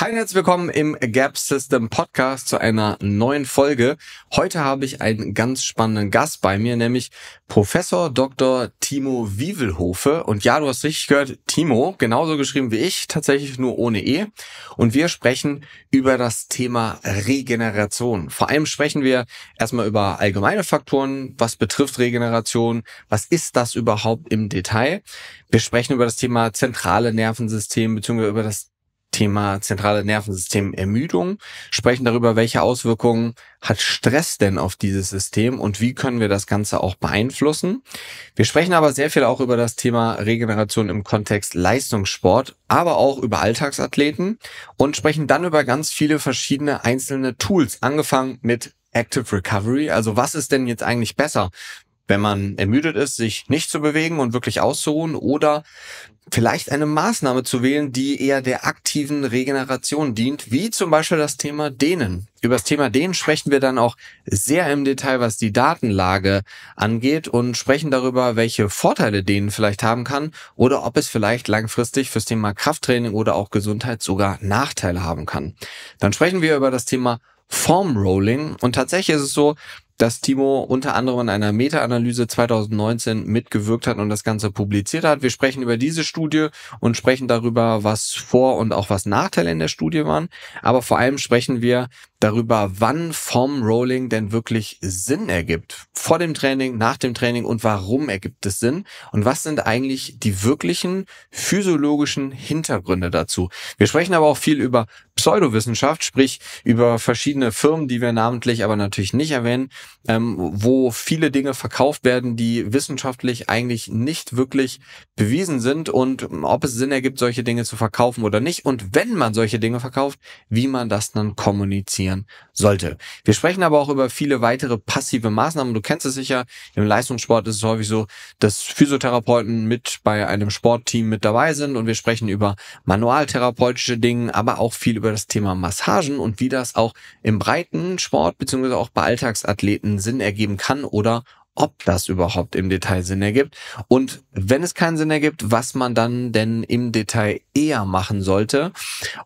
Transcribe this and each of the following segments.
Hi und herzlich willkommen im Gap System Podcast zu einer neuen Folge. Heute habe ich einen ganz spannenden Gast bei mir, nämlich Professor Dr. Timo Wiewelhofe. Und ja, du hast richtig gehört, Timo, genauso geschrieben wie ich, tatsächlich nur ohne E. Und wir sprechen über das Thema Regeneration. Vor allem sprechen wir erstmal über allgemeine Faktoren, was betrifft Regeneration, was ist das überhaupt im Detail. Wir sprechen über das Thema zentrale Nervensystem bzw. über das Thema zentrale Nervensystem Ermüdung, sprechen darüber, welche Auswirkungen hat Stress denn auf dieses System und wie können wir das Ganze auch beeinflussen. Wir sprechen aber sehr viel auch über das Thema Regeneration im Kontext Leistungssport, aber auch über Alltagsathleten und sprechen dann über ganz viele verschiedene einzelne Tools, angefangen mit Active Recovery. Also was ist denn jetzt eigentlich besser? wenn man ermüdet ist, sich nicht zu bewegen und wirklich auszuruhen oder vielleicht eine Maßnahme zu wählen, die eher der aktiven Regeneration dient, wie zum Beispiel das Thema Dehnen. Über das Thema Dehnen sprechen wir dann auch sehr im Detail, was die Datenlage angeht und sprechen darüber, welche Vorteile Dehnen vielleicht haben kann oder ob es vielleicht langfristig fürs Thema Krafttraining oder auch Gesundheit sogar Nachteile haben kann. Dann sprechen wir über das Thema Formrolling und tatsächlich ist es so, dass Timo unter anderem an einer Meta-Analyse 2019 mitgewirkt hat und das Ganze publiziert hat. Wir sprechen über diese Studie und sprechen darüber, was Vor- und auch was Nachteile in der Studie waren. Aber vor allem sprechen wir darüber, wann Form Rolling denn wirklich Sinn ergibt. Vor dem Training, nach dem Training und warum ergibt es Sinn? Und was sind eigentlich die wirklichen physiologischen Hintergründe dazu? Wir sprechen aber auch viel über Pseudowissenschaft, sprich über verschiedene Firmen, die wir namentlich aber natürlich nicht erwähnen ähm, wo viele Dinge verkauft werden, die wissenschaftlich eigentlich nicht wirklich bewiesen sind und ob es Sinn ergibt, solche Dinge zu verkaufen oder nicht und wenn man solche Dinge verkauft, wie man das dann kommunizieren sollte. Wir sprechen aber auch über viele weitere passive Maßnahmen. Du kennst es sicher, im Leistungssport ist es häufig so, dass Physiotherapeuten mit bei einem Sportteam mit dabei sind und wir sprechen über manualtherapeutische Dinge, aber auch viel über das Thema Massagen und wie das auch im breiten Sport beziehungsweise auch bei Alltagsathleten Athleten Sinn ergeben kann oder ob das überhaupt im Detail Sinn ergibt und wenn es keinen Sinn ergibt, was man dann denn im Detail eher machen sollte.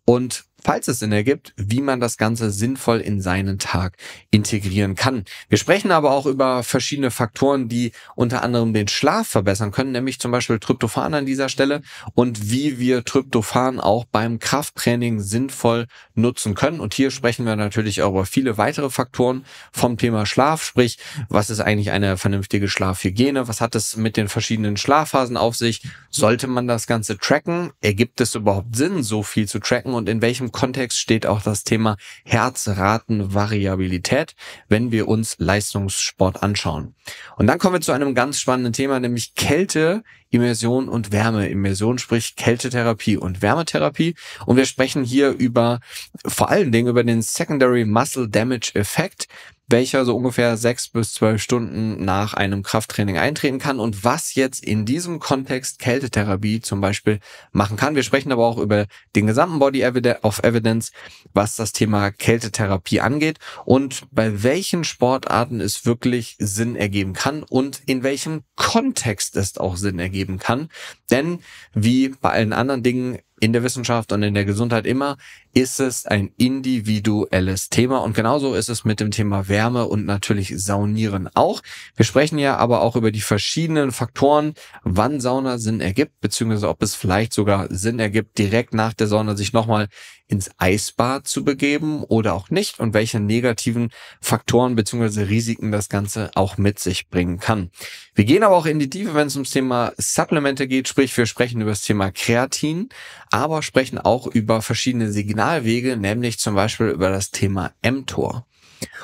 Und falls es Sinn ergibt, wie man das Ganze sinnvoll in seinen Tag integrieren kann. Wir sprechen aber auch über verschiedene Faktoren, die unter anderem den Schlaf verbessern können, nämlich zum Beispiel Tryptophan an dieser Stelle und wie wir Tryptophan auch beim Krafttraining sinnvoll nutzen können. Und hier sprechen wir natürlich auch über viele weitere Faktoren vom Thema Schlaf, sprich, was ist eigentlich eine vernünftige Schlafhygiene, was hat es mit den verschiedenen Schlafphasen auf sich, sollte man das Ganze tracken, ergibt es überhaupt Sinn, so viel zu tracken und in welchem Kontext steht auch das Thema Herzratenvariabilität, wenn wir uns Leistungssport anschauen. Und dann kommen wir zu einem ganz spannenden Thema, nämlich Kälte, Immersion und Wärme. Immersion sprich Kältetherapie und Wärmetherapie. Und wir sprechen hier über vor allen Dingen über den Secondary Muscle Damage Effekt, welcher so ungefähr sechs bis zwölf Stunden nach einem Krafttraining eintreten kann und was jetzt in diesem Kontext Kältetherapie zum Beispiel machen kann. Wir sprechen aber auch über den gesamten Body of Evidence, was das Thema Kältetherapie angeht und bei welchen Sportarten es wirklich Sinn ergeben kann und in welchem Kontext es auch Sinn ergeben kann. Denn wie bei allen anderen Dingen in der Wissenschaft und in der Gesundheit immer, ist es ein individuelles Thema und genauso ist es mit dem Thema Wärme und natürlich Saunieren auch. Wir sprechen ja aber auch über die verschiedenen Faktoren, wann Sauna Sinn ergibt, beziehungsweise ob es vielleicht sogar Sinn ergibt, direkt nach der Sauna sich nochmal ins Eisbad zu begeben oder auch nicht und welche negativen Faktoren beziehungsweise Risiken das Ganze auch mit sich bringen kann. Wir gehen aber auch in die Tiefe, wenn es ums Thema Supplemente geht, sprich wir sprechen über das Thema Kreatin, aber sprechen auch über verschiedene Signale, Kanalwege, nämlich zum Beispiel über das Thema mTOR.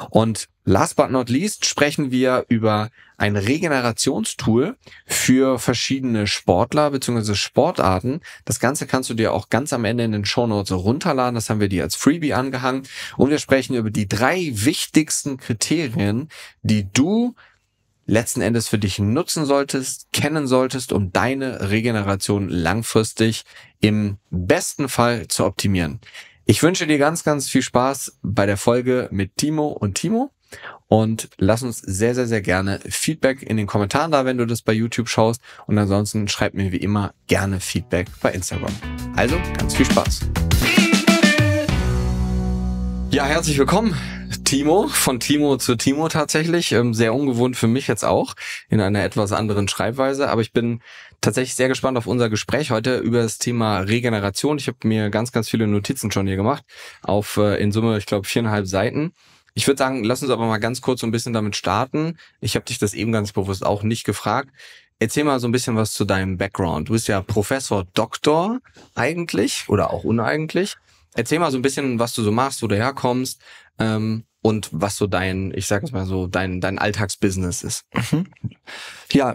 Und last but not least sprechen wir über ein Regenerationstool für verschiedene Sportler bzw. Sportarten. Das Ganze kannst du dir auch ganz am Ende in den Shownotes runterladen. Das haben wir dir als Freebie angehangen. Und wir sprechen über die drei wichtigsten Kriterien, die du letzten Endes für dich nutzen solltest, kennen solltest, um deine Regeneration langfristig im besten Fall zu optimieren. Ich wünsche dir ganz, ganz viel Spaß bei der Folge mit Timo und Timo und lass uns sehr, sehr, sehr gerne Feedback in den Kommentaren da, wenn du das bei YouTube schaust. Und ansonsten schreib mir wie immer gerne Feedback bei Instagram. Also ganz viel Spaß. Ja, herzlich willkommen. Timo, von Timo zu Timo tatsächlich. Ähm, sehr ungewohnt für mich jetzt auch, in einer etwas anderen Schreibweise. Aber ich bin tatsächlich sehr gespannt auf unser Gespräch heute über das Thema Regeneration. Ich habe mir ganz, ganz viele Notizen schon hier gemacht, auf äh, in Summe, ich glaube, viereinhalb Seiten. Ich würde sagen, lass uns aber mal ganz kurz so ein bisschen damit starten. Ich habe dich das eben ganz bewusst auch nicht gefragt. Erzähl mal so ein bisschen was zu deinem Background. Du bist ja Professor Doktor eigentlich oder auch uneigentlich. Erzähl mal so ein bisschen, was du so machst, wo du herkommst. Ähm, und was so dein, ich sage es mal so, dein, dein Alltagsbusiness ist. Mhm. Ja,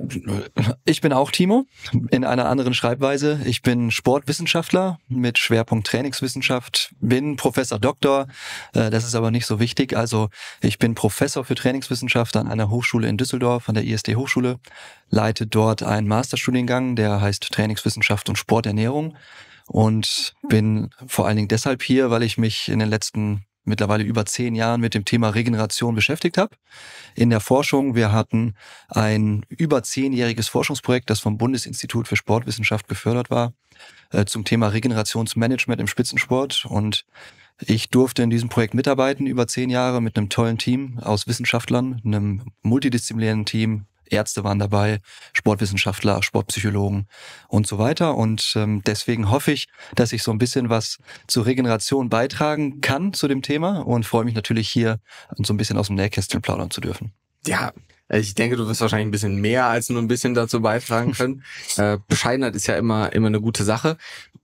ich bin auch Timo in einer anderen Schreibweise. Ich bin Sportwissenschaftler mit Schwerpunkt Trainingswissenschaft, bin Professor Doktor, äh, das ist aber nicht so wichtig. Also ich bin Professor für Trainingswissenschaft an einer Hochschule in Düsseldorf, an der ISD Hochschule, leite dort einen Masterstudiengang, der heißt Trainingswissenschaft und Sporternährung und bin vor allen Dingen deshalb hier, weil ich mich in den letzten mittlerweile über zehn Jahren mit dem Thema Regeneration beschäftigt habe. In der Forschung, wir hatten ein über zehnjähriges Forschungsprojekt, das vom Bundesinstitut für Sportwissenschaft gefördert war, äh, zum Thema Regenerationsmanagement im Spitzensport. Und ich durfte in diesem Projekt mitarbeiten über zehn Jahre mit einem tollen Team aus Wissenschaftlern, einem multidisziplinären Team, Ärzte waren dabei, Sportwissenschaftler, Sportpsychologen und so weiter. Und ähm, deswegen hoffe ich, dass ich so ein bisschen was zur Regeneration beitragen kann zu dem Thema und freue mich natürlich hier so ein bisschen aus dem Nähkästchen plaudern zu dürfen. Ja, äh, ich denke, du wirst wahrscheinlich ein bisschen mehr als nur ein bisschen dazu beitragen können. äh, Bescheidenheit ist ja immer, immer eine gute Sache.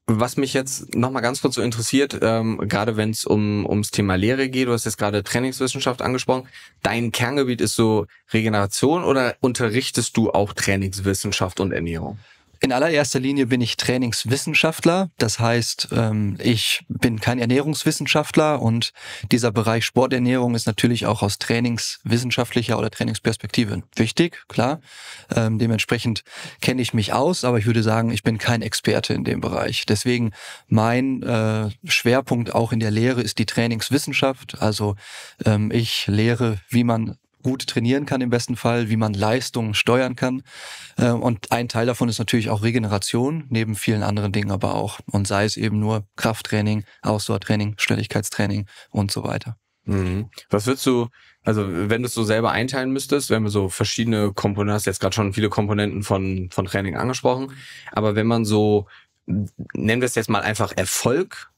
Was mich jetzt nochmal ganz kurz so interessiert, ähm, gerade wenn es um, ums Thema Lehre geht, du hast jetzt gerade Trainingswissenschaft angesprochen. Dein Kerngebiet ist so Regeneration oder unterrichtest du auch Trainingswissenschaft und Ernährung? In allererster Linie bin ich Trainingswissenschaftler. Das heißt, ähm, ich bin kein Ernährungswissenschaftler und dieser Bereich Sporternährung ist natürlich auch aus trainingswissenschaftlicher oder Trainingsperspektive wichtig, klar. Ähm, dementsprechend kenne ich mich aus, aber ich würde sagen, ich bin kein Experte in dem Bereich. Deswegen mein äh, Schwerpunkt auch in der Lehre ist die Trainingswissenschaft. Also ähm, ich lehre, wie man gut trainieren kann im besten Fall, wie man Leistungen steuern kann. Äh, und ein Teil davon ist natürlich auch Regeneration, neben vielen anderen Dingen aber auch. Und sei es eben nur Krafttraining, Ausdauertraining, Schnelligkeitstraining und so weiter. Mhm. Was würdest du, also wenn du es so selber einteilen müsstest, wenn wir so verschiedene Komponenten, hast jetzt gerade schon viele Komponenten von, von Training angesprochen, aber wenn man so nennen wir es jetzt mal einfach Erfolg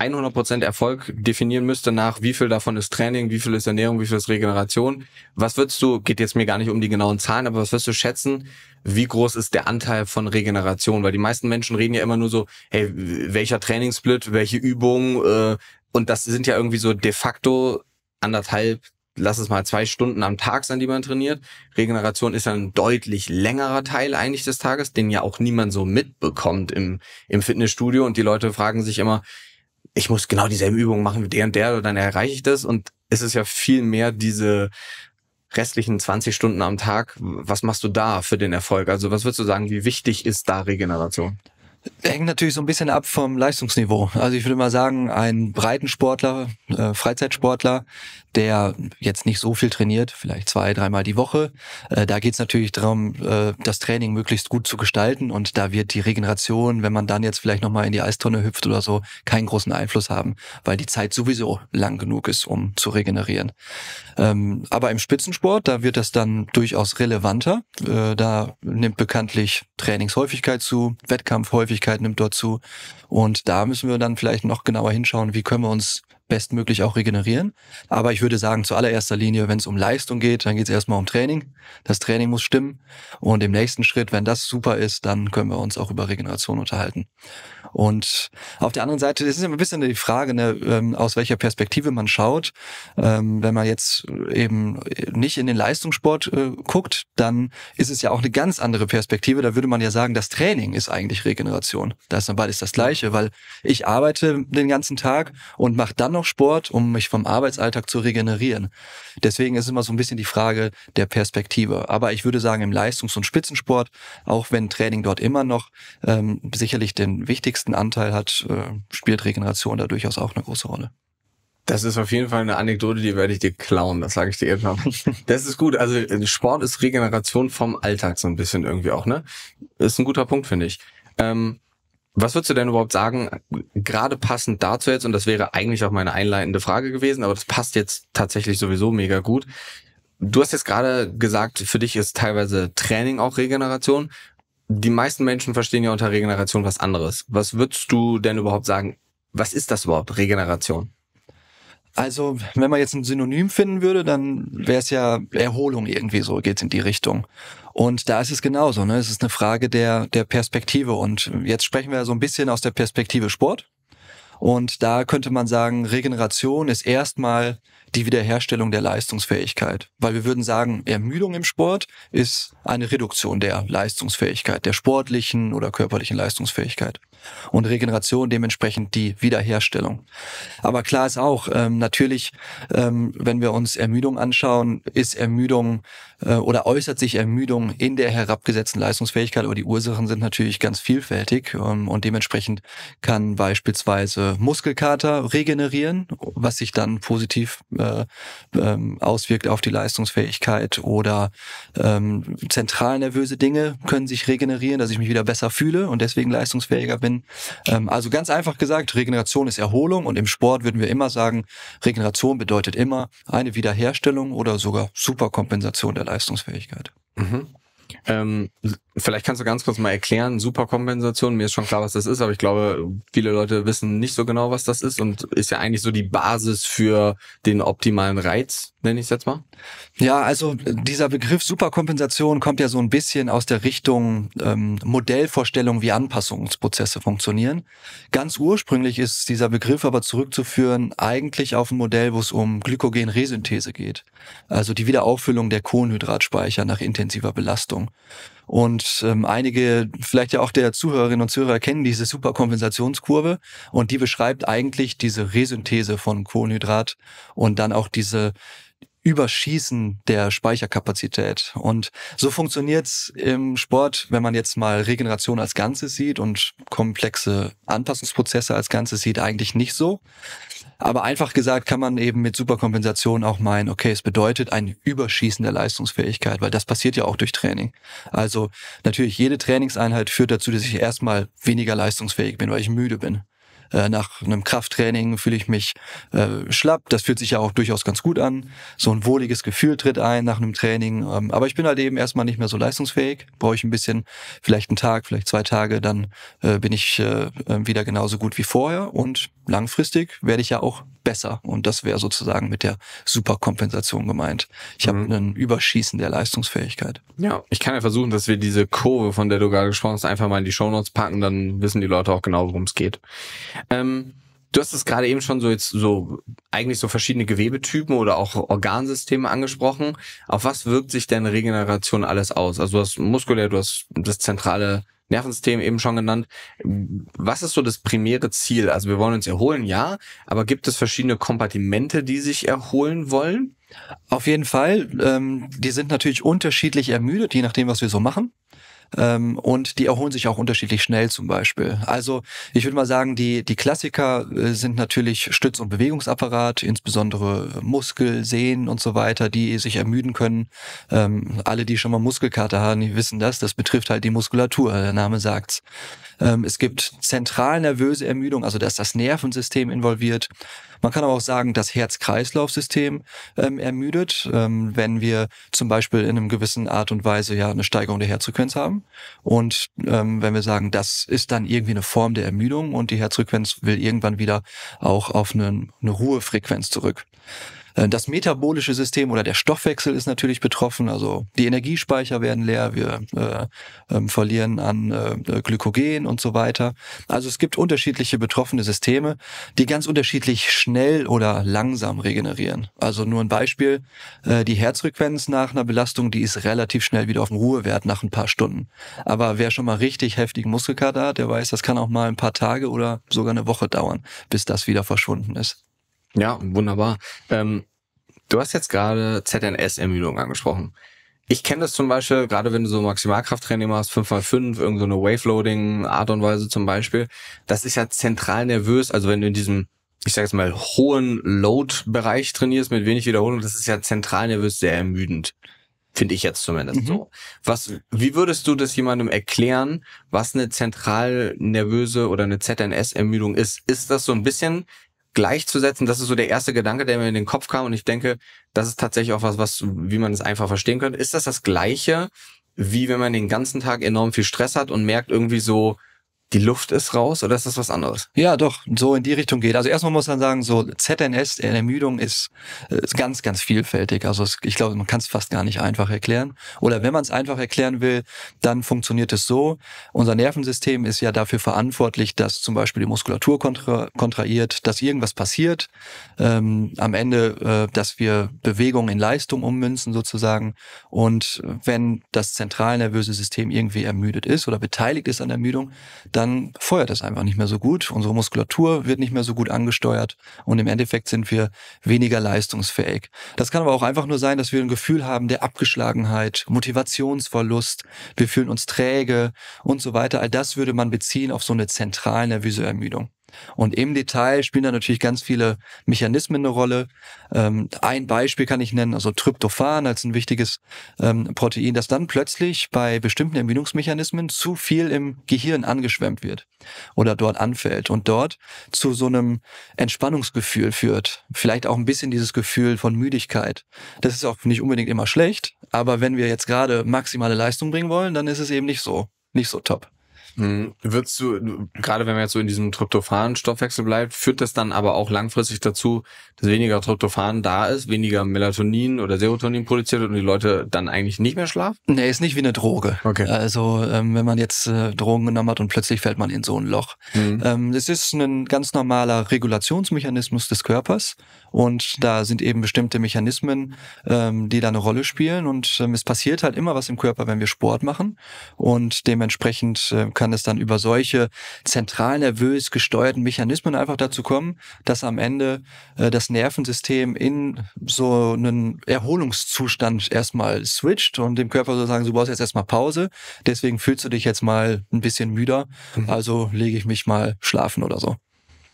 100% Erfolg definieren müsste nach, wie viel davon ist Training, wie viel ist Ernährung, wie viel ist Regeneration, was würdest du, geht jetzt mir gar nicht um die genauen Zahlen, aber was würdest du schätzen, wie groß ist der Anteil von Regeneration? Weil die meisten Menschen reden ja immer nur so, hey, welcher Trainingssplit, welche Übung, äh, und das sind ja irgendwie so de facto anderthalb, lass es mal zwei Stunden am Tag sein, die man trainiert. Regeneration ist ja ein deutlich längerer Teil eigentlich des Tages, den ja auch niemand so mitbekommt im, im Fitnessstudio. Und die Leute fragen sich immer, ich muss genau dieselben Übungen machen wie der und der, dann erreiche ich das. Und es ist ja viel mehr diese restlichen 20 Stunden am Tag, was machst du da für den Erfolg? Also was würdest du sagen, wie wichtig ist da Regeneration? Hängt natürlich so ein bisschen ab vom Leistungsniveau. Also ich würde mal sagen, ein Breitensportler, äh, Freizeitsportler, der jetzt nicht so viel trainiert, vielleicht zwei, dreimal die Woche, äh, da geht es natürlich darum, äh, das Training möglichst gut zu gestalten und da wird die Regeneration, wenn man dann jetzt vielleicht nochmal in die Eistonne hüpft oder so, keinen großen Einfluss haben, weil die Zeit sowieso lang genug ist, um zu regenerieren. Ähm, aber im Spitzensport, da wird das dann durchaus relevanter. Äh, da nimmt bekanntlich Trainingshäufigkeit zu, Wettkampfhäufigkeit Häufigkeit nimmt dort zu. Und da müssen wir dann vielleicht noch genauer hinschauen, wie können wir uns bestmöglich auch regenerieren. Aber ich würde sagen, zu allererster Linie, wenn es um Leistung geht, dann geht es erstmal um Training. Das Training muss stimmen. Und im nächsten Schritt, wenn das super ist, dann können wir uns auch über Regeneration unterhalten. Und auf der anderen Seite ist immer ein bisschen die Frage, ne, ähm, aus welcher Perspektive man schaut. Ähm, wenn man jetzt eben nicht in den Leistungssport äh, guckt, dann ist es ja auch eine ganz andere Perspektive. Da würde man ja sagen, das Training ist eigentlich Regeneration. Da ist dann beides das Gleiche, weil ich arbeite den ganzen Tag und mache dann noch Sport, um mich vom Arbeitsalltag zu regenerieren. Deswegen ist immer so ein bisschen die Frage der Perspektive. Aber ich würde sagen, im Leistungs- und Spitzensport, auch wenn Training dort immer noch ähm, sicherlich den wichtigsten wichtigsten Anteil hat, äh, spielt Regeneration da durchaus auch eine große Rolle. Das ist auf jeden Fall eine Anekdote, die werde ich dir klauen, das sage ich dir jetzt mal. Das ist gut, also äh, Sport ist Regeneration vom Alltag so ein bisschen irgendwie auch, ne? Ist ein guter Punkt, finde ich. Ähm, was würdest du denn überhaupt sagen, gerade passend dazu jetzt, und das wäre eigentlich auch meine einleitende Frage gewesen, aber das passt jetzt tatsächlich sowieso mega gut. Du hast jetzt gerade gesagt, für dich ist teilweise Training auch Regeneration die meisten Menschen verstehen ja unter Regeneration was anderes. Was würdest du denn überhaupt sagen? Was ist das überhaupt, Regeneration? Also, wenn man jetzt ein Synonym finden würde, dann wäre es ja Erholung irgendwie so, geht's in die Richtung. Und da ist es genauso, ne? Es ist eine Frage der, der Perspektive. Und jetzt sprechen wir so ein bisschen aus der Perspektive Sport. Und da könnte man sagen, Regeneration ist erstmal die Wiederherstellung der Leistungsfähigkeit. Weil wir würden sagen, Ermüdung im Sport ist eine Reduktion der Leistungsfähigkeit, der sportlichen oder körperlichen Leistungsfähigkeit. Und Regeneration dementsprechend die Wiederherstellung. Aber klar ist auch, ähm, natürlich, ähm, wenn wir uns Ermüdung anschauen, ist Ermüdung äh, oder äußert sich Ermüdung in der herabgesetzten Leistungsfähigkeit, aber die Ursachen sind natürlich ganz vielfältig ähm, und dementsprechend kann beispielsweise Muskelkater regenerieren, was sich dann positiv äh, ähm, auswirkt auf die Leistungsfähigkeit oder ähm, zentral nervöse Dinge können sich regenerieren, dass ich mich wieder besser fühle und deswegen leistungsfähiger bin. Ähm, also ganz einfach gesagt, Regeneration ist Erholung und im Sport würden wir immer sagen, Regeneration bedeutet immer eine Wiederherstellung oder sogar Superkompensation der Leistungsfähigkeit. Mhm. Ähm, Vielleicht kannst du ganz kurz mal erklären, Superkompensation, mir ist schon klar, was das ist, aber ich glaube, viele Leute wissen nicht so genau, was das ist und ist ja eigentlich so die Basis für den optimalen Reiz, nenne ich es jetzt mal. Ja, also dieser Begriff Superkompensation kommt ja so ein bisschen aus der Richtung ähm, Modellvorstellung, wie Anpassungsprozesse funktionieren. Ganz ursprünglich ist dieser Begriff aber zurückzuführen eigentlich auf ein Modell, wo es um Glykogenresynthese geht, also die Wiederauffüllung der Kohlenhydratspeicher nach intensiver Belastung. Und ähm, einige, vielleicht ja auch der Zuhörerinnen und Zuhörer, kennen diese Superkompensationskurve und die beschreibt eigentlich diese Resynthese von Kohlenhydrat und dann auch diese Überschießen der Speicherkapazität. Und so funktioniert's im Sport, wenn man jetzt mal Regeneration als Ganzes sieht und komplexe Anpassungsprozesse als Ganzes sieht, eigentlich nicht so. Aber einfach gesagt kann man eben mit Superkompensation auch meinen, okay, es bedeutet ein Überschießen der Leistungsfähigkeit, weil das passiert ja auch durch Training. Also natürlich, jede Trainingseinheit führt dazu, dass ich erstmal weniger leistungsfähig bin, weil ich müde bin äh, nach einem Krafttraining fühle ich mich äh, schlapp. Das fühlt sich ja auch durchaus ganz gut an. So ein wohliges Gefühl tritt ein nach einem Training. Ähm, aber ich bin halt eben erstmal nicht mehr so leistungsfähig. Brauche ich ein bisschen, vielleicht einen Tag, vielleicht zwei Tage, dann äh, bin ich äh, äh wieder genauso gut wie vorher. Und langfristig werde ich ja auch besser. Und das wäre sozusagen mit der Superkompensation gemeint. Ich habe mhm. einen Überschießen der Leistungsfähigkeit. Ja, ich kann ja versuchen, dass wir diese Kurve, von der du gerade gesprochen hast, einfach mal in die Shownotes packen, dann wissen die Leute auch genau, worum es geht. Ähm, du hast es gerade eben schon so jetzt so eigentlich so verschiedene Gewebetypen oder auch Organsysteme angesprochen. Auf was wirkt sich denn Regeneration alles aus? Also du hast muskulär, du hast das zentrale Nervensystem eben schon genannt. Was ist so das primäre Ziel? Also wir wollen uns erholen, ja, aber gibt es verschiedene Kompartimente, die sich erholen wollen? Auf jeden Fall. Ähm, die sind natürlich unterschiedlich ermüdet, je nachdem, was wir so machen ähm, und die erholen sich auch unterschiedlich schnell zum Beispiel. Also ich würde mal sagen, die, die Klassiker äh, sind natürlich Stütz- und Bewegungsapparat, insbesondere äh, Muskel, Sehnen und so weiter, die sich ermüden können. Ähm, alle, die schon mal Muskelkater haben, die wissen das. Das betrifft halt die Muskulatur, der Name sagt's. Ähm, es gibt zentral nervöse Ermüdung, also da ist das Nervensystem involviert. Man kann aber auch sagen, das Herz-Kreislauf-System ähm, ermüdet, ähm, wenn wir zum Beispiel in einem gewissen Art und Weise ja eine Steigerung der Herzfrequenz haben. Und ähm, wenn wir sagen, das ist dann irgendwie eine Form der Ermüdung und die Herzfrequenz will irgendwann wieder auch auf eine, eine Ruhefrequenz zurück. Äh, das metabolische System oder der Stoffwechsel ist natürlich betroffen. Also die Energiespeicher werden leer, wir äh, äh, verlieren an äh, Glykogen und so weiter. Also es gibt unterschiedliche betroffene Systeme, die ganz unterschiedlich schnell oder langsam regenerieren. Also nur ein Beispiel, äh, die Herzfrequenz nach einer Belastung, die ist relativ schnell wieder auf dem Ruhewert nach ein paar Stunden. Aber wer schon mal richtig heftigen Muskelkater hat, der weiß, das kann auch mal ein paar Tage oder sogar eine Woche dauern, bis das wieder verschwunden ist. Ja, wunderbar. Ähm, du hast jetzt gerade ZNS-Ermüdung angesprochen. Ich kenne das zum Beispiel, gerade wenn du so Maximalkrafttraining machst, 5x5, irgendeine so eine Waveloading, Art und Weise zum Beispiel, das ist ja zentral nervös. Also wenn du in diesem, ich sage jetzt mal, hohen Load-Bereich trainierst mit wenig Wiederholung, das ist ja zentral nervös sehr ermüdend. Finde ich jetzt zumindest mhm. so. Was, wie würdest du das jemandem erklären, was eine zentral nervöse oder eine ZNS-Ermüdung ist? Ist das so ein bisschen gleichzusetzen. Das ist so der erste Gedanke, der mir in den Kopf kam und ich denke, das ist tatsächlich auch was, was, wie man es einfach verstehen könnte. Ist das das Gleiche, wie wenn man den ganzen Tag enorm viel Stress hat und merkt irgendwie so, die Luft ist raus oder ist das was anderes? Ja, doch, so in die Richtung geht. Also erstmal muss man sagen, so ZNS, äh, Ermüdung ist, äh, ist ganz, ganz vielfältig. Also es, ich glaube, man kann es fast gar nicht einfach erklären. Oder wenn man es einfach erklären will, dann funktioniert es so. Unser Nervensystem ist ja dafür verantwortlich, dass zum Beispiel die Muskulatur kontra kontrahiert, dass irgendwas passiert. Ähm, am Ende, äh, dass wir Bewegung in Leistung ummünzen sozusagen. Und wenn das zentralnervöse System irgendwie ermüdet ist oder beteiligt ist an Ermüdung, dann feuert es einfach nicht mehr so gut. Unsere Muskulatur wird nicht mehr so gut angesteuert und im Endeffekt sind wir weniger leistungsfähig. Das kann aber auch einfach nur sein, dass wir ein Gefühl haben der Abgeschlagenheit, Motivationsverlust, wir fühlen uns träge und so weiter. All das würde man beziehen auf so eine zentrale nervöse Ermüdung. Und im Detail spielen da natürlich ganz viele Mechanismen eine Rolle. Ähm, ein Beispiel kann ich nennen, also Tryptophan als ein wichtiges ähm, Protein, das dann plötzlich bei bestimmten Ermüdungsmechanismen zu viel im Gehirn angeschwemmt wird oder dort anfällt und dort zu so einem Entspannungsgefühl führt. Vielleicht auch ein bisschen dieses Gefühl von Müdigkeit. Das ist auch nicht unbedingt immer schlecht, aber wenn wir jetzt gerade maximale Leistung bringen wollen, dann ist es eben nicht so, nicht so top. Mhm. Würdest du, gerade wenn man jetzt so in diesem Tryptophan-Stoffwechsel bleibt, führt das dann aber auch langfristig dazu, dass weniger Tryptophan da ist, weniger Melatonin oder Serotonin produziert wird und die Leute dann eigentlich nicht mehr schlafen? Nee, ist nicht wie eine Droge. Okay. Also ähm, wenn man jetzt äh, Drogen genommen hat und plötzlich fällt man in so ein Loch. Mhm. Ähm, es ist ein ganz normaler Regulationsmechanismus des Körpers und da sind eben bestimmte Mechanismen, ähm, die da eine Rolle spielen und ähm, es passiert halt immer was im Körper, wenn wir Sport machen und dementsprechend äh, kann kann es dann über solche zentral nervös gesteuerten Mechanismen einfach dazu kommen, dass am Ende äh, das Nervensystem in so einen Erholungszustand erstmal switcht und dem Körper sozusagen, du brauchst jetzt erstmal Pause, deswegen fühlst du dich jetzt mal ein bisschen müder, mhm. also lege ich mich mal schlafen oder so.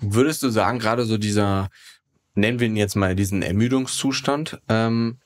Würdest du sagen, gerade so dieser, nennen wir ihn jetzt mal diesen Ermüdungszustand, ähm,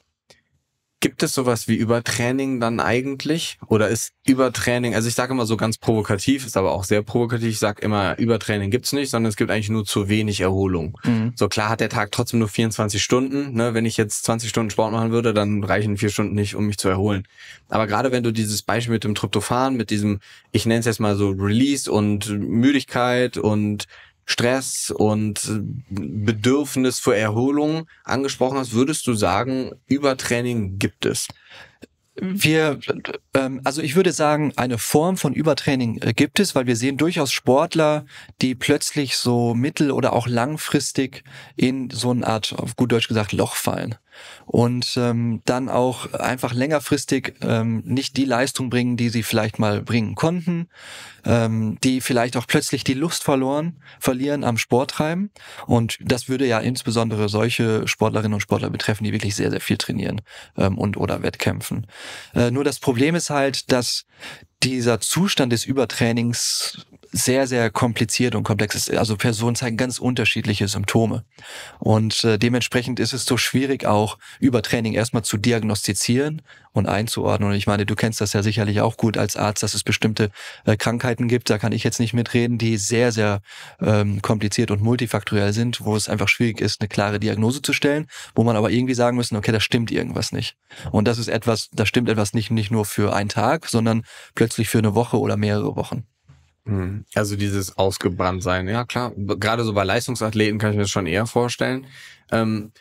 Gibt es sowas wie Übertraining dann eigentlich? Oder ist Übertraining, also ich sage immer so ganz provokativ, ist aber auch sehr provokativ, ich sage immer, Übertraining gibt's nicht, sondern es gibt eigentlich nur zu wenig Erholung. Mhm. So klar hat der Tag trotzdem nur 24 Stunden. Ne? Wenn ich jetzt 20 Stunden Sport machen würde, dann reichen vier Stunden nicht, um mich zu erholen. Aber gerade wenn du dieses Beispiel mit dem Tryptophan, mit diesem, ich nenne es jetzt mal so Release und Müdigkeit und Stress und Bedürfnis für Erholung angesprochen hast, würdest du sagen, Übertraining gibt es? Mhm. wir, ähm, also ich würde sagen, eine Form von Übertraining äh, gibt es, weil wir sehen durchaus Sportler, die plötzlich so mittel- oder auch langfristig in so eine Art, auf gut Deutsch gesagt, Loch fallen und ähm, dann auch einfach längerfristig ähm, nicht die Leistung bringen, die sie vielleicht mal bringen konnten, ähm, die vielleicht auch plötzlich die Lust verloren, verlieren am Sport treiben. Und das würde ja insbesondere solche Sportlerinnen und Sportler betreffen, die wirklich sehr, sehr viel trainieren ähm, und oder Wettkämpfen. Äh, nur das Problem ist halt, dass dieser Zustand des Übertrainings sehr, sehr kompliziert und komplex ist. Also Personen zeigen ganz unterschiedliche Symptome. Und äh, dementsprechend ist es so schwierig, auch über Training erstmal zu diagnostizieren und einzuordnen. Und ich meine, du kennst das ja sicherlich auch gut als Arzt, dass es bestimmte äh, Krankheiten gibt, da kann ich jetzt nicht mitreden, die sehr, sehr ähm, kompliziert und multifaktoriell sind, wo es einfach schwierig ist, eine klare Diagnose zu stellen, wo man aber irgendwie sagen müssen, okay, da stimmt irgendwas nicht. Und das ist etwas, da stimmt etwas nicht, nicht nur für einen Tag, sondern plötzlich für eine Woche oder mehrere Wochen. Hm. Also dieses Ausgebranntsein, ja klar. Gerade so bei Leistungsathleten kann ich mir das schon eher vorstellen. Ähm,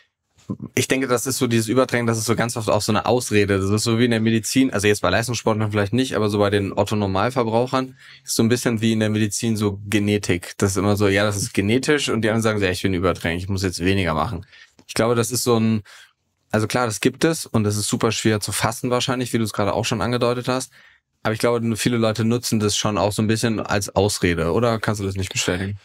ich denke, das ist so dieses Überdrängen, das ist so ganz oft auch so eine Ausrede. Das ist so wie in der Medizin, also jetzt bei Leistungssportlern vielleicht nicht, aber so bei den Otto-Normalverbrauchern ist so ein bisschen wie in der Medizin so Genetik. Das ist immer so, ja, das ist genetisch und die anderen sagen, ja, ich bin überdrängig, ich muss jetzt weniger machen. Ich glaube, das ist so ein, also klar, das gibt es und das ist super schwer zu fassen wahrscheinlich, wie du es gerade auch schon angedeutet hast. Aber ich glaube, viele Leute nutzen das schon auch so ein bisschen als Ausrede, oder kannst du das nicht bestätigen?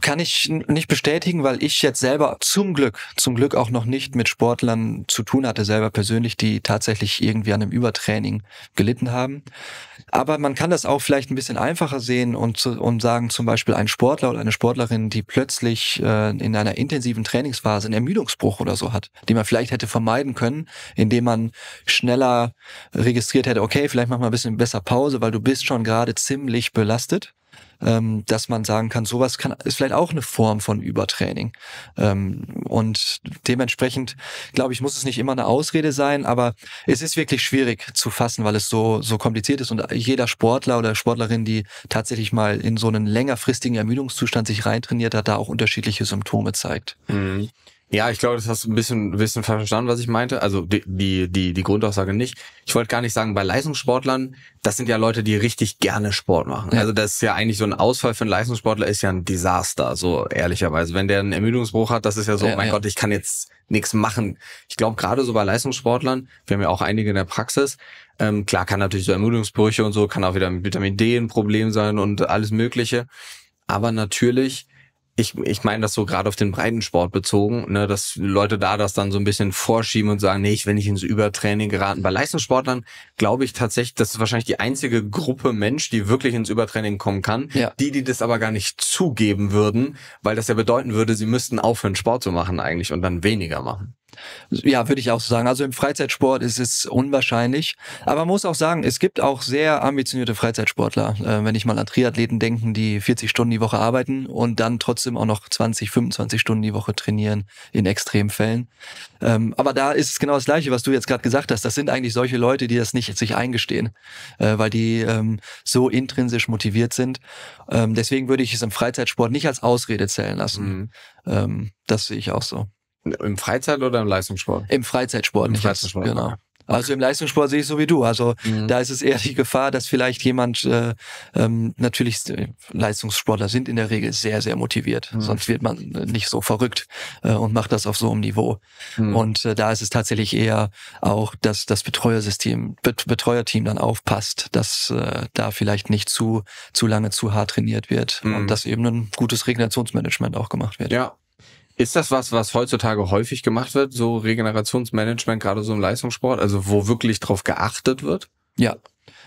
kann ich nicht bestätigen, weil ich jetzt selber zum Glück, zum Glück auch noch nicht mit Sportlern zu tun hatte, selber persönlich, die tatsächlich irgendwie an einem Übertraining gelitten haben. Aber man kann das auch vielleicht ein bisschen einfacher sehen und, zu, und sagen, zum Beispiel ein Sportler oder eine Sportlerin, die plötzlich äh, in einer intensiven Trainingsphase einen Ermüdungsbruch oder so hat, den man vielleicht hätte vermeiden können, indem man schneller registriert hätte, okay, vielleicht mach mal ein bisschen besser Pause, weil du bist schon gerade ziemlich belastet ähm, dass man sagen kann, sowas kann, ist vielleicht auch eine Form von Übertraining. Ähm, und dementsprechend, glaube ich, muss es nicht immer eine Ausrede sein, aber es ist wirklich schwierig zu fassen, weil es so, so kompliziert ist und jeder Sportler oder Sportlerin, die tatsächlich mal in so einen längerfristigen Ermüdungszustand sich reintrainiert hat, da auch unterschiedliche Symptome zeigt. Mhm. Ja, ich glaube, das hast du ein bisschen, ein bisschen verstanden, was ich meinte. Also die, die, die, Grundaussage nicht. Ich wollte gar nicht sagen, bei Leistungssportlern, das sind ja Leute, die richtig gerne Sport machen. Ja. Also das ist ja eigentlich so ein Ausfall für einen Leistungssportler, ist ja ein Desaster, so ehrlicherweise. Wenn der einen Ermüdungsbruch hat, das ist ja so, ja, oh mein ja. Gott, ich kann jetzt nichts machen. Ich glaube, gerade so bei Leistungssportlern, wir haben ja auch einige in der Praxis, ähm, klar kann natürlich so Ermüdungsbrüche und so, kann auch wieder mit Vitamin D ein Problem sein und alles Mögliche. Aber natürlich ich, ich meine das so gerade auf den Breitensport bezogen, ne, dass Leute da das dann so ein bisschen vorschieben und sagen, nee, ich will nicht ins Übertraining geraten. Bei Leistungssportlern glaube ich tatsächlich, das ist wahrscheinlich die einzige Gruppe Mensch, die wirklich ins Übertraining kommen kann. Ja. Die, die das aber gar nicht zugeben würden, weil das ja bedeuten würde, sie müssten aufhören, Sport zu machen eigentlich und dann weniger machen. Ja, würde ich auch so sagen. Also im Freizeitsport ist es unwahrscheinlich. Aber man muss auch sagen, es gibt auch sehr ambitionierte Freizeitsportler. Äh, wenn ich mal an Triathleten denke, die 40 Stunden die Woche arbeiten und dann trotzdem auch noch 20, 25 Stunden die Woche trainieren in Extremfällen. Ähm, aber da ist es genau das Gleiche, was du jetzt gerade gesagt hast. Das sind eigentlich solche Leute, die das nicht sich eingestehen, äh, weil die ähm, so intrinsisch motiviert sind. Ähm, deswegen würde ich es im Freizeitsport nicht als Ausrede zählen lassen. Mhm. das sehe ich auch so. Im Freizeit- oder im Leistungssport? Im Freizeitsport. Im Freizeitsport. genau. Okay. Also im Leistungssport sehe ich so wie du. Also mhm. da ist es eher die Gefahr, dass vielleicht jemand äh, ähm, natürlich äh, Leistungssportler sind in der Regel sehr, sehr motiviert. Mhm. Sonst wird man äh, nicht so verrückt äh, und macht das auf so einem Niveau. Mhm. Und äh, da ist es tatsächlich eher auch, dass das Betreuersystem, Bet Betreuerteam dann aufpasst, dass äh, da vielleicht nicht zu, zu lange zu hart trainiert wird mhm. und dass eben ein gutes Regenerationsmanagement auch gemacht wird. Ja, ist das was, was heutzutage häufig gemacht wird, so Regenerationsmanagement, gerade so im Leistungssport, also wo wirklich drauf geachtet wird? Ja,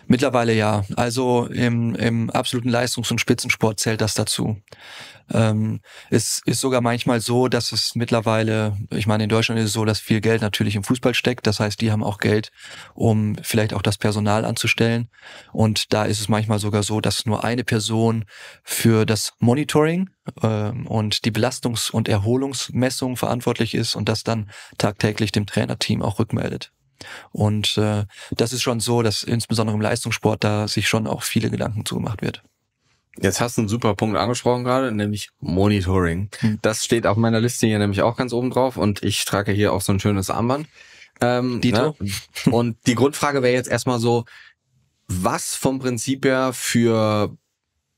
Mittlerweile ja. Also im, im absoluten Leistungs- und Spitzensport zählt das dazu. Ähm, es ist sogar manchmal so, dass es mittlerweile, ich meine, in Deutschland ist es so, dass viel Geld natürlich im Fußball steckt. Das heißt, die haben auch Geld, um vielleicht auch das Personal anzustellen. Und da ist es manchmal sogar so, dass nur eine Person für das Monitoring ähm, und die Belastungs- und Erholungsmessung verantwortlich ist und das dann tagtäglich dem Trainerteam auch rückmeldet. Und äh, das ist schon so, dass insbesondere im Leistungssport da sich schon auch viele Gedanken zugemacht wird. Jetzt hast du einen super Punkt angesprochen gerade, nämlich Monitoring. Hm. Das steht auf meiner Liste hier nämlich auch ganz oben drauf und ich trage hier auch so ein schönes Armband. Ähm, Dito. Ne? Und die Grundfrage wäre jetzt erstmal so, was vom Prinzip her für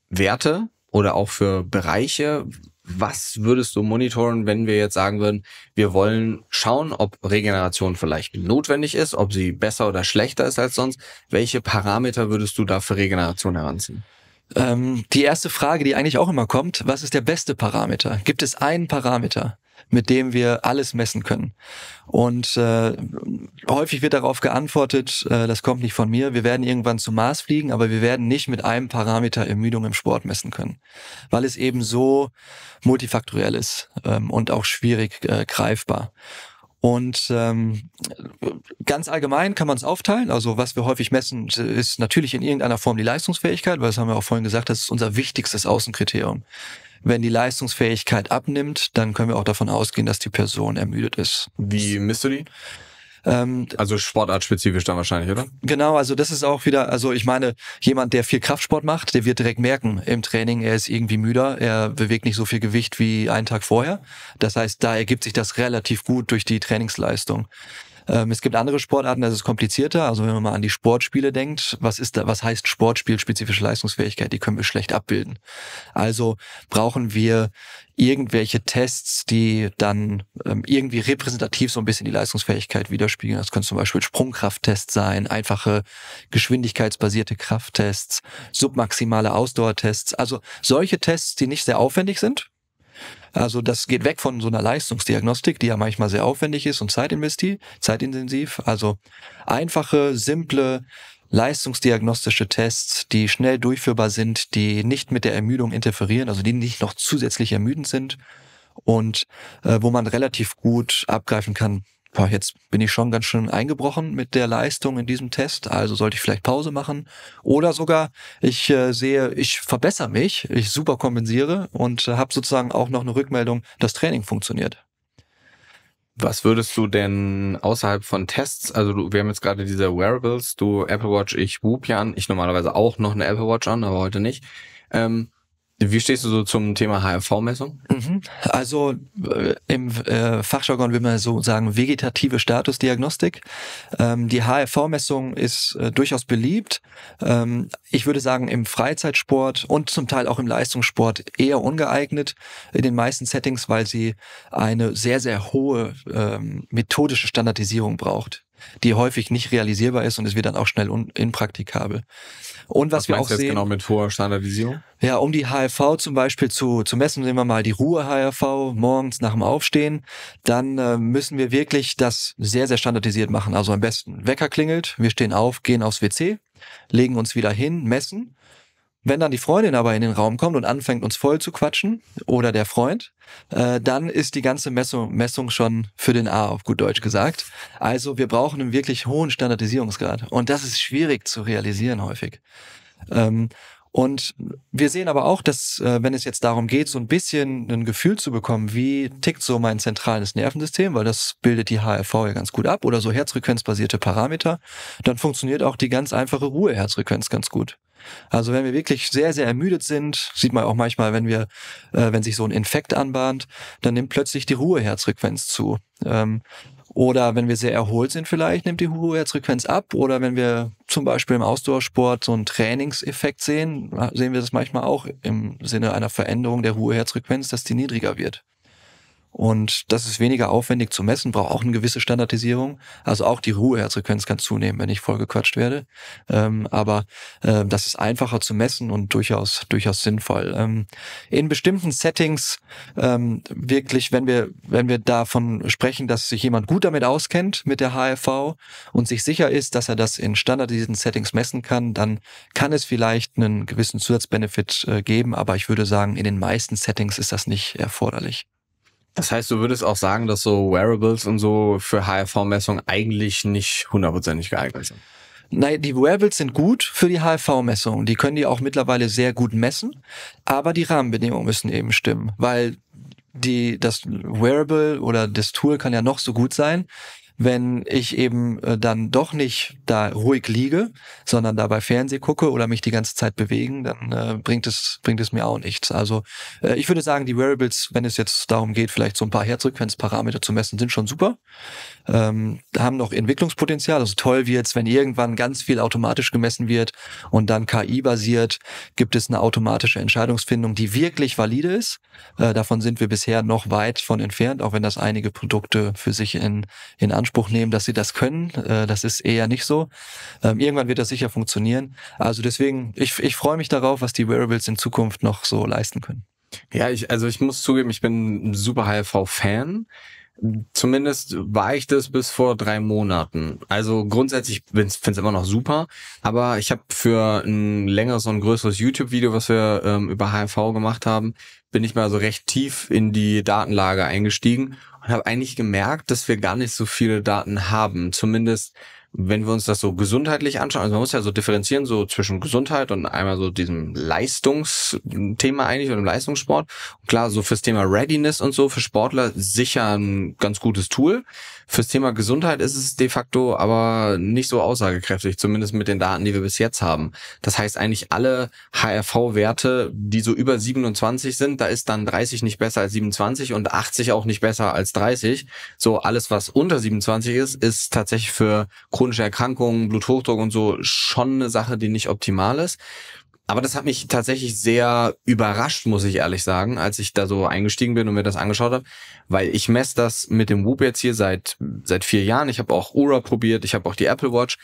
Werte oder auch für Bereiche was würdest du monitoren, wenn wir jetzt sagen würden, wir wollen schauen, ob Regeneration vielleicht notwendig ist, ob sie besser oder schlechter ist als sonst? Welche Parameter würdest du da für Regeneration heranziehen? Ähm, die erste Frage, die eigentlich auch immer kommt, was ist der beste Parameter? Gibt es einen Parameter? mit dem wir alles messen können. Und äh, häufig wird darauf geantwortet, äh, das kommt nicht von mir, wir werden irgendwann zum Mars fliegen, aber wir werden nicht mit einem Parameter Ermüdung im Sport messen können, weil es eben so multifaktoriell ist ähm, und auch schwierig äh, greifbar. Und ähm, ganz allgemein kann man es aufteilen. Also was wir häufig messen, ist natürlich in irgendeiner Form die Leistungsfähigkeit, weil das haben wir auch vorhin gesagt, das ist unser wichtigstes Außenkriterium. Wenn die Leistungsfähigkeit abnimmt, dann können wir auch davon ausgehen, dass die Person ermüdet ist. Wie misst du die? Ähm, also sportartspezifisch dann wahrscheinlich, oder? Genau, also das ist auch wieder, also ich meine, jemand, der viel Kraftsport macht, der wird direkt merken im Training, er ist irgendwie müder, er bewegt nicht so viel Gewicht wie einen Tag vorher. Das heißt, da ergibt sich das relativ gut durch die Trainingsleistung. Ähm, es gibt andere Sportarten, das ist komplizierter. Also wenn man mal an die Sportspiele denkt, was ist da, was heißt Sportspiel spezifische Leistungsfähigkeit? Die können wir schlecht abbilden. Also brauchen wir irgendwelche Tests, die dann ähm, irgendwie repräsentativ so ein bisschen die Leistungsfähigkeit widerspiegeln. Das können zum Beispiel Sprungkrafttests sein, einfache geschwindigkeitsbasierte Krafttests, submaximale Ausdauertests. Also solche Tests, die nicht sehr aufwendig sind, also das geht weg von so einer Leistungsdiagnostik, die ja manchmal sehr aufwendig ist und zeitinvestiv, zeitintensiv. Also einfache, simple leistungsdiagnostische Tests, die schnell durchführbar sind, die nicht mit der Ermüdung interferieren, also die nicht noch zusätzlich ermüdend sind und äh, wo man relativ gut abgreifen kann, jetzt bin ich schon ganz schön eingebrochen mit der Leistung in diesem Test, also sollte ich vielleicht Pause machen. Oder sogar, ich äh, sehe, ich verbessere mich, ich super kompensiere und äh, habe sozusagen auch noch eine Rückmeldung, das Training funktioniert. Was würdest du denn außerhalb von Tests, also du, wir haben jetzt gerade diese Wearables, du Apple Watch, ich Whoop ja an, ich normalerweise auch noch eine Apple Watch an, aber heute nicht. Ähm, wie stehst du so zum Thema HRV-Messung? Mhm. Also äh, im äh, Fachjargon will man so sagen vegetative Statusdiagnostik. Ähm, die HRV-Messung ist äh, durchaus beliebt. Ähm, ich würde sagen im Freizeitsport und zum Teil auch im Leistungssport eher ungeeignet in den meisten Settings, weil sie eine sehr, sehr hohe ähm, methodische Standardisierung braucht die häufig nicht realisierbar ist und es wird dann auch schnell unpraktikabel. Und was, was wir auch sehen, genau mit hoher Standardisierung? Ja, um die HRV zum Beispiel zu, zu messen, nehmen wir mal die Ruhe-HRV morgens nach dem Aufstehen, dann äh, müssen wir wirklich das sehr, sehr standardisiert machen. Also am besten Wecker klingelt, wir stehen auf, gehen aufs WC, legen uns wieder hin, messen wenn dann die Freundin aber in den Raum kommt und anfängt, uns voll zu quatschen, oder der Freund, äh, dann ist die ganze Messung, Messung schon für den A auf gut Deutsch gesagt. Also wir brauchen einen wirklich hohen Standardisierungsgrad. Und das ist schwierig zu realisieren häufig. Ähm, und wir sehen aber auch, dass äh, wenn es jetzt darum geht, so ein bisschen ein Gefühl zu bekommen, wie tickt so mein zentrales Nervensystem, weil das bildet die HRV ja ganz gut ab oder so herzfrequenzbasierte Parameter, dann funktioniert auch die ganz einfache Ruheherzfrequenz ganz gut. Also wenn wir wirklich sehr, sehr ermüdet sind, sieht man auch manchmal, wenn wir, äh, wenn sich so ein Infekt anbahnt, dann nimmt plötzlich die Ruheherzfrequenz zu. Ähm, oder wenn wir sehr erholt sind, vielleicht nimmt die Ruheherzfrequenz ab. Oder wenn wir zum Beispiel im Ausdauersport so einen Trainingseffekt sehen, sehen wir das manchmal auch im Sinne einer Veränderung der Ruheherzfrequenz, dass die niedriger wird. Und das ist weniger aufwendig zu messen, braucht auch eine gewisse Standardisierung. Also auch die Ruheherzfrequenz kann zunehmen, wenn ich vollgequatscht werde. Ähm, aber äh, das ist einfacher zu messen und durchaus, durchaus sinnvoll. Ähm, in bestimmten Settings ähm, wirklich, wenn wir, wenn wir davon sprechen, dass sich jemand gut damit auskennt mit der HRV und sich sicher ist, dass er das in standardisierten Settings messen kann, dann kann es vielleicht einen gewissen Zusatzbenefit äh, geben. Aber ich würde sagen, in den meisten Settings ist das nicht erforderlich. Das heißt, du würdest auch sagen, dass so Wearables und so für HIV-Messung eigentlich nicht hundertprozentig geeignet sind. Nein, die Wearables sind gut für die HIV-Messung. Die können die auch mittlerweile sehr gut messen, aber die Rahmenbedingungen müssen eben stimmen, weil die, das Wearable oder das Tool kann ja noch so gut sein wenn ich eben äh, dann doch nicht da ruhig liege, sondern dabei Fernseh gucke oder mich die ganze Zeit bewegen, dann äh, bringt es bringt es mir auch nichts. Also äh, ich würde sagen, die Wearables, wenn es jetzt darum geht, vielleicht so ein paar Herzfrequenzparameter zu messen, sind schon super ähm, haben noch Entwicklungspotenzial. Also toll wie jetzt, wenn irgendwann ganz viel automatisch gemessen wird und dann KI-basiert, gibt es eine automatische Entscheidungsfindung, die wirklich valide ist. Äh, davon sind wir bisher noch weit von entfernt, auch wenn das einige Produkte für sich in, in Anspruch nehmen, dass sie das können. Äh, das ist eher nicht so. Ähm, irgendwann wird das sicher funktionieren. Also deswegen, ich, ich freue mich darauf, was die Wearables in Zukunft noch so leisten können. Ja, ich, also ich muss zugeben, ich bin ein super HLV-Fan. Zumindest war ich das bis vor drei Monaten. Also grundsätzlich finde es immer noch super, aber ich habe für ein längeres und größeres YouTube-Video, was wir ähm, über HMV gemacht haben, bin ich mal so recht tief in die Datenlage eingestiegen und habe eigentlich gemerkt, dass wir gar nicht so viele Daten haben. Zumindest wenn wir uns das so gesundheitlich anschauen, also man muss ja so differenzieren, so zwischen Gesundheit und einmal so diesem Leistungsthema eigentlich oder im Leistungssport. Und klar, so fürs Thema Readiness und so, für Sportler sicher ein ganz gutes Tool. Fürs Thema Gesundheit ist es de facto aber nicht so aussagekräftig, zumindest mit den Daten, die wir bis jetzt haben. Das heißt eigentlich alle HRV-Werte, die so über 27 sind, da ist dann 30 nicht besser als 27 und 80 auch nicht besser als 30. So alles, was unter 27 ist, ist tatsächlich für chronische Erkrankungen, Bluthochdruck und so schon eine Sache, die nicht optimal ist. Aber das hat mich tatsächlich sehr überrascht, muss ich ehrlich sagen, als ich da so eingestiegen bin und mir das angeschaut habe, weil ich messe das mit dem Whoop jetzt hier seit seit vier Jahren. Ich habe auch Ura probiert, ich habe auch die Apple Watch.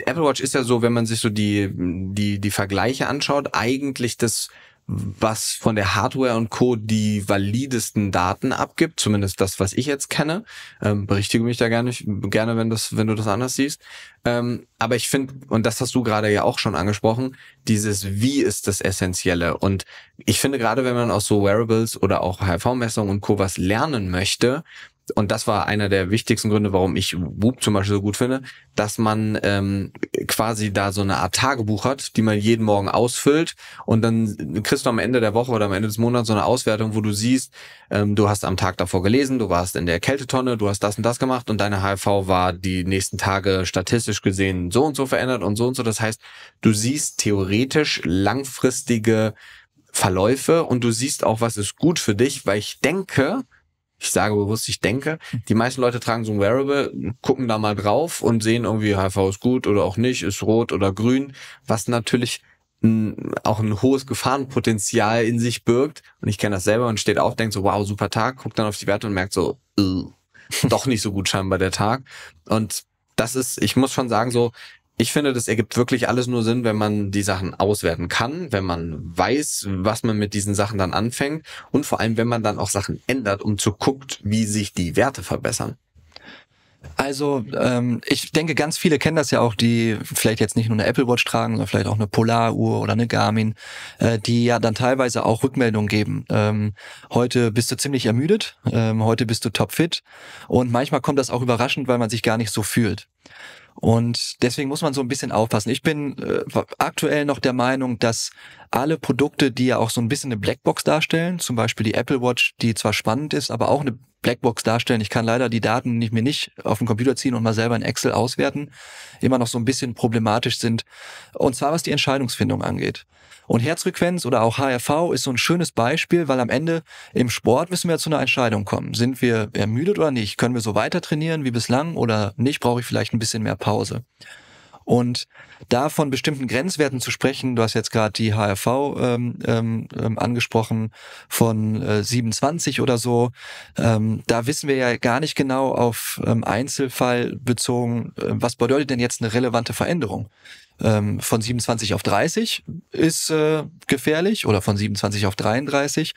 Apple Watch ist ja so, wenn man sich so die die die Vergleiche anschaut, eigentlich das was von der Hardware und Co. die validesten Daten abgibt, zumindest das, was ich jetzt kenne. Ähm, berichtige mich da gerne, gerne, wenn das, wenn du das anders siehst. Ähm, aber ich finde, und das hast du gerade ja auch schon angesprochen, dieses Wie ist das Essentielle. Und ich finde gerade, wenn man aus so Wearables oder auch HIV-Messungen und Co. was lernen möchte, und das war einer der wichtigsten Gründe, warum ich Whoop zum Beispiel so gut finde, dass man ähm, quasi da so eine Art Tagebuch hat, die man jeden Morgen ausfüllt und dann kriegst du am Ende der Woche oder am Ende des Monats so eine Auswertung, wo du siehst, ähm, du hast am Tag davor gelesen, du warst in der Kältetonne, du hast das und das gemacht und deine HIV war die nächsten Tage statistisch gesehen so und so verändert und so und so. Das heißt, du siehst theoretisch langfristige Verläufe und du siehst auch, was ist gut für dich, weil ich denke, ich sage bewusst, ich denke, die meisten Leute tragen so ein Wearable, gucken da mal drauf und sehen irgendwie, HIV ist gut oder auch nicht, ist rot oder grün, was natürlich ein, auch ein hohes Gefahrenpotenzial in sich birgt. Und ich kenne das selber und steht auf, denkt so, wow, super Tag, guckt dann auf die Werte und merkt so, doch nicht so gut scheinbar der Tag. Und das ist, ich muss schon sagen, so, ich finde, das ergibt wirklich alles nur Sinn, wenn man die Sachen auswerten kann, wenn man weiß, was man mit diesen Sachen dann anfängt und vor allem, wenn man dann auch Sachen ändert, um zu guckt, wie sich die Werte verbessern. Also ähm, ich denke, ganz viele kennen das ja auch, die vielleicht jetzt nicht nur eine Apple Watch tragen, sondern vielleicht auch eine Polaruhr oder eine Garmin, äh, die ja dann teilweise auch Rückmeldungen geben. Ähm, heute bist du ziemlich ermüdet, ähm, heute bist du topfit und manchmal kommt das auch überraschend, weil man sich gar nicht so fühlt. Und deswegen muss man so ein bisschen aufpassen. Ich bin äh, aktuell noch der Meinung, dass alle Produkte, die ja auch so ein bisschen eine Blackbox darstellen, zum Beispiel die Apple Watch, die zwar spannend ist, aber auch eine Blackbox darstellen. Ich kann leider die Daten nicht mir nicht auf den Computer ziehen und mal selber in Excel auswerten, immer noch so ein bisschen problematisch sind. Und zwar was die Entscheidungsfindung angeht. Und Herzfrequenz oder auch HRV ist so ein schönes Beispiel, weil am Ende im Sport müssen wir zu einer Entscheidung kommen. Sind wir ermüdet oder nicht? Können wir so weiter trainieren wie bislang oder nicht? Brauche ich vielleicht ein bisschen mehr Pause? Und da von bestimmten Grenzwerten zu sprechen, du hast jetzt gerade die HRV ähm, ähm, ähm, angesprochen von äh, 27 oder so, ähm, da wissen wir ja gar nicht genau auf ähm, Einzelfall bezogen, äh, was bedeutet denn jetzt eine relevante Veränderung ähm, von 27 auf 30 ist äh, gefährlich oder von 27 auf 33.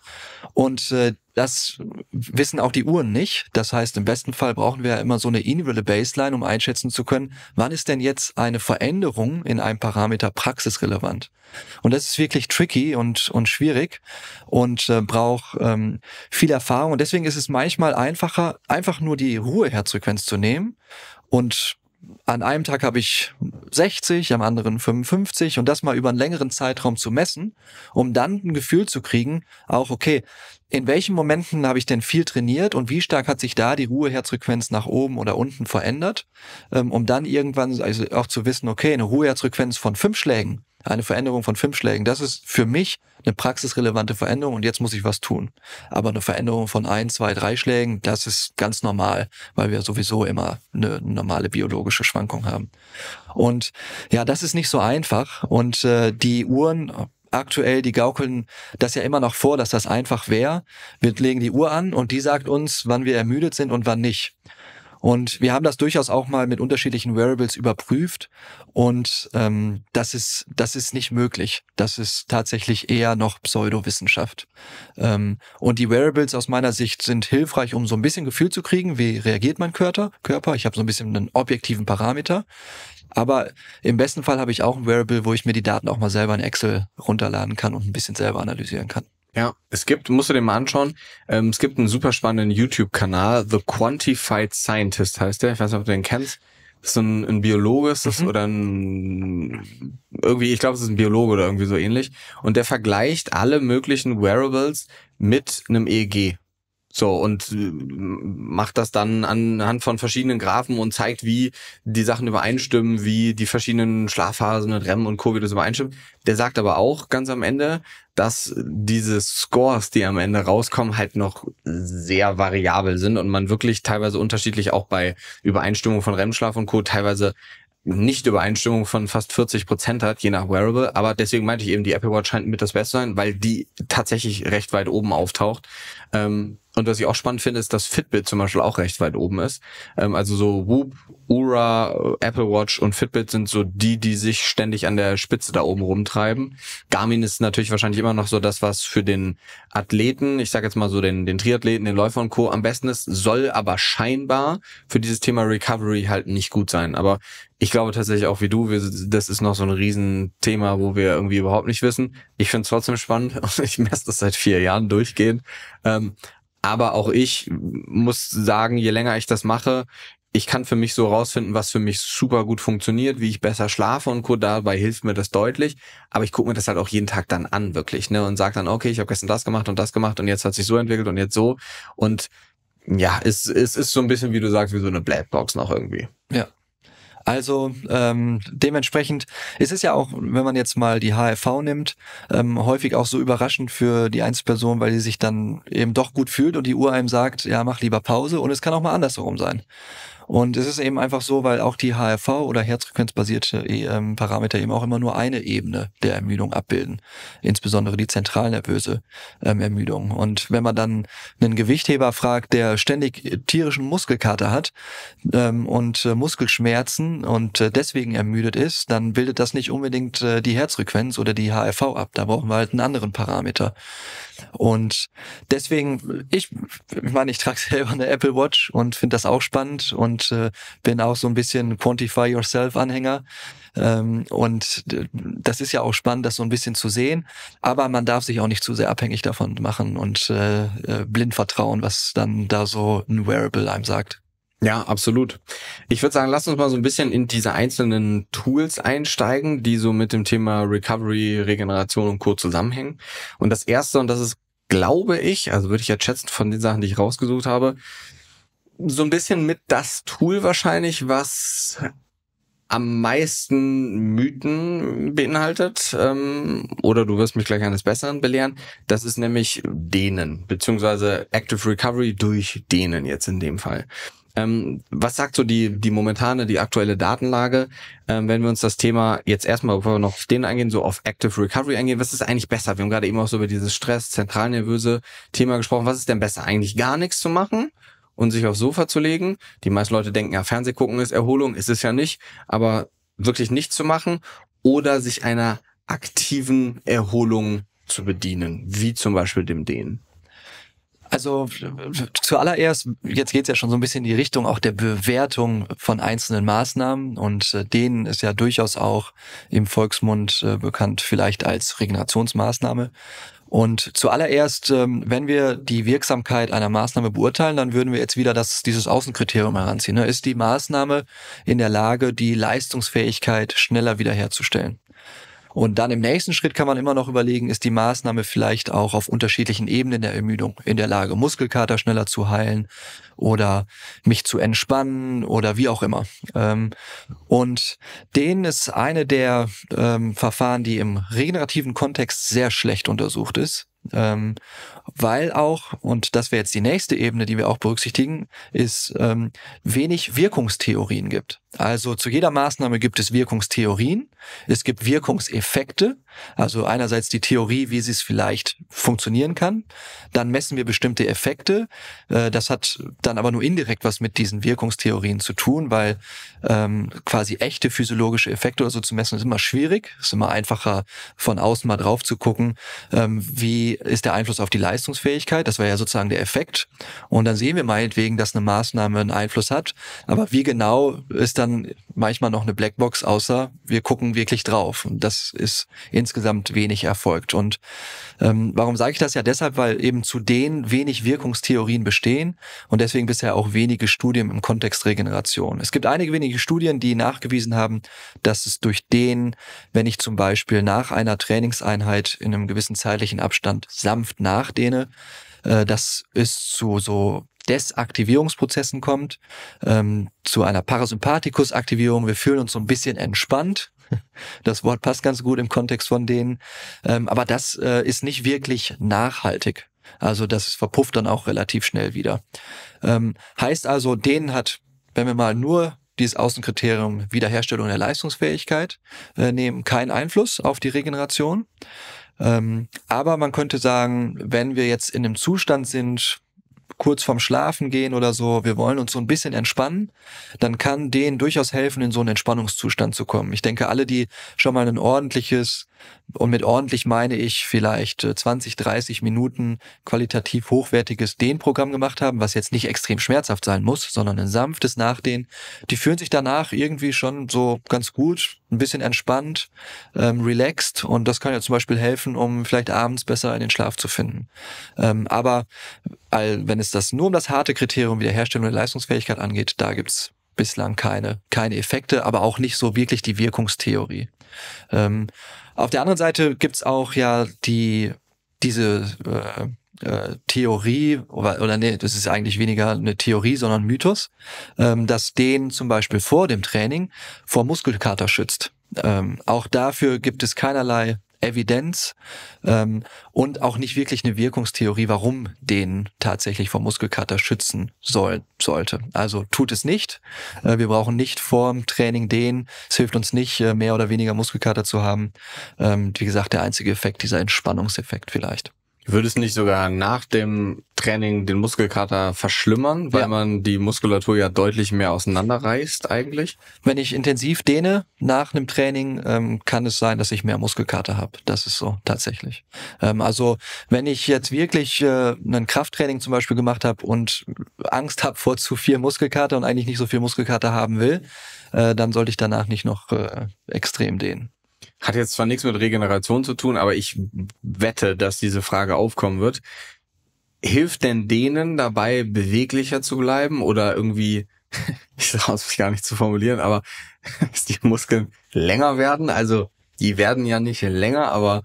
Und äh, das wissen auch die Uhren nicht. Das heißt, im besten Fall brauchen wir ja immer so eine individuelle Baseline, um einschätzen zu können, wann ist denn jetzt eine Veränderung in einem Parameter praxisrelevant. Und das ist wirklich tricky und, und schwierig und äh, braucht ähm, viel Erfahrung. Und deswegen ist es manchmal einfacher, einfach nur die Ruheherzfrequenz zu nehmen und an einem Tag habe ich 60, am anderen 55 und das mal über einen längeren Zeitraum zu messen, um dann ein Gefühl zu kriegen, auch okay, in welchen Momenten habe ich denn viel trainiert und wie stark hat sich da die Ruheherzfrequenz nach oben oder unten verändert, ähm, um dann irgendwann also auch zu wissen, okay, eine Ruheherzfrequenz von fünf Schlägen, eine Veränderung von fünf Schlägen, das ist für mich eine praxisrelevante Veränderung und jetzt muss ich was tun. Aber eine Veränderung von ein, zwei, drei Schlägen, das ist ganz normal, weil wir sowieso immer eine normale biologische Schwankung haben. Und ja, das ist nicht so einfach und äh, die Uhren aktuell, die gaukeln das ja immer noch vor, dass das einfach wäre. Wir legen die Uhr an und die sagt uns, wann wir ermüdet sind und wann nicht. Und wir haben das durchaus auch mal mit unterschiedlichen Wearables überprüft und ähm, das, ist, das ist nicht möglich. Das ist tatsächlich eher noch Pseudowissenschaft. Ähm, und die Wearables aus meiner Sicht sind hilfreich, um so ein bisschen Gefühl zu kriegen, wie reagiert mein Körper. Ich habe so ein bisschen einen objektiven Parameter. Aber im besten Fall habe ich auch ein Wearable, wo ich mir die Daten auch mal selber in Excel runterladen kann und ein bisschen selber analysieren kann. Ja, es gibt, musst du dir mal anschauen, ähm, es gibt einen super spannenden YouTube-Kanal, The Quantified Scientist heißt der. Ich weiß nicht, ob du den kennst. Das ist ein, ein Biologe, ist das mhm. oder ein irgendwie, ich glaube, es ist ein Biologe oder irgendwie so ähnlich. Und der vergleicht alle möglichen Wearables mit einem EEG. So, und äh, macht das dann anhand von verschiedenen Graphen und zeigt, wie die Sachen übereinstimmen, wie die verschiedenen Schlafphasen und REM und Covid übereinstimmen. Der sagt aber auch ganz am Ende, dass diese Scores, die am Ende rauskommen, halt noch sehr variabel sind und man wirklich teilweise unterschiedlich auch bei Übereinstimmung von REM-Schlaf und Co. teilweise nicht Übereinstimmung von fast 40 Prozent hat, je nach Wearable. Aber deswegen meinte ich eben, die Apple Watch scheint mit das Beste sein, weil die tatsächlich recht weit oben auftaucht. Ähm, und was ich auch spannend finde, ist, dass Fitbit zum Beispiel auch recht weit oben ist. Ähm, also so Whoop, Ura, Apple Watch und Fitbit sind so die, die sich ständig an der Spitze da oben rumtreiben. Garmin ist natürlich wahrscheinlich immer noch so das, was für den Athleten, ich sage jetzt mal so den, den Triathleten, den Läufer und Co. am besten ist, soll aber scheinbar für dieses Thema Recovery halt nicht gut sein. Aber ich glaube tatsächlich auch wie du, wir, das ist noch so ein Riesenthema, wo wir irgendwie überhaupt nicht wissen. Ich finde es trotzdem spannend und ich messe das seit vier Jahren durchgehend. Ähm, aber auch ich muss sagen, je länger ich das mache, ich kann für mich so rausfinden, was für mich super gut funktioniert, wie ich besser schlafe und Co. Dabei hilft mir das deutlich. Aber ich gucke mir das halt auch jeden Tag dann an, wirklich, ne? Und sage dann, okay, ich habe gestern das gemacht und das gemacht und jetzt hat sich so entwickelt und jetzt so. Und ja, es, es ist so ein bisschen, wie du sagst, wie so eine Blackbox noch irgendwie. Ja. Also ähm, dementsprechend ist es ja auch, wenn man jetzt mal die HRV nimmt, ähm, häufig auch so überraschend für die Einzelperson, weil die sich dann eben doch gut fühlt und die Uhr einem sagt, ja, mach lieber Pause und es kann auch mal andersherum sein. Und es ist eben einfach so, weil auch die HRV oder herzfrequenzbasierte äh, ähm, Parameter eben auch immer nur eine Ebene der Ermüdung abbilden, insbesondere die zentralnervöse ähm, Ermüdung. Und wenn man dann einen Gewichtheber fragt, der ständig tierischen Muskelkater hat ähm, und äh, Muskelschmerzen und äh, deswegen ermüdet ist, dann bildet das nicht unbedingt die Herzfrequenz oder die HRV ab. Da brauchen wir halt einen anderen Parameter. Und deswegen, ich, ich meine, ich trage selber eine Apple Watch und finde das auch spannend und und äh, bin auch so ein bisschen Quantify Yourself-Anhänger. Ähm, und das ist ja auch spannend, das so ein bisschen zu sehen. Aber man darf sich auch nicht zu sehr abhängig davon machen und äh, äh blind vertrauen, was dann da so ein Wearable einem sagt. Ja, absolut. Ich würde sagen, lass uns mal so ein bisschen in diese einzelnen Tools einsteigen, die so mit dem Thema Recovery, Regeneration und Co. zusammenhängen. Und das erste, und das ist, glaube ich, also würde ich jetzt schätzen von den Sachen, die ich rausgesucht habe, so ein bisschen mit das Tool wahrscheinlich, was am meisten Mythen beinhaltet. Ähm, oder du wirst mich gleich eines Besseren belehren. Das ist nämlich Dehnen, beziehungsweise Active Recovery durch Dehnen jetzt in dem Fall. Ähm, was sagt so die, die momentane, die aktuelle Datenlage, ähm, wenn wir uns das Thema jetzt erstmal, bevor wir noch auf den eingehen, so auf Active Recovery eingehen? Was ist eigentlich besser? Wir haben gerade eben auch so über dieses Stress, zentralnervöse Thema gesprochen. Was ist denn besser? Eigentlich gar nichts zu machen und sich aufs Sofa zu legen. Die meisten Leute denken, ja, Fernseh ist Erholung, ist es ja nicht, aber wirklich nichts zu machen oder sich einer aktiven Erholung zu bedienen, wie zum Beispiel dem Dehnen. Also zuallererst, jetzt geht's ja schon so ein bisschen in die Richtung auch der Bewertung von einzelnen Maßnahmen und äh, denen ist ja durchaus auch im Volksmund äh, bekannt vielleicht als Regenerationsmaßnahme. Und zuallererst, ähm, wenn wir die Wirksamkeit einer Maßnahme beurteilen, dann würden wir jetzt wieder das, dieses Außenkriterium heranziehen. Ne? Ist die Maßnahme in der Lage, die Leistungsfähigkeit schneller wiederherzustellen? Und dann im nächsten Schritt kann man immer noch überlegen, ist die Maßnahme vielleicht auch auf unterschiedlichen Ebenen der Ermüdung in der Lage, Muskelkater schneller zu heilen oder mich zu entspannen oder wie auch immer. Ähm, und den ist eine der ähm, Verfahren, die im regenerativen Kontext sehr schlecht untersucht ist. Ähm, weil auch, und das wäre jetzt die nächste Ebene, die wir auch berücksichtigen, ist ähm, wenig Wirkungstheorien gibt. Also zu jeder Maßnahme gibt es Wirkungstheorien, es gibt Wirkungseffekte, also einerseits die Theorie, wie sie es vielleicht funktionieren kann, dann messen wir bestimmte Effekte, äh, das hat dann aber nur indirekt was mit diesen Wirkungstheorien zu tun, weil ähm, quasi echte physiologische Effekte oder so zu messen ist immer schwierig, ist immer einfacher von außen mal drauf zu gucken, ähm, wie ist der Einfluss auf die Leistungsfähigkeit, das wäre ja sozusagen der Effekt und dann sehen wir meinetwegen, dass eine Maßnahme einen Einfluss hat, aber wie genau ist dann manchmal noch eine Blackbox, außer wir gucken wirklich drauf. Und das ist insgesamt wenig erfolgt. Und ähm, warum sage ich das ja deshalb? Weil eben zu denen wenig Wirkungstheorien bestehen und deswegen bisher auch wenige Studien im Kontext Regeneration. Es gibt einige wenige Studien, die nachgewiesen haben, dass es durch den, wenn ich zum Beispiel nach einer Trainingseinheit in einem gewissen zeitlichen Abstand sanft nachdehne, äh, das ist zu so Desaktivierungsprozessen kommt, ähm, zu einer Parasympathikus-Aktivierung. Wir fühlen uns so ein bisschen entspannt. Das Wort passt ganz gut im Kontext von denen. Ähm, aber das äh, ist nicht wirklich nachhaltig. Also das verpufft dann auch relativ schnell wieder. Ähm, heißt also, denen hat, wenn wir mal nur dieses Außenkriterium Wiederherstellung der Leistungsfähigkeit äh, nehmen, keinen Einfluss auf die Regeneration. Ähm, aber man könnte sagen, wenn wir jetzt in einem Zustand sind, kurz vorm Schlafen gehen oder so, wir wollen uns so ein bisschen entspannen, dann kann denen durchaus helfen, in so einen Entspannungszustand zu kommen. Ich denke, alle, die schon mal ein ordentliches und mit ordentlich meine ich vielleicht 20, äh, 30 Minuten qualitativ hochwertiges Dehnprogramm gemacht haben, was jetzt nicht extrem schmerzhaft sein muss, sondern ein sanftes Nachdehnen. Die fühlen sich danach irgendwie schon so ganz gut, ein bisschen entspannt, ähm, relaxed und das kann ja zum Beispiel helfen, um vielleicht abends besser in den Schlaf zu finden. Ähm, aber all, wenn es das nur um das harte Kriterium wie der Herstellung der Leistungsfähigkeit angeht, da gibt's bislang keine, keine Effekte, aber auch nicht so wirklich die Wirkungstheorie. Ähm, auf der anderen Seite gibt's auch ja die, diese äh, äh, Theorie, oder, oder nee, das ist eigentlich weniger eine Theorie, sondern Mythos, ähm, dass den zum Beispiel vor dem Training vor Muskelkater schützt. Ähm, auch dafür gibt es keinerlei Evidenz ähm, und auch nicht wirklich eine Wirkungstheorie, warum den tatsächlich vor Muskelkater schützen soll, sollte. Also tut es nicht. Äh, wir brauchen nicht vorm Training den. Es hilft uns nicht, äh, mehr oder weniger Muskelkater zu haben. Ähm, wie gesagt, der einzige Effekt, dieser Entspannungseffekt vielleicht. Würde es nicht sogar nach dem Training den Muskelkater verschlimmern, weil ja. man die Muskulatur ja deutlich mehr auseinanderreißt eigentlich? Wenn ich intensiv dehne nach einem Training, ähm, kann es sein, dass ich mehr Muskelkater habe. Das ist so tatsächlich. Ähm, also wenn ich jetzt wirklich äh, ein Krafttraining zum Beispiel gemacht habe und Angst habe vor zu viel Muskelkater und eigentlich nicht so viel Muskelkater haben will, äh, dann sollte ich danach nicht noch äh, extrem dehnen. Hat jetzt zwar nichts mit Regeneration zu tun, aber ich wette, dass diese Frage aufkommen wird. Hilft denn denen dabei, beweglicher zu bleiben oder irgendwie, ich traue es mich gar nicht zu formulieren, aber dass die Muskeln länger werden? Also die werden ja nicht länger, aber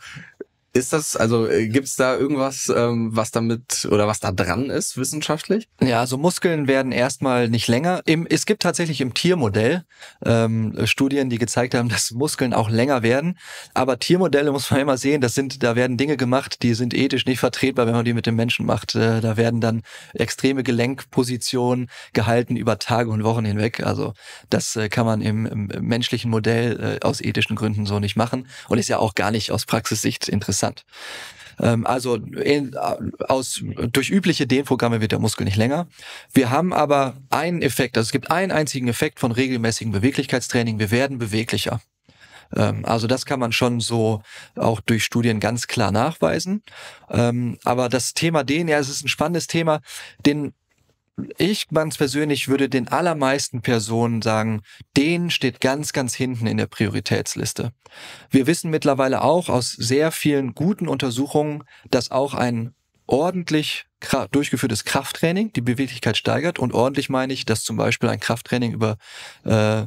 ist das, also äh, gibt's da irgendwas, ähm, was damit oder was da dran ist, wissenschaftlich? Ja, also Muskeln werden erstmal nicht länger. Im, es gibt tatsächlich im Tiermodell ähm, Studien, die gezeigt haben, dass Muskeln auch länger werden. Aber Tiermodelle muss man immer sehen, das sind, da werden Dinge gemacht, die sind ethisch nicht vertretbar, wenn man die mit dem Menschen macht. Äh, da werden dann extreme Gelenkpositionen gehalten über Tage und Wochen hinweg. Also das äh, kann man im, im menschlichen Modell äh, aus ethischen Gründen so nicht machen und ist ja auch gar nicht aus Praxissicht interessant interessant. Ähm, also in, aus, durch übliche Dehnprogramme wird der Muskel nicht länger. Wir haben aber einen Effekt, also es gibt einen einzigen Effekt von regelmäßigem Beweglichkeitstraining, wir werden beweglicher. Ähm, also das kann man schon so auch durch Studien ganz klar nachweisen. Ähm, aber das Thema ja, es ist ein spannendes Thema, den ich ganz persönlich würde den allermeisten Personen sagen, den steht ganz, ganz hinten in der Prioritätsliste. Wir wissen mittlerweile auch aus sehr vielen guten Untersuchungen, dass auch ein ordentlich durchgeführtes Krafttraining die Beweglichkeit steigert und ordentlich meine ich, dass zum Beispiel ein Krafttraining über äh,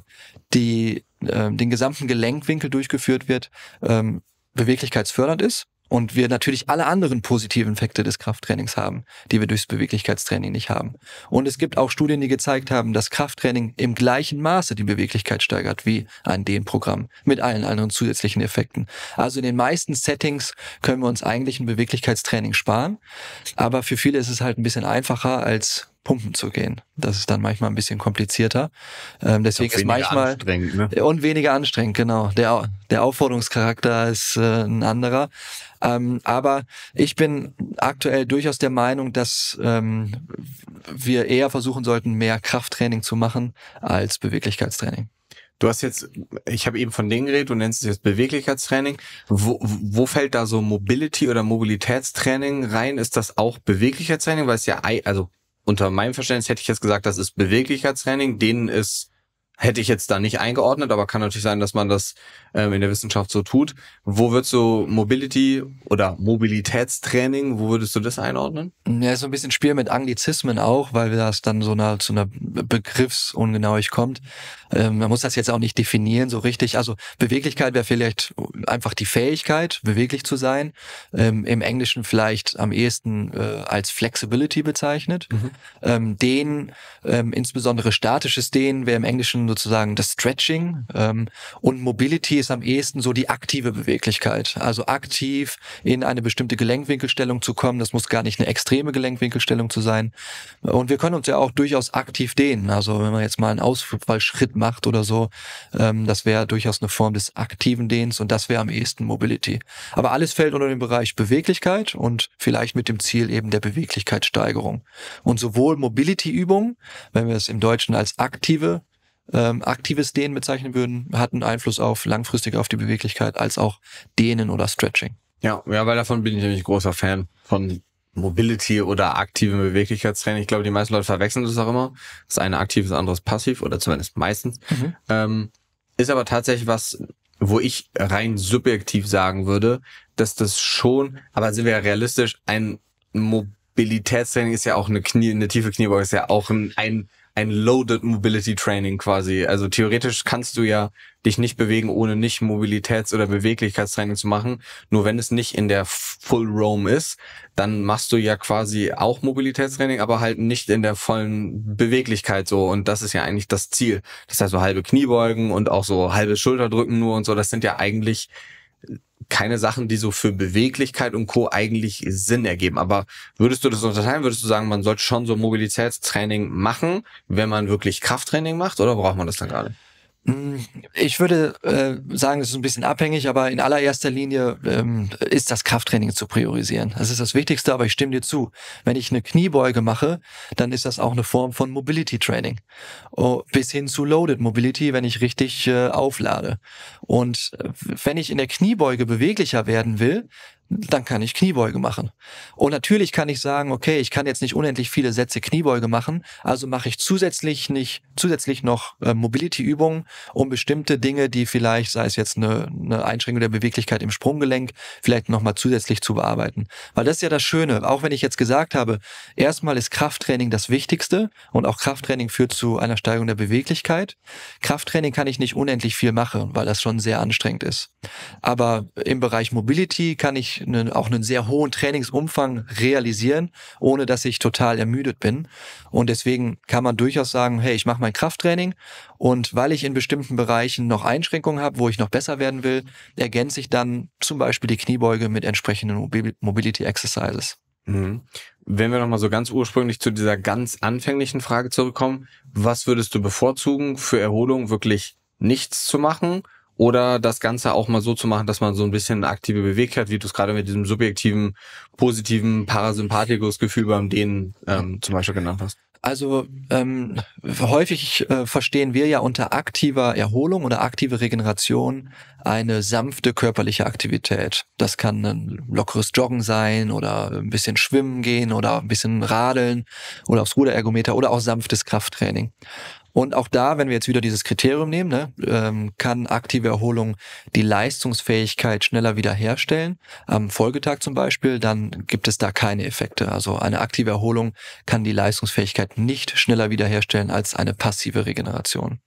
die, äh, den gesamten Gelenkwinkel durchgeführt wird, ähm, beweglichkeitsfördernd ist. Und wir natürlich alle anderen positiven Effekte des Krafttrainings haben, die wir durchs Beweglichkeitstraining nicht haben. Und es gibt auch Studien, die gezeigt haben, dass Krafttraining im gleichen Maße die Beweglichkeit steigert wie ein Dehnprogramm mit allen anderen zusätzlichen Effekten. Also in den meisten Settings können wir uns eigentlich ein Beweglichkeitstraining sparen. Aber für viele ist es halt ein bisschen einfacher als pumpen zu gehen. Das ist dann manchmal ein bisschen komplizierter. Ähm, deswegen ist manchmal Anstrengend, ne? und weniger anstrengend, genau. Der, der Aufforderungscharakter ist äh, ein anderer. Ähm, aber ich bin aktuell durchaus der Meinung, dass ähm, wir eher versuchen sollten, mehr Krafttraining zu machen als Beweglichkeitstraining. Du hast jetzt, ich habe eben von denen geredet, du nennst es jetzt Beweglichkeitstraining. Wo, wo fällt da so Mobility oder Mobilitätstraining rein? Ist das auch Beweglichkeitstraining? Weil es ja, also unter meinem Verständnis hätte ich jetzt gesagt, das ist Beweglichkeitstraining, denen ist Hätte ich jetzt da nicht eingeordnet, aber kann natürlich sein, dass man das ähm, in der Wissenschaft so tut. Wo würdest du Mobility oder Mobilitätstraining, wo würdest du das einordnen? Ja, ist so ein bisschen Spiel mit Anglizismen auch, weil das dann so einer, zu einer Begriffsungenauigkeit kommt. Ähm, man muss das jetzt auch nicht definieren so richtig. Also Beweglichkeit wäre vielleicht einfach die Fähigkeit, beweglich zu sein. Ähm, Im Englischen vielleicht am ehesten äh, als Flexibility bezeichnet. Mhm. Ähm, den, ähm, insbesondere statisches Dehnen, wäre im Englischen sozusagen das Stretching ähm, und Mobility ist am ehesten so die aktive Beweglichkeit. Also aktiv in eine bestimmte Gelenkwinkelstellung zu kommen, das muss gar nicht eine extreme Gelenkwinkelstellung zu sein. Und wir können uns ja auch durchaus aktiv dehnen. Also wenn man jetzt mal einen Ausfallschritt macht oder so, ähm, das wäre durchaus eine Form des aktiven Dehnens und das wäre am ehesten Mobility. Aber alles fällt unter den Bereich Beweglichkeit und vielleicht mit dem Ziel eben der Beweglichkeitssteigerung. Und sowohl Mobility-Übungen, wenn wir es im Deutschen als aktive ähm, aktives Dehnen bezeichnen würden, hat einen Einfluss auf langfristig auf die Beweglichkeit als auch Dehnen oder Stretching. Ja, ja, weil davon bin ich nämlich großer Fan von Mobility oder aktivem Beweglichkeitstraining. Ich glaube, die meisten Leute verwechseln das auch immer. Das eine aktiv, das andere ist passiv oder zumindest meistens. Mhm. Ähm, ist aber tatsächlich was, wo ich rein subjektiv sagen würde, dass das schon, aber sind wir ja realistisch, ein Mobilitätstraining ist ja auch eine Knie, eine tiefe Kniebeuge ist ja auch ein, ein ein Loaded Mobility Training quasi. Also theoretisch kannst du ja dich nicht bewegen, ohne nicht Mobilitäts- oder Beweglichkeitstraining zu machen. Nur wenn es nicht in der Full Roam ist, dann machst du ja quasi auch Mobilitätstraining, aber halt nicht in der vollen Beweglichkeit so. Und das ist ja eigentlich das Ziel. Das heißt so halbe Kniebeugen und auch so halbe Schulterdrücken nur und so. Das sind ja eigentlich keine Sachen, die so für Beweglichkeit und Co. eigentlich Sinn ergeben. Aber würdest du das unterteilen? Würdest du sagen, man sollte schon so Mobilitätstraining machen, wenn man wirklich Krafttraining macht, oder braucht man das dann gerade? Ich würde äh, sagen, es ist ein bisschen abhängig, aber in allererster Linie ähm, ist das Krafttraining zu priorisieren. Das ist das Wichtigste, aber ich stimme dir zu. Wenn ich eine Kniebeuge mache, dann ist das auch eine Form von Mobility Training. Oh, bis hin zu Loaded Mobility, wenn ich richtig äh, auflade. Und äh, wenn ich in der Kniebeuge beweglicher werden will, dann kann ich Kniebeuge machen. Und natürlich kann ich sagen, okay, ich kann jetzt nicht unendlich viele Sätze Kniebeuge machen, also mache ich zusätzlich nicht zusätzlich noch äh, Mobility-Übungen, um bestimmte Dinge, die vielleicht, sei es jetzt eine, eine Einschränkung der Beweglichkeit im Sprunggelenk, vielleicht nochmal zusätzlich zu bearbeiten. Weil das ist ja das Schöne, auch wenn ich jetzt gesagt habe, erstmal ist Krafttraining das Wichtigste und auch Krafttraining führt zu einer Steigerung der Beweglichkeit. Krafttraining kann ich nicht unendlich viel machen, weil das schon sehr anstrengend ist. Aber im Bereich Mobility kann ich einen, auch einen sehr hohen Trainingsumfang realisieren, ohne dass ich total ermüdet bin. Und deswegen kann man durchaus sagen, hey, ich mache mein Krafttraining und weil ich in bestimmten Bereichen noch Einschränkungen habe, wo ich noch besser werden will, ergänze ich dann zum Beispiel die Kniebeuge mit entsprechenden Mobility Exercises. Mhm. Wenn wir nochmal so ganz ursprünglich zu dieser ganz anfänglichen Frage zurückkommen, was würdest du bevorzugen, für Erholung wirklich nichts zu machen oder das Ganze auch mal so zu machen, dass man so ein bisschen aktive Beweglichkeit, wie du es gerade mit diesem subjektiven, positiven Parasympathikus-Gefühl beim Dehnen ähm, zum Beispiel genannt hast. Also ähm, häufig äh, verstehen wir ja unter aktiver Erholung oder aktive Regeneration eine sanfte körperliche Aktivität. Das kann ein lockeres Joggen sein oder ein bisschen schwimmen gehen oder ein bisschen radeln oder aufs Ruderergometer oder auch sanftes Krafttraining. Und auch da, wenn wir jetzt wieder dieses Kriterium nehmen, ne, ähm, kann aktive Erholung die Leistungsfähigkeit schneller wiederherstellen. Am Folgetag zum Beispiel, dann gibt es da keine Effekte. Also eine aktive Erholung kann die Leistungsfähigkeit nicht schneller wiederherstellen als eine passive Regeneration.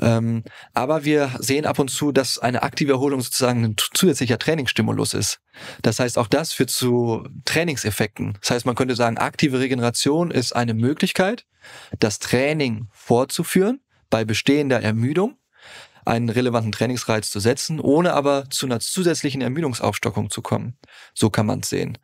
Ähm, aber wir sehen ab und zu, dass eine aktive Erholung sozusagen ein zusätzlicher Trainingsstimulus ist. Das heißt, auch das führt zu Trainingseffekten. Das heißt, man könnte sagen, aktive Regeneration ist eine Möglichkeit, das Training vorzuführen bei bestehender Ermüdung, einen relevanten Trainingsreiz zu setzen, ohne aber zu einer zusätzlichen Ermüdungsaufstockung zu kommen. So kann man es sehen.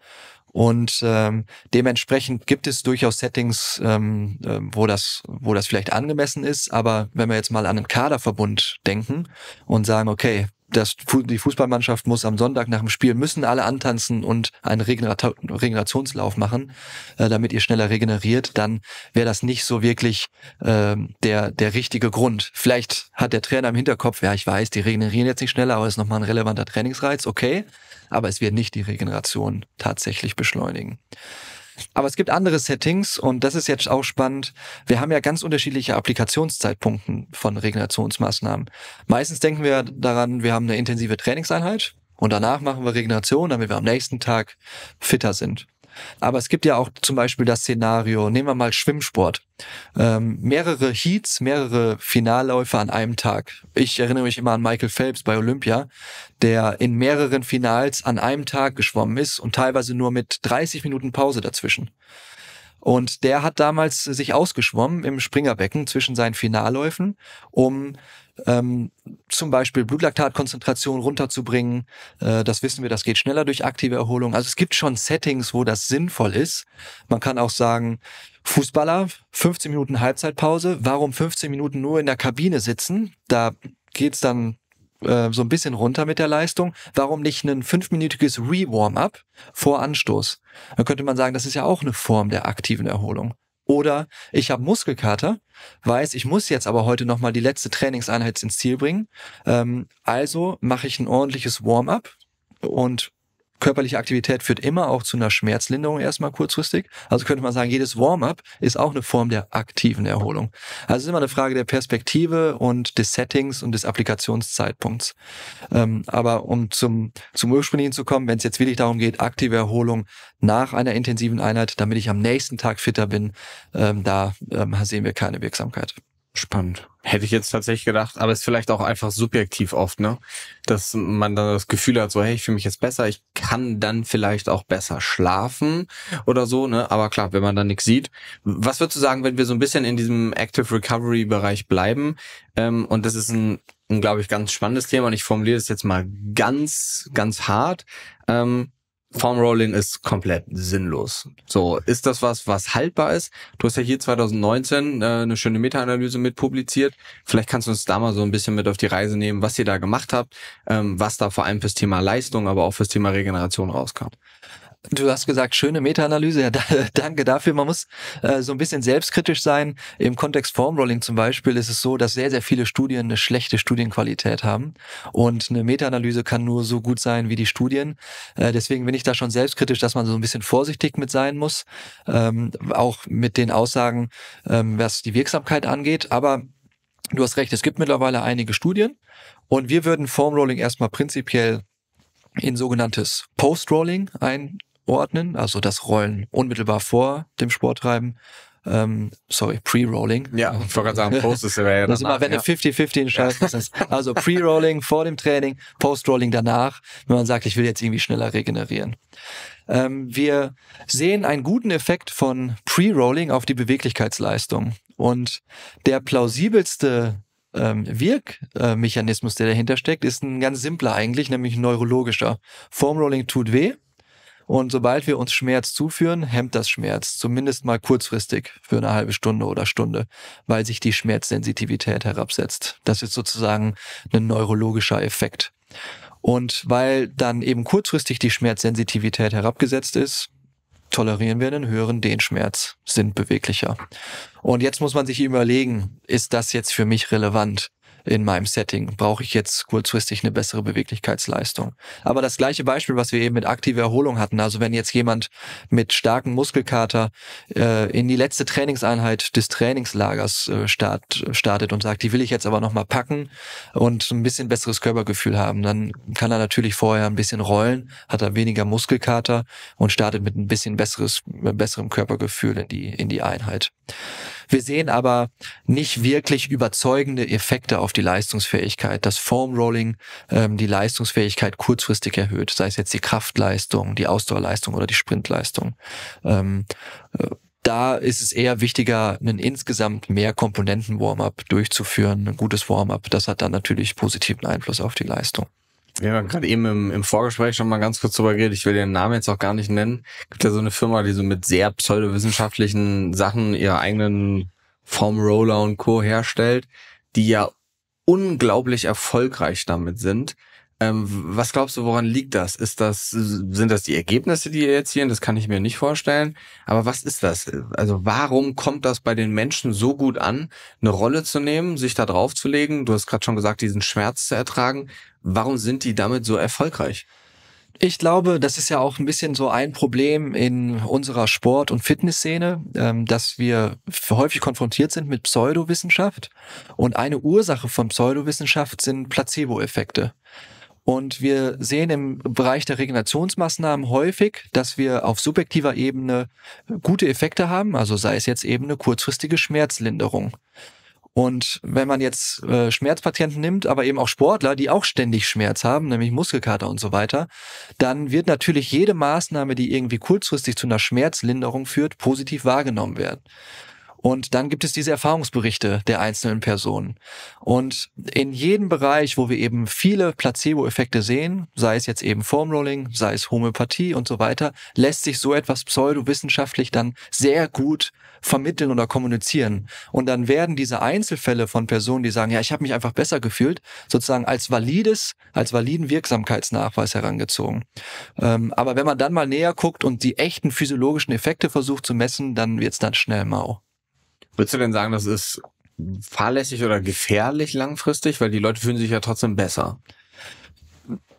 Und ähm, dementsprechend gibt es durchaus Settings, ähm, äh, wo, das, wo das vielleicht angemessen ist. Aber wenn wir jetzt mal an einen Kaderverbund denken und sagen, okay, das, die Fußballmannschaft muss am Sonntag nach dem Spiel, müssen alle antanzen und einen Regenerationslauf machen, äh, damit ihr schneller regeneriert, dann wäre das nicht so wirklich äh, der, der richtige Grund. Vielleicht hat der Trainer im Hinterkopf, ja, ich weiß, die regenerieren jetzt nicht schneller, aber es ist nochmal ein relevanter Trainingsreiz, okay, aber es wird nicht die Regeneration tatsächlich beschleunigen. Aber es gibt andere Settings und das ist jetzt auch spannend. Wir haben ja ganz unterschiedliche Applikationszeitpunkte von Regenerationsmaßnahmen. Meistens denken wir daran, wir haben eine intensive Trainingseinheit und danach machen wir Regeneration, damit wir am nächsten Tag fitter sind. Aber es gibt ja auch zum Beispiel das Szenario, nehmen wir mal Schwimmsport. Ähm, mehrere Heats, mehrere Finalläufe an einem Tag. Ich erinnere mich immer an Michael Phelps bei Olympia, der in mehreren Finals an einem Tag geschwommen ist und teilweise nur mit 30 Minuten Pause dazwischen. Und der hat damals sich ausgeschwommen im Springerbecken zwischen seinen Finalläufen, um ähm, zum Beispiel Blutlaktatkonzentration runterzubringen. Äh, das wissen wir, das geht schneller durch aktive Erholung. Also es gibt schon Settings, wo das sinnvoll ist. Man kann auch sagen, Fußballer, 15 Minuten Halbzeitpause, warum 15 Minuten nur in der Kabine sitzen? Da geht's dann äh, so ein bisschen runter mit der Leistung. Warum nicht ein fünfminütiges rewarm up vor Anstoß? Dann könnte man sagen, das ist ja auch eine Form der aktiven Erholung. Oder ich habe Muskelkater, weiß, ich muss jetzt aber heute nochmal die letzte Trainingseinheit ins Ziel bringen. Ähm, also mache ich ein ordentliches Warm-up und körperliche Aktivität führt immer auch zu einer Schmerzlinderung erstmal kurzfristig. Also könnte man sagen, jedes Warm-up ist auch eine Form der aktiven Erholung. Also es ist immer eine Frage der Perspektive und des Settings und des Applikationszeitpunkts. Ähm, aber um zum, zum ursprünglichen zu kommen, wenn es jetzt wirklich darum geht, aktive Erholung nach einer intensiven Einheit, damit ich am nächsten Tag fitter bin, ähm, da ähm, sehen wir keine Wirksamkeit. Spannend. Hätte ich jetzt tatsächlich gedacht, aber ist vielleicht auch einfach subjektiv oft, ne? Dass man dann das Gefühl hat, so, hey, ich fühle mich jetzt besser, ich kann dann vielleicht auch besser schlafen oder so, ne? Aber klar, wenn man dann nichts sieht. Was würdest du sagen, wenn wir so ein bisschen in diesem Active Recovery Bereich bleiben? Ähm, und das ist ein, ein glaube ich, ganz spannendes Thema und ich formuliere es jetzt mal ganz, ganz hart. Ähm, Formrolling ist komplett sinnlos. So, ist das was, was haltbar ist? Du hast ja hier 2019 äh, eine schöne Meta-Analyse mit publiziert. Vielleicht kannst du uns da mal so ein bisschen mit auf die Reise nehmen, was ihr da gemacht habt, ähm, was da vor allem fürs Thema Leistung, aber auch fürs Thema Regeneration rauskam. Du hast gesagt, schöne Meta-Analyse. Ja, da, danke dafür. Man muss äh, so ein bisschen selbstkritisch sein. Im Kontext Formrolling zum Beispiel ist es so, dass sehr, sehr viele Studien eine schlechte Studienqualität haben. Und eine Meta-Analyse kann nur so gut sein wie die Studien. Äh, deswegen bin ich da schon selbstkritisch, dass man so ein bisschen vorsichtig mit sein muss. Ähm, auch mit den Aussagen, ähm, was die Wirksamkeit angeht. Aber du hast recht, es gibt mittlerweile einige Studien. Und wir würden Formrolling erstmal prinzipiell in sogenanntes Post-Rolling ein ordnen, also das Rollen unmittelbar vor dem Sporttreiben. Ähm, sorry, Pre-Rolling. Ja, ich wollte gerade sagen, Post ist ja, ja Das ist immer, wenn ja. du 50-50 entscheidest. Ja. Ist. Also Pre-Rolling vor dem Training, Post-Rolling danach, wenn man sagt, ich will jetzt irgendwie schneller regenerieren. Ähm, wir sehen einen guten Effekt von Pre-Rolling auf die Beweglichkeitsleistung. Und der plausibelste ähm, Wirkmechanismus, der dahinter steckt, ist ein ganz simpler eigentlich, nämlich ein neurologischer. Form-Rolling tut weh, und sobald wir uns Schmerz zuführen, hemmt das Schmerz, zumindest mal kurzfristig für eine halbe Stunde oder Stunde, weil sich die Schmerzsensitivität herabsetzt. Das ist sozusagen ein neurologischer Effekt. Und weil dann eben kurzfristig die Schmerzsensitivität herabgesetzt ist, tolerieren wir einen höheren Dehnschmerz, sind beweglicher. Und jetzt muss man sich überlegen, ist das jetzt für mich relevant? in meinem Setting? Brauche ich jetzt kurzfristig eine bessere Beweglichkeitsleistung? Aber das gleiche Beispiel, was wir eben mit aktiver Erholung hatten, also wenn jetzt jemand mit starkem Muskelkater äh, in die letzte Trainingseinheit des Trainingslagers äh, start, startet und sagt, die will ich jetzt aber nochmal packen und ein bisschen besseres Körpergefühl haben, dann kann er natürlich vorher ein bisschen rollen, hat er weniger Muskelkater und startet mit ein bisschen besseres, besserem Körpergefühl in die, in die Einheit. Wir sehen aber nicht wirklich überzeugende Effekte auf die Leistungsfähigkeit. Das Foam Rolling ähm, die Leistungsfähigkeit kurzfristig erhöht, sei es jetzt die Kraftleistung, die Ausdauerleistung oder die Sprintleistung. Ähm, äh, da ist es eher wichtiger, einen insgesamt mehr Komponenten-Warm-up durchzuführen, ein gutes Warm-up. Das hat dann natürlich positiven Einfluss auf die Leistung. Wir haben gerade eben im, im Vorgespräch schon mal ganz kurz drüber geredet. Ich will den Namen jetzt auch gar nicht nennen. Gibt ja so eine Firma, die so mit sehr pseudowissenschaftlichen Sachen ihre eigenen Formroller und Co. herstellt, die ja unglaublich erfolgreich damit sind. Ähm, was glaubst du, woran liegt das? Ist das, sind das die Ergebnisse, die ihr erzielen? Das kann ich mir nicht vorstellen. Aber was ist das? Also warum kommt das bei den Menschen so gut an, eine Rolle zu nehmen, sich da draufzulegen? Du hast gerade schon gesagt, diesen Schmerz zu ertragen. Warum sind die damit so erfolgreich? Ich glaube, das ist ja auch ein bisschen so ein Problem in unserer Sport- und Fitnessszene, ähm, dass wir häufig konfrontiert sind mit Pseudowissenschaft. Und eine Ursache von Pseudowissenschaft sind Placebo-Effekte. Und wir sehen im Bereich der Regenerationsmaßnahmen häufig, dass wir auf subjektiver Ebene gute Effekte haben, also sei es jetzt eben eine kurzfristige Schmerzlinderung. Und wenn man jetzt äh, Schmerzpatienten nimmt, aber eben auch Sportler, die auch ständig Schmerz haben, nämlich Muskelkater und so weiter, dann wird natürlich jede Maßnahme, die irgendwie kurzfristig zu einer Schmerzlinderung führt, positiv wahrgenommen werden. Und dann gibt es diese Erfahrungsberichte der einzelnen Personen. Und in jedem Bereich, wo wir eben viele Placebo-Effekte sehen, sei es jetzt eben Formrolling, sei es Homöopathie und so weiter, lässt sich so etwas pseudowissenschaftlich dann sehr gut vermitteln oder kommunizieren. Und dann werden diese Einzelfälle von Personen, die sagen, ja, ich habe mich einfach besser gefühlt, sozusagen als valides, als validen Wirksamkeitsnachweis herangezogen. Ähm, aber wenn man dann mal näher guckt und die echten physiologischen Effekte versucht zu messen, dann wird's dann schnell mau. Würdest du denn sagen, das ist fahrlässig oder gefährlich langfristig? Weil die Leute fühlen sich ja trotzdem besser.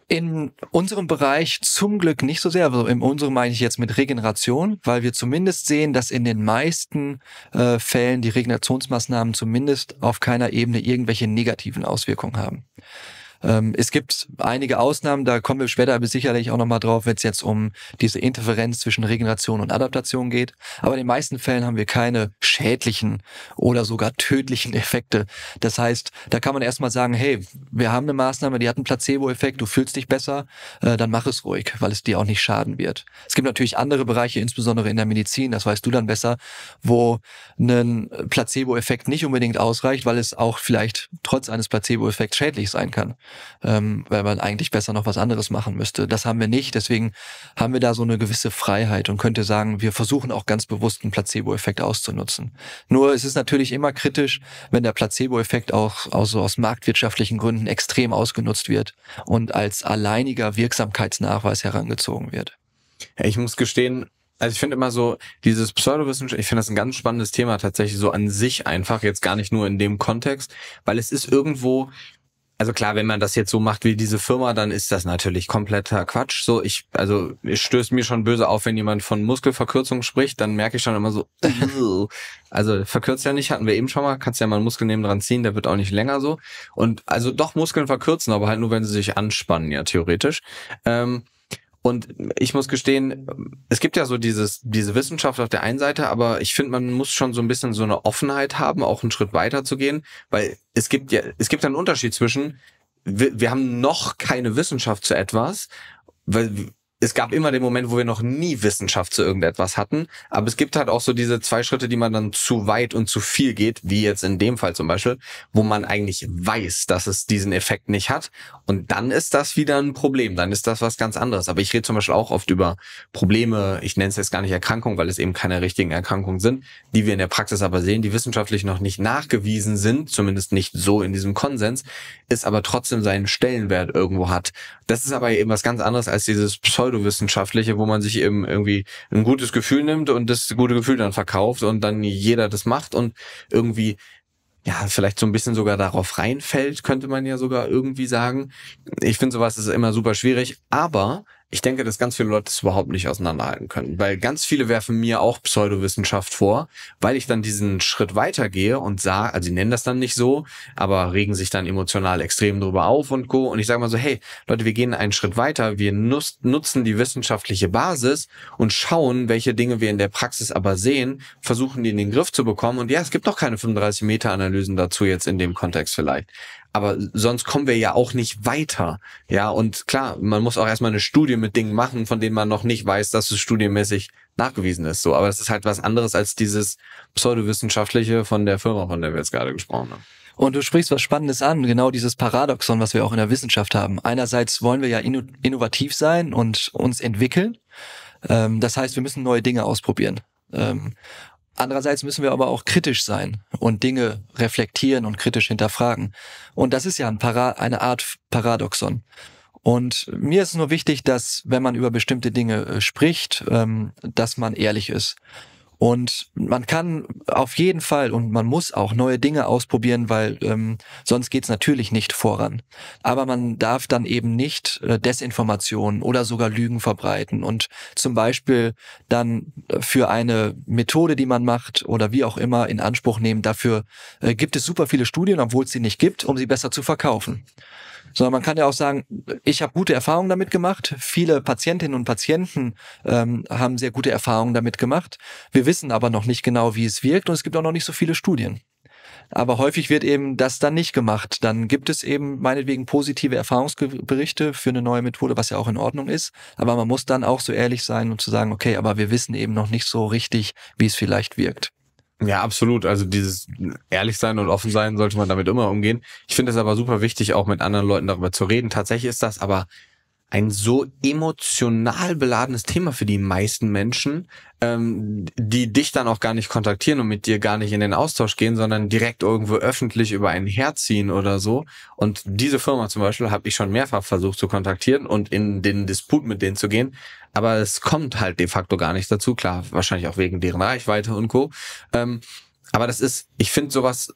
In unserem Bereich zum Glück nicht so sehr. Also in unserem meine ich jetzt mit Regeneration, weil wir zumindest sehen, dass in den meisten äh, Fällen die Regenerationsmaßnahmen zumindest auf keiner Ebene irgendwelche negativen Auswirkungen haben. Ähm, es gibt einige Ausnahmen, da kommen wir später aber sicherlich auch nochmal drauf, wenn es jetzt um diese Interferenz zwischen Regeneration und Adaptation geht. Aber in den meisten Fällen haben wir keine schädlichen oder sogar tödlichen Effekte. Das heißt, da kann man erstmal sagen, hey, wir haben eine Maßnahme, die hat einen Placebo-Effekt, du fühlst dich besser, äh, dann mach es ruhig, weil es dir auch nicht schaden wird. Es gibt natürlich andere Bereiche, insbesondere in der Medizin, das weißt du dann besser, wo ein Placebo-Effekt nicht unbedingt ausreicht, weil es auch vielleicht trotz eines Placebo-Effekts schädlich sein kann ähm, weil man eigentlich besser noch was anderes machen müsste. Das haben wir nicht, deswegen haben wir da so eine gewisse Freiheit und könnte sagen, wir versuchen auch ganz bewusst einen Placebo-Effekt auszunutzen. Nur es ist natürlich immer kritisch, wenn der Placebo-Effekt auch also aus marktwirtschaftlichen Gründen extrem ausgenutzt wird und als alleiniger Wirksamkeitsnachweis herangezogen wird. Ich muss gestehen, also ich finde immer so, dieses Pseudowissenschaft, ich finde das ein ganz spannendes Thema tatsächlich so an sich einfach, jetzt gar nicht nur in dem Kontext, weil es ist irgendwo also klar, wenn man das jetzt so macht wie diese Firma, dann ist das natürlich kompletter Quatsch. So, ich, also es stößt mir schon böse auf, wenn jemand von Muskelverkürzung spricht, dann merke ich schon immer so, also verkürzt ja nicht, hatten wir eben schon mal, kannst ja mal einen Muskel neben dran ziehen, der wird auch nicht länger so. Und also doch Muskeln verkürzen, aber halt nur, wenn sie sich anspannen, ja, theoretisch. Ähm, und ich muss gestehen, es gibt ja so dieses, diese Wissenschaft auf der einen Seite, aber ich finde, man muss schon so ein bisschen so eine Offenheit haben, auch einen Schritt weiter zu gehen, weil es gibt ja, es gibt einen Unterschied zwischen, wir, wir haben noch keine Wissenschaft zu etwas, weil es gab immer den Moment, wo wir noch nie Wissenschaft zu irgendetwas hatten. Aber es gibt halt auch so diese zwei Schritte, die man dann zu weit und zu viel geht, wie jetzt in dem Fall zum Beispiel, wo man eigentlich weiß, dass es diesen Effekt nicht hat. Und dann ist das wieder ein Problem. Dann ist das was ganz anderes. Aber ich rede zum Beispiel auch oft über Probleme, ich nenne es jetzt gar nicht Erkrankungen, weil es eben keine richtigen Erkrankungen sind, die wir in der Praxis aber sehen, die wissenschaftlich noch nicht nachgewiesen sind, zumindest nicht so in diesem Konsens, ist aber trotzdem seinen Stellenwert irgendwo hat. Das ist aber eben was ganz anderes als dieses Pseudo pseudowissenschaftliche, wo man sich eben irgendwie ein gutes Gefühl nimmt und das gute Gefühl dann verkauft und dann jeder das macht und irgendwie ja, vielleicht so ein bisschen sogar darauf reinfällt, könnte man ja sogar irgendwie sagen. Ich finde sowas ist immer super schwierig, aber ich denke, dass ganz viele Leute es überhaupt nicht auseinanderhalten können, weil ganz viele werfen mir auch Pseudowissenschaft vor, weil ich dann diesen Schritt weitergehe und sage, also sie nennen das dann nicht so, aber regen sich dann emotional extrem drüber auf und go. Und ich sage mal so, hey Leute, wir gehen einen Schritt weiter, wir nutzen die wissenschaftliche Basis und schauen, welche Dinge wir in der Praxis aber sehen, versuchen die in den Griff zu bekommen. Und ja, es gibt noch keine 35 Meter Analysen dazu jetzt in dem Kontext vielleicht aber sonst kommen wir ja auch nicht weiter. Ja, und klar, man muss auch erstmal eine Studie mit Dingen machen, von denen man noch nicht weiß, dass es studienmäßig nachgewiesen ist. So, aber das ist halt was anderes als dieses pseudowissenschaftliche von der Firma, von der wir jetzt gerade gesprochen haben. Und du sprichst was Spannendes an, genau dieses Paradoxon, was wir auch in der Wissenschaft haben. Einerseits wollen wir ja innovativ sein und uns entwickeln. Ähm, das heißt, wir müssen neue Dinge ausprobieren. Ähm, Andererseits müssen wir aber auch kritisch sein und Dinge reflektieren und kritisch hinterfragen. Und das ist ja ein Para eine Art Paradoxon. Und mir ist nur wichtig, dass wenn man über bestimmte Dinge äh, spricht, ähm, dass man ehrlich ist. Und man kann auf jeden Fall und man muss auch neue Dinge ausprobieren, weil ähm, sonst geht's natürlich nicht voran. Aber man darf dann eben nicht äh, Desinformationen oder sogar Lügen verbreiten und zum Beispiel dann für eine Methode, die man macht oder wie auch immer in Anspruch nehmen, dafür äh, gibt es super viele Studien, obwohl es sie nicht gibt, um sie besser zu verkaufen sondern man kann ja auch sagen, ich habe gute Erfahrungen damit gemacht, viele Patientinnen und Patienten ähm, haben sehr gute Erfahrungen damit gemacht. Wir wissen aber noch nicht genau, wie es wirkt und es gibt auch noch nicht so viele Studien. Aber häufig wird eben das dann nicht gemacht. Dann gibt es eben meinetwegen positive Erfahrungsberichte für eine neue Methode, was ja auch in Ordnung ist. Aber man muss dann auch so ehrlich sein und zu sagen, okay, aber wir wissen eben noch nicht so richtig, wie es vielleicht wirkt. Ja, absolut. Also dieses ehrlich sein und offen sein sollte man damit immer umgehen. Ich finde es aber super wichtig, auch mit anderen Leuten darüber zu reden. Tatsächlich ist das aber ein so emotional beladenes Thema für die meisten Menschen, ähm, die dich dann auch gar nicht kontaktieren und mit dir gar nicht in den Austausch gehen, sondern direkt irgendwo öffentlich über einen herziehen oder so. Und diese Firma zum Beispiel habe ich schon mehrfach versucht zu kontaktieren und in den Disput mit denen zu gehen. Aber es kommt halt de facto gar nicht dazu. Klar, wahrscheinlich auch wegen deren Reichweite und Co. Ähm, aber das ist, ich finde sowas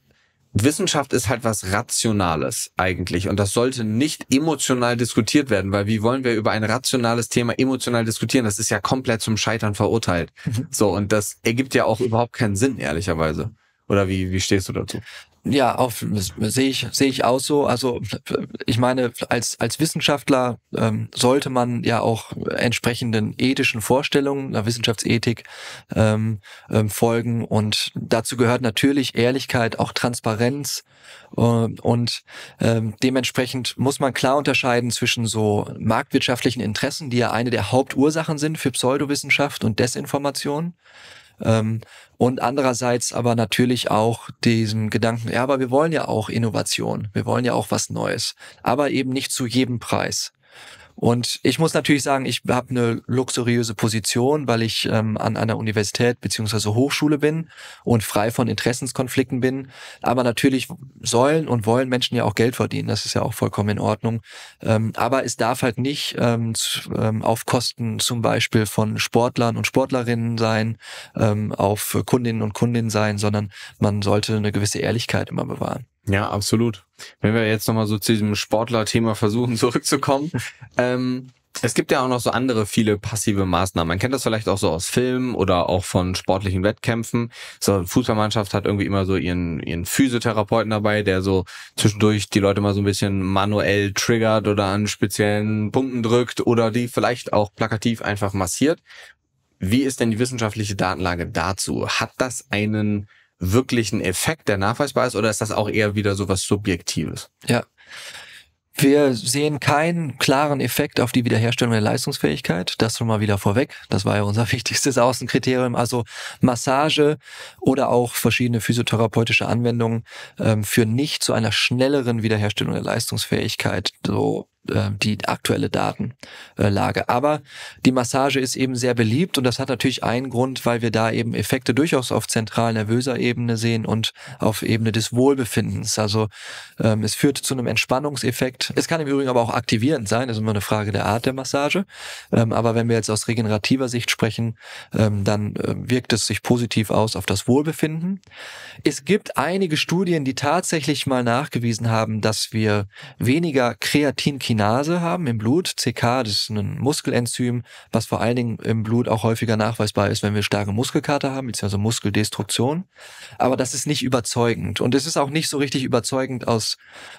Wissenschaft ist halt was Rationales eigentlich und das sollte nicht emotional diskutiert werden, weil wie wollen wir über ein rationales Thema emotional diskutieren? Das ist ja komplett zum Scheitern verurteilt. Mhm. So, und das ergibt ja auch überhaupt keinen Sinn, ehrlicherweise. Oder wie, wie stehst du dazu? Ja, auch sehe ich sehe ich auch so. Also ich meine, als als Wissenschaftler ähm, sollte man ja auch entsprechenden ethischen Vorstellungen der Wissenschaftsethik ähm, ähm, folgen und dazu gehört natürlich Ehrlichkeit, auch Transparenz äh, und ähm, dementsprechend muss man klar unterscheiden zwischen so marktwirtschaftlichen Interessen, die ja eine der Hauptursachen sind für Pseudowissenschaft und Desinformation. Ähm, und andererseits aber natürlich auch diesen Gedanken, ja, aber wir wollen ja auch Innovation, wir wollen ja auch was Neues, aber eben nicht zu jedem Preis. Und ich muss natürlich sagen, ich habe eine luxuriöse Position, weil ich ähm, an einer Universität beziehungsweise Hochschule bin und frei von Interessenskonflikten bin. Aber natürlich sollen und wollen Menschen ja auch Geld verdienen. Das ist ja auch vollkommen in Ordnung. Ähm, aber es darf halt nicht ähm, zu, ähm, auf Kosten zum Beispiel von Sportlern und Sportlerinnen sein, ähm, auf Kundinnen und Kundinnen sein, sondern man sollte eine gewisse Ehrlichkeit immer bewahren. Ja, absolut. Wenn wir jetzt nochmal so zu diesem Sportler-Thema versuchen zurückzukommen. ähm, es gibt ja auch noch so andere viele passive Maßnahmen. Man kennt das vielleicht auch so aus Filmen oder auch von sportlichen Wettkämpfen. So eine Fußballmannschaft hat irgendwie immer so ihren, ihren Physiotherapeuten dabei, der so zwischendurch die Leute mal so ein bisschen manuell triggert oder an speziellen Punkten drückt oder die vielleicht auch plakativ einfach massiert. Wie ist denn die wissenschaftliche Datenlage dazu? Hat das einen wirklich ein Effekt, der nachweisbar ist, oder ist das auch eher wieder so was Subjektives? Ja. Wir sehen keinen klaren Effekt auf die Wiederherstellung der Leistungsfähigkeit. Das schon mal wieder vorweg. Das war ja unser wichtigstes Außenkriterium. Also Massage oder auch verschiedene physiotherapeutische Anwendungen ähm, führen nicht zu einer schnelleren Wiederherstellung der Leistungsfähigkeit. So äh, die aktuelle Datenlage. Aber die Massage ist eben sehr beliebt und das hat natürlich einen Grund, weil wir da eben Effekte durchaus auf zentral nervöser Ebene sehen und auf Ebene des Wohlbefindens. Also ähm, es führt zu einem Entspannungseffekt. Es kann im Übrigen aber auch aktivierend sein, das ist immer eine Frage der Art der Massage. Ähm, aber wenn wir jetzt aus regenerativer Sicht sprechen, ähm, dann äh, wirkt es sich positiv aus auf das Wohlbefinden. Es gibt einige Studien, die tatsächlich mal nachgewiesen haben, dass wir weniger Kreatin Kinase haben im Blut. CK, das ist ein Muskelenzym, was vor allen Dingen im Blut auch häufiger nachweisbar ist, wenn wir starke Muskelkater haben, beziehungsweise Muskeldestruktion. Aber das ist nicht überzeugend. Und es ist auch nicht so richtig überzeugend aus,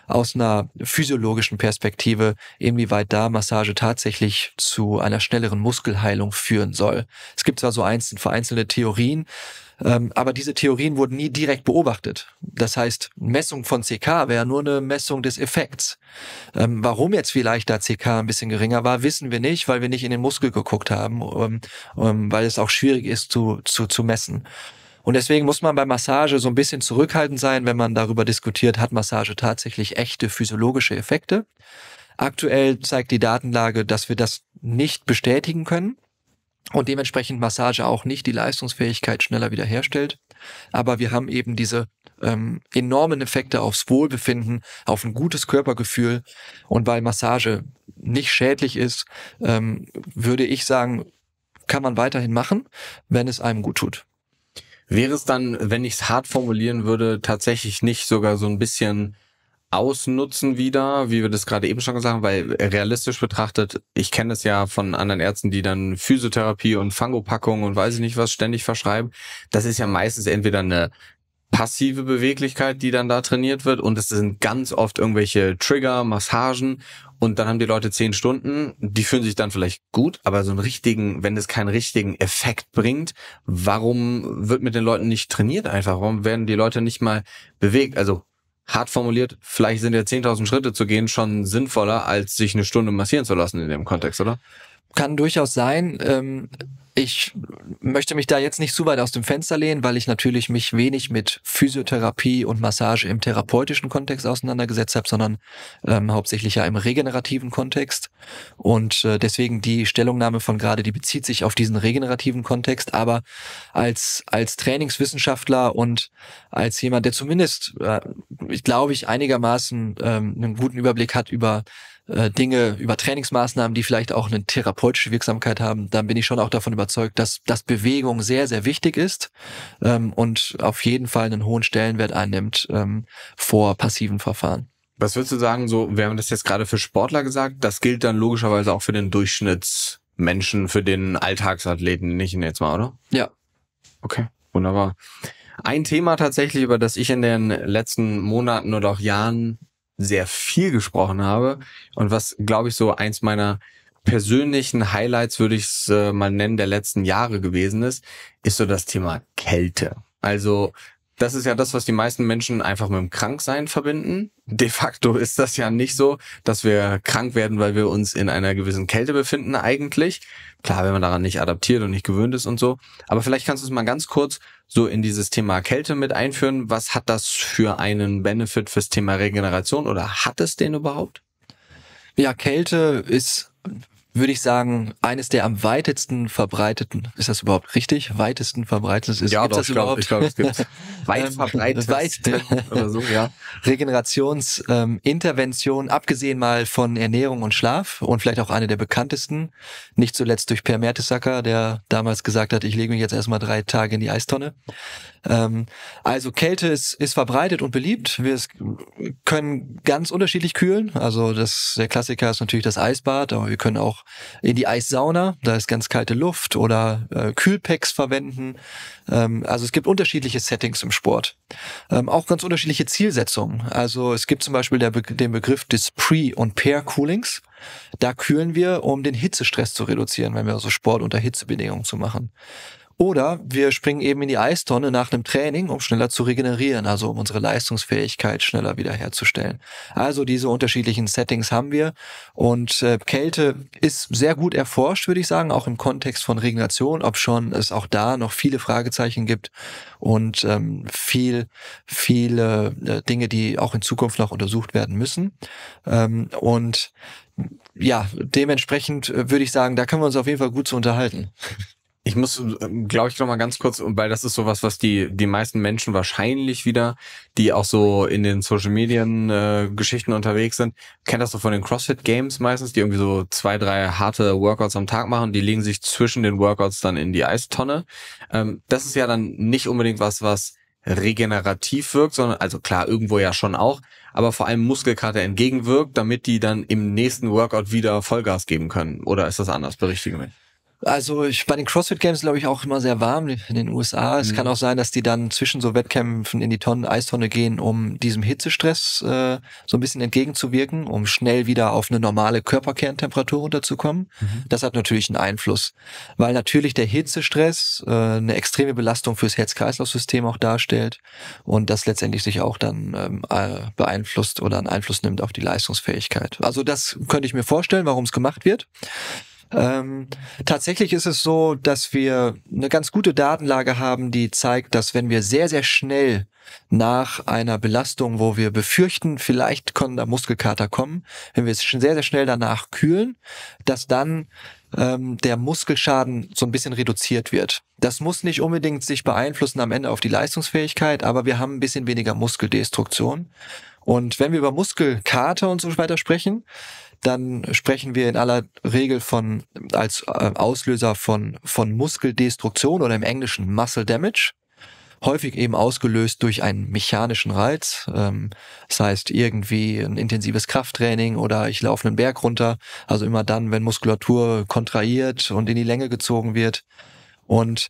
aus einer physiologischen Perspektive, inwieweit da Massage tatsächlich zu einer schnelleren Muskelheilung führen soll. Es gibt zwar so einzelne, vereinzelte Theorien, ähm, aber diese Theorien wurden nie direkt beobachtet. Das heißt, Messung von CK wäre nur eine Messung des Effekts. Ähm, warum jetzt vielleicht da CK ein bisschen geringer war, wissen wir nicht, weil wir nicht in den Muskel geguckt haben, ähm, weil es auch schwierig ist zu, zu, zu messen. Und deswegen muss man bei Massage so ein bisschen zurückhaltend sein, wenn man darüber diskutiert, hat Massage tatsächlich echte physiologische Effekte. Aktuell zeigt die Datenlage, dass wir das nicht bestätigen können und dementsprechend Massage auch nicht die Leistungsfähigkeit schneller wiederherstellt. Aber wir haben eben diese ähm, enormen Effekte aufs Wohlbefinden, auf ein gutes Körpergefühl. Und weil Massage nicht schädlich ist, ähm, würde ich sagen, kann man weiterhin machen, wenn es einem gut tut. Wäre es dann, wenn ich es hart formulieren würde, tatsächlich nicht sogar so ein bisschen ausnutzen wieder, wie wir das gerade eben schon gesagt haben, weil realistisch betrachtet, ich kenne es ja von anderen Ärzten, die dann Physiotherapie und Fangopackungen und weiß ich nicht was ständig verschreiben. Das ist ja meistens entweder eine passive Beweglichkeit, die dann da trainiert wird und es sind ganz oft irgendwelche Trigger, Massagen und dann haben die Leute zehn Stunden, die fühlen sich dann vielleicht gut, aber so einen richtigen, wenn es keinen richtigen Effekt bringt, warum wird mit den Leuten nicht trainiert einfach? Warum werden die Leute nicht mal bewegt? Also hart formuliert, vielleicht sind ja 10.000 Schritte zu gehen schon sinnvoller, als sich eine Stunde massieren zu lassen in dem Kontext, oder? kann durchaus sein. Ähm, ich möchte mich da jetzt nicht zu weit aus dem Fenster lehnen, weil ich natürlich mich wenig mit Physiotherapie und Massage im therapeutischen Kontext auseinandergesetzt habe, sondern ähm, hauptsächlich ja im regenerativen Kontext. Und äh, deswegen die Stellungnahme von gerade, die bezieht sich auf diesen regenerativen Kontext. Aber als, als Trainingswissenschaftler und als jemand, der zumindest, äh, ich glaube ich, einigermaßen ähm, einen guten Überblick hat über äh, Dinge, über Trainingsmaßnahmen, die vielleicht auch eine therapeutische Wirksamkeit haben, dann bin ich schon auch davon überzeugt, dass, dass Bewegung sehr, sehr wichtig ist ähm, und auf jeden Fall einen hohen Stellenwert einnimmt ähm, vor passiven Verfahren. Was würdest du sagen, so, wir haben das jetzt gerade für Sportler gesagt, das gilt dann logischerweise auch für den Durchschnittsmenschen, für den Alltagsathleten, nicht in jetzt mal, oder? Ja. Okay, wunderbar. Ein Thema tatsächlich, über das ich in den letzten Monaten oder auch Jahren sehr viel gesprochen habe und was, glaube ich, so eins meiner persönlichen Highlights, würde ich es äh, mal nennen, der letzten Jahre gewesen ist, ist so das Thema Kälte. Also das ist ja das, was die meisten Menschen einfach mit dem Kranksein verbinden. De facto ist das ja nicht so, dass wir krank werden, weil wir uns in einer gewissen Kälte befinden eigentlich. Klar, wenn man daran nicht adaptiert und nicht gewöhnt ist und so. Aber vielleicht kannst du es mal ganz kurz so in dieses Thema Kälte mit einführen. Was hat das für einen Benefit fürs Thema Regeneration oder hat es den überhaupt? Ja, Kälte ist würde ich sagen, eines der am weitesten verbreiteten, ist das überhaupt richtig? Weitesten verbreitetes ist, ja, gibt's doch, das ich überhaupt? Glaub, ich glaube, es gibt weit ähm, verbreitet oder so, ja. Regenerationsintervention, ähm, abgesehen mal von Ernährung und Schlaf und vielleicht auch eine der bekanntesten, nicht zuletzt durch Per Mertesacker, der damals gesagt hat, ich lege mich jetzt erstmal drei Tage in die Eistonne. Ähm, also Kälte ist, ist verbreitet und beliebt. Wir können ganz unterschiedlich kühlen. Also das, der Klassiker ist natürlich das Eisbad, aber wir können auch in die Eissauna, da ist ganz kalte Luft oder äh, Kühlpacks verwenden. Ähm, also es gibt unterschiedliche Settings im Sport. Ähm, auch ganz unterschiedliche Zielsetzungen. Also es gibt zum Beispiel Be den Begriff des Pre- und Pair-Coolings. Da kühlen wir, um den Hitzestress zu reduzieren, wenn wir also Sport unter Hitzebedingungen zu machen. Oder wir springen eben in die Eistonne nach einem Training, um schneller zu regenerieren, also um unsere Leistungsfähigkeit schneller wiederherzustellen. Also diese unterschiedlichen Settings haben wir. Und äh, Kälte ist sehr gut erforscht, würde ich sagen, auch im Kontext von Regeneration, ob schon es auch da noch viele Fragezeichen gibt und ähm, viel, viele äh, Dinge, die auch in Zukunft noch untersucht werden müssen. Ähm, und ja, dementsprechend äh, würde ich sagen, da können wir uns auf jeden Fall gut zu unterhalten. Ich muss, glaube ich, noch mal ganz kurz, weil das ist sowas, was die die meisten Menschen wahrscheinlich wieder, die auch so in den Social Medien äh, Geschichten unterwegs sind, kennt das so von den CrossFit Games meistens, die irgendwie so zwei drei harte Workouts am Tag machen, die legen sich zwischen den Workouts dann in die Eistonne. Ähm, das ist ja dann nicht unbedingt was, was regenerativ wirkt, sondern also klar irgendwo ja schon auch, aber vor allem Muskelkater entgegenwirkt, damit die dann im nächsten Workout wieder Vollgas geben können. Oder ist das anders? Berichtige mich. Also ich, bei den CrossFit Games glaube ich auch immer sehr warm in den USA. Mhm. Es kann auch sein, dass die dann zwischen so Wettkämpfen in die Tonne, Eistonne gehen, um diesem Hitzestress äh, so ein bisschen entgegenzuwirken, um schnell wieder auf eine normale Körperkerntemperatur runterzukommen. Mhm. Das hat natürlich einen Einfluss, weil natürlich der Hitzestress äh, eine extreme Belastung fürs Herz-Kreislauf-System auch darstellt und das letztendlich sich auch dann ähm, äh, beeinflusst oder einen Einfluss nimmt auf die Leistungsfähigkeit. Also das könnte ich mir vorstellen, warum es gemacht wird. Ähm, tatsächlich ist es so, dass wir eine ganz gute Datenlage haben, die zeigt, dass wenn wir sehr, sehr schnell nach einer Belastung, wo wir befürchten, vielleicht kann da Muskelkater kommen, wenn wir es schon sehr, sehr schnell danach kühlen, dass dann ähm, der Muskelschaden so ein bisschen reduziert wird. Das muss nicht unbedingt sich beeinflussen am Ende auf die Leistungsfähigkeit, aber wir haben ein bisschen weniger Muskeldestruktion. Und wenn wir über Muskelkater und so weiter sprechen, dann sprechen wir in aller Regel von als äh, Auslöser von, von Muskeldestruktion oder im Englischen Muscle Damage. Häufig eben ausgelöst durch einen mechanischen Reiz. Das ähm, heißt, irgendwie ein intensives Krafttraining oder ich laufe einen Berg runter. Also immer dann, wenn Muskulatur kontrahiert und in die Länge gezogen wird. Und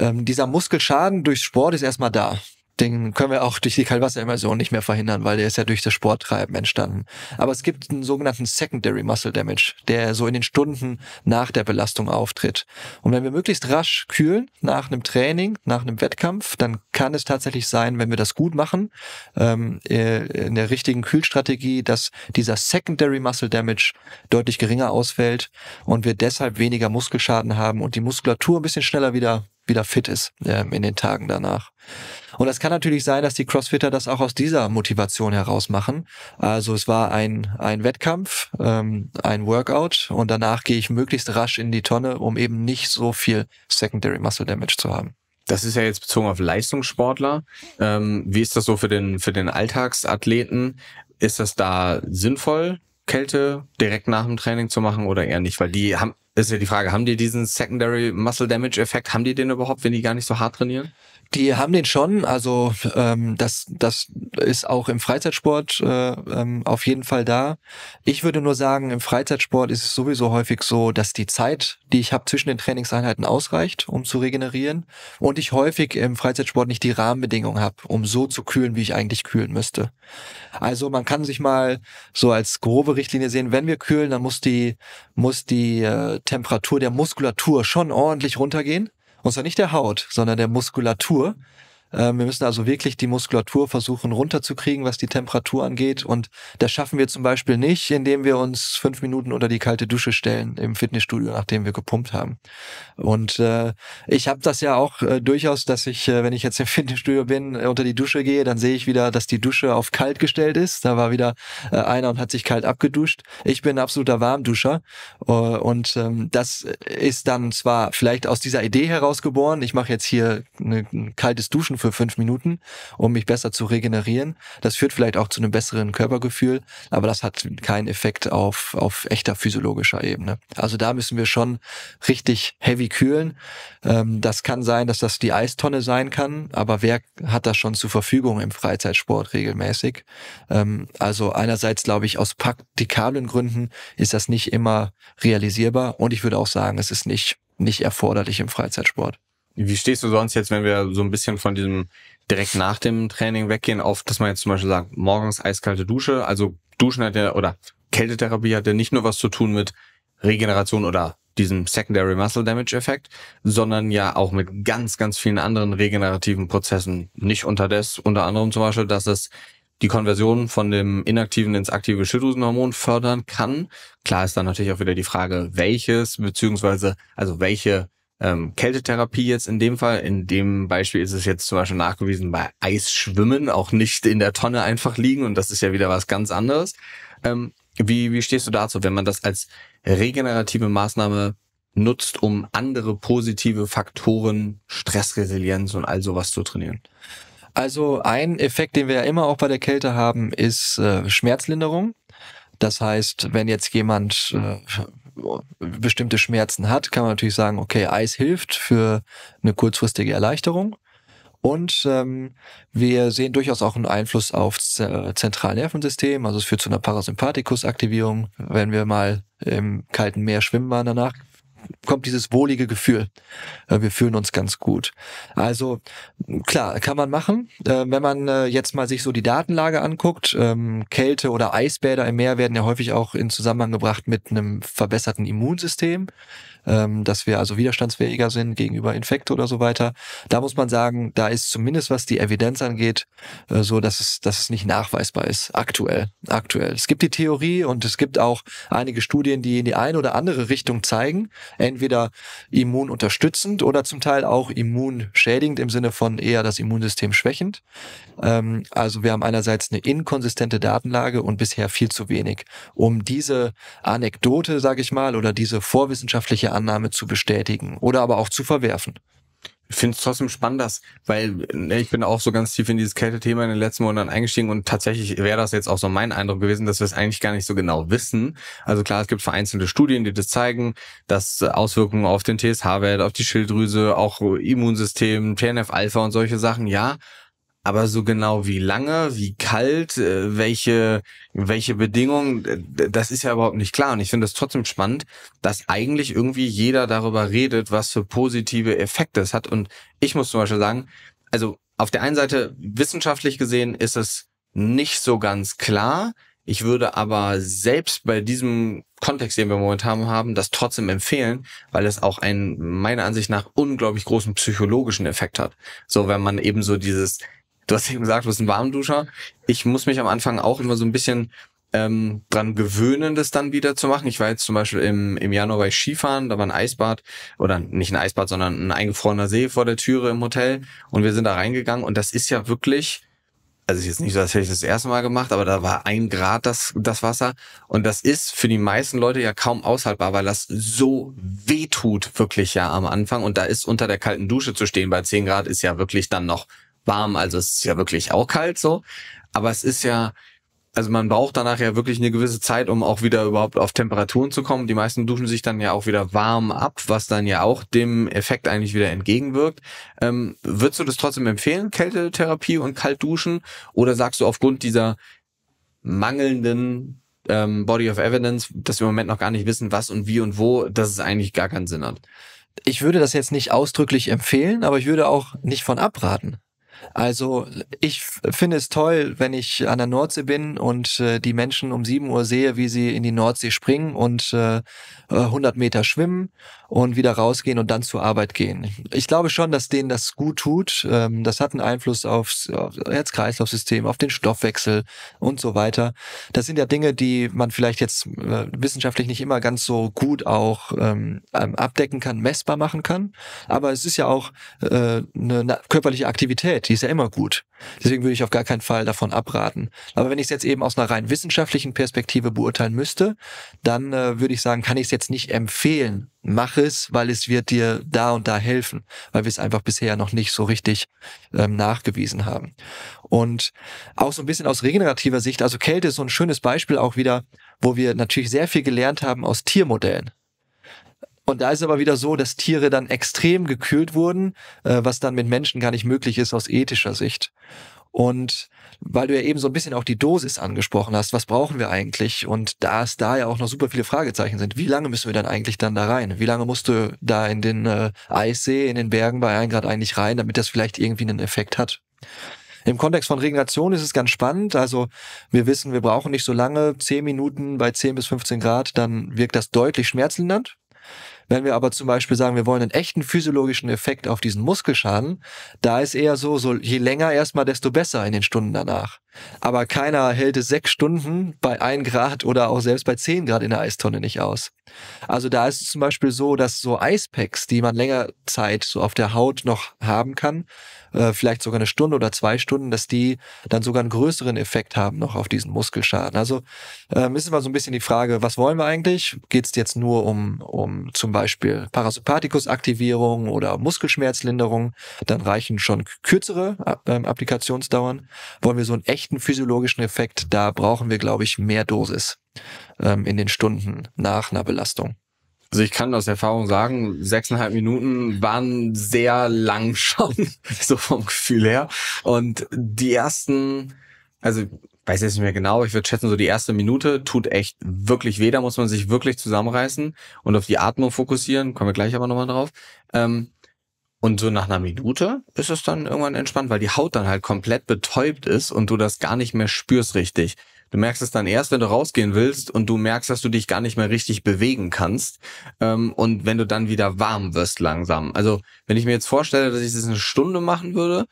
ähm, dieser Muskelschaden durch Sport ist erstmal da den können wir auch durch die Kaltwasseremission nicht mehr verhindern, weil der ist ja durch das Sporttreiben entstanden. Aber es gibt einen sogenannten Secondary Muscle Damage, der so in den Stunden nach der Belastung auftritt. Und wenn wir möglichst rasch kühlen, nach einem Training, nach einem Wettkampf, dann kann es tatsächlich sein, wenn wir das gut machen, ähm, äh, in der richtigen Kühlstrategie, dass dieser Secondary Muscle Damage deutlich geringer ausfällt und wir deshalb weniger Muskelschaden haben und die Muskulatur ein bisschen schneller wieder wieder fit ist ähm, in den Tagen danach. Und das kann natürlich sein, dass die Crossfitter das auch aus dieser Motivation heraus machen. Also es war ein, ein Wettkampf, ähm, ein Workout und danach gehe ich möglichst rasch in die Tonne, um eben nicht so viel Secondary Muscle Damage zu haben. Das ist ja jetzt bezogen auf Leistungssportler. Ähm, wie ist das so für den, für den Alltagsathleten? Ist das da sinnvoll, Kälte direkt nach dem Training zu machen oder eher nicht? Weil die haben, ist ja die Frage, haben die diesen Secondary Muscle Damage Effekt, haben die den überhaupt, wenn die gar nicht so hart trainieren? Die haben den schon, also ähm, das, das ist auch im Freizeitsport äh, ähm, auf jeden Fall da. Ich würde nur sagen, im Freizeitsport ist es sowieso häufig so, dass die Zeit, die ich habe zwischen den Trainingseinheiten ausreicht, um zu regenerieren und ich häufig im Freizeitsport nicht die Rahmenbedingungen habe, um so zu kühlen, wie ich eigentlich kühlen müsste. Also man kann sich mal so als grobe Richtlinie sehen, wenn wir kühlen, dann muss die, muss die äh, Temperatur der Muskulatur schon ordentlich runtergehen und zwar nicht der Haut, sondern der Muskulatur, ähm, wir müssen also wirklich die Muskulatur versuchen runterzukriegen, was die Temperatur angeht. Und das schaffen wir zum Beispiel nicht, indem wir uns fünf Minuten unter die kalte Dusche stellen im Fitnessstudio, nachdem wir gepumpt haben. Und äh, ich habe das ja auch äh, durchaus, dass ich, äh, wenn ich jetzt im Fitnessstudio bin, äh, unter die Dusche gehe, dann sehe ich wieder, dass die Dusche auf kalt gestellt ist. Da war wieder einer und hat sich kalt abgeduscht. Ich bin ein absoluter Warmduscher. und ähm, das ist dann zwar vielleicht aus dieser Idee herausgeboren, ich mache jetzt hier ne, ein kaltes Duschen für fünf Minuten, um mich besser zu regenerieren. Das führt vielleicht auch zu einem besseren Körpergefühl, aber das hat keinen Effekt auf, auf echter physiologischer Ebene. Also da müssen wir schon richtig heavy kühlen. Ähm, das kann sein, dass das die Eistonne sein kann, aber wer hat das schon zur Verfügung im Freizeitsport regelmäßig? Ähm, also einerseits glaube ich, aus praktikablen Gründen ist das nicht immer realisierbar und ich würde auch sagen, es ist nicht, nicht erforderlich im Freizeitsport. Wie stehst du sonst jetzt, wenn wir so ein bisschen von diesem direkt nach dem Training weggehen, auf, dass man jetzt zum Beispiel sagt, morgens eiskalte Dusche, also Duschen hat ja oder Kältetherapie hat ja nicht nur was zu tun mit Regeneration oder diesem Secondary Muscle Damage Effekt, sondern ja auch mit ganz, ganz vielen anderen regenerativen Prozessen. Nicht unterdes, unter anderem zum Beispiel, dass es die Konversion von dem inaktiven ins aktive Schilddrüsenhormon fördern kann. Klar ist dann natürlich auch wieder die Frage, welches, beziehungsweise, also welche ähm, Kältetherapie jetzt in dem Fall. In dem Beispiel ist es jetzt zum Beispiel nachgewiesen bei Eisschwimmen, auch nicht in der Tonne einfach liegen und das ist ja wieder was ganz anderes. Ähm, wie, wie stehst du dazu, wenn man das als regenerative Maßnahme nutzt, um andere positive Faktoren, Stressresilienz und all sowas zu trainieren? Also ein Effekt, den wir ja immer auch bei der Kälte haben, ist äh, Schmerzlinderung. Das heißt, wenn jetzt jemand äh, bestimmte Schmerzen hat, kann man natürlich sagen, okay, Eis hilft für eine kurzfristige Erleichterung. Und ähm, wir sehen durchaus auch einen Einfluss aufs äh, Zentralnervensystem. Also es führt zu einer Parasympathikusaktivierung, wenn wir mal im kalten Meer schwimmen waren danach kommt dieses wohlige Gefühl. Äh, wir fühlen uns ganz gut. Also klar, kann man machen. Äh, wenn man äh, jetzt mal sich so die Datenlage anguckt, ähm, Kälte oder Eisbäder im Meer werden ja häufig auch in Zusammenhang gebracht mit einem verbesserten Immunsystem ähm, dass wir also widerstandsfähiger sind gegenüber Infekte oder so weiter. Da muss man sagen, da ist zumindest was die Evidenz angeht, äh, so dass es, dass es nicht nachweisbar ist. Aktuell. Aktuell. Es gibt die Theorie und es gibt auch einige Studien, die in die eine oder andere Richtung zeigen. Entweder immununterstützend oder zum Teil auch immunschädigend im Sinne von eher das Immunsystem schwächend. Ähm, also wir haben einerseits eine inkonsistente Datenlage und bisher viel zu wenig, um diese Anekdote, sage ich mal, oder diese vorwissenschaftliche Annahme zu bestätigen oder aber auch zu verwerfen. Ich finde es trotzdem spannend, dass, weil ne, ich bin auch so ganz tief in dieses Kältethema in den letzten Monaten eingestiegen und tatsächlich wäre das jetzt auch so mein Eindruck gewesen, dass wir es eigentlich gar nicht so genau wissen. Also klar, es gibt vereinzelte Studien, die das zeigen, dass Auswirkungen auf den TSH-Wert, auf die Schilddrüse, auch Immunsystem, TNF-Alpha und solche Sachen, ja aber so genau wie lange, wie kalt, äh, welche, welche Bedingungen, das ist ja überhaupt nicht klar. Und ich finde es trotzdem spannend, dass eigentlich irgendwie jeder darüber redet, was für positive Effekte es hat. Und ich muss zum Beispiel sagen, also auf der einen Seite wissenschaftlich gesehen ist es nicht so ganz klar. Ich würde aber selbst bei diesem Kontext, den wir momentan haben, das trotzdem empfehlen, weil es auch einen meiner Ansicht nach unglaublich großen psychologischen Effekt hat. So, wenn man eben so dieses Du hast eben gesagt, du bist ein Warmduscher. Ich muss mich am Anfang auch immer so ein bisschen ähm, dran gewöhnen, das dann wieder zu machen. Ich war jetzt zum Beispiel im, im Januar bei Skifahren, da war ein Eisbad oder nicht ein Eisbad, sondern ein eingefrorener See vor der Türe im Hotel und wir sind da reingegangen und das ist ja wirklich, also ist jetzt nicht so, als hätte ich das erste Mal gemacht, aber da war ein Grad das, das Wasser und das ist für die meisten Leute ja kaum aushaltbar, weil das so weh tut wirklich ja am Anfang und da ist unter der kalten Dusche zu stehen bei 10 Grad ist ja wirklich dann noch warm. Also es ist ja wirklich auch kalt so. Aber es ist ja, also man braucht danach ja wirklich eine gewisse Zeit, um auch wieder überhaupt auf Temperaturen zu kommen. Die meisten duschen sich dann ja auch wieder warm ab, was dann ja auch dem Effekt eigentlich wieder entgegenwirkt. Ähm, würdest du das trotzdem empfehlen, Kältetherapie und Kaltduschen? Oder sagst du aufgrund dieser mangelnden ähm, Body of Evidence, dass wir im Moment noch gar nicht wissen, was und wie und wo, dass es eigentlich gar keinen Sinn hat? Ich würde das jetzt nicht ausdrücklich empfehlen, aber ich würde auch nicht von abraten. Also ich finde es toll, wenn ich an der Nordsee bin und äh, die Menschen um 7 Uhr sehe, wie sie in die Nordsee springen und äh, 100 äh, Meter schwimmen und wieder rausgehen und dann zur Arbeit gehen. Ich glaube schon, dass denen das gut tut. Ähm, das hat einen Einfluss aufs Herz-Kreislauf-System, auf den Stoffwechsel und so weiter. Das sind ja Dinge, die man vielleicht jetzt äh, wissenschaftlich nicht immer ganz so gut auch ähm, ähm, abdecken kann, messbar machen kann. Aber es ist ja auch äh, eine körperliche Aktivität, die ist ja immer gut. Deswegen würde ich auf gar keinen Fall davon abraten. Aber wenn ich es jetzt eben aus einer rein wissenschaftlichen Perspektive beurteilen müsste, dann äh, würde ich sagen, kann ich es jetzt nicht empfehlen, mach es, weil es wird dir da und da helfen, weil wir es einfach bisher noch nicht so richtig ähm, nachgewiesen haben. Und auch so ein bisschen aus regenerativer Sicht, also Kälte ist so ein schönes Beispiel auch wieder, wo wir natürlich sehr viel gelernt haben aus Tiermodellen. Und da ist aber wieder so, dass Tiere dann extrem gekühlt wurden, äh, was dann mit Menschen gar nicht möglich ist aus ethischer Sicht. Und weil du ja eben so ein bisschen auch die Dosis angesprochen hast, was brauchen wir eigentlich? Und da es da ja auch noch super viele Fragezeichen sind, wie lange müssen wir dann eigentlich dann da rein? Wie lange musst du da in den äh, Eissee, in den Bergen bei 1 Grad eigentlich rein, damit das vielleicht irgendwie einen Effekt hat? Im Kontext von Regeneration ist es ganz spannend. Also wir wissen, wir brauchen nicht so lange, 10 Minuten bei 10 bis 15 Grad, dann wirkt das deutlich schmerzlindernd. Wenn wir aber zum Beispiel sagen, wir wollen einen echten physiologischen Effekt auf diesen Muskelschaden, da ist eher so, so je länger erstmal, desto besser in den Stunden danach. Aber keiner hält es sechs Stunden bei 1 Grad oder auch selbst bei 10 Grad in der Eistonne nicht aus. Also da ist es zum Beispiel so, dass so Eispacks, die man länger Zeit so auf der Haut noch haben kann, äh, vielleicht sogar eine Stunde oder zwei Stunden, dass die dann sogar einen größeren Effekt haben noch auf diesen Muskelschaden. Also ähm, ist immer so ein bisschen die Frage, was wollen wir eigentlich? Geht es jetzt nur um, um zum Beispiel Parasympathikusaktivierung oder Muskelschmerzlinderung? Dann reichen schon kürzere äh, Applikationsdauern. Wollen wir so ein echt echten physiologischen Effekt, da brauchen wir, glaube ich, mehr Dosis ähm, in den Stunden nach einer Belastung. Also ich kann aus Erfahrung sagen, sechseinhalb Minuten waren sehr lang schon, so vom Gefühl her. Und die ersten, also weiß jetzt nicht mehr genau, ich würde schätzen, so die erste Minute tut echt wirklich weh, da muss man sich wirklich zusammenreißen und auf die Atmung fokussieren, kommen wir gleich aber nochmal drauf. Ähm, und so nach einer Minute ist es dann irgendwann entspannt, weil die Haut dann halt komplett betäubt ist und du das gar nicht mehr spürst richtig. Du merkst es dann erst, wenn du rausgehen willst und du merkst, dass du dich gar nicht mehr richtig bewegen kannst ähm, und wenn du dann wieder warm wirst langsam. Also wenn ich mir jetzt vorstelle, dass ich das eine Stunde machen würde,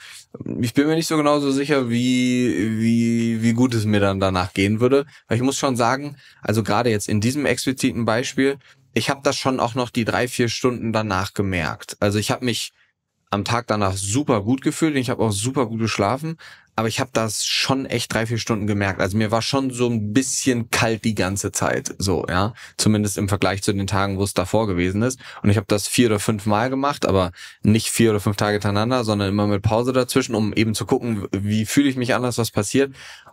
ich bin mir nicht so genau so sicher, wie, wie, wie gut es mir dann danach gehen würde. Weil ich muss schon sagen, also gerade jetzt in diesem expliziten Beispiel, ich habe das schon auch noch die drei, vier Stunden danach gemerkt. Also ich habe mich am Tag danach super gut gefühlt. Ich habe auch super gut geschlafen. Aber ich habe das schon echt drei, vier Stunden gemerkt. Also mir war schon so ein bisschen kalt die ganze Zeit. So, ja. Zumindest im Vergleich zu den Tagen, wo es davor gewesen ist. Und ich habe das vier oder fünf Mal gemacht, aber nicht vier oder fünf Tage hintereinander, sondern immer mit Pause dazwischen, um eben zu gucken, wie fühle ich mich anders, was passiert.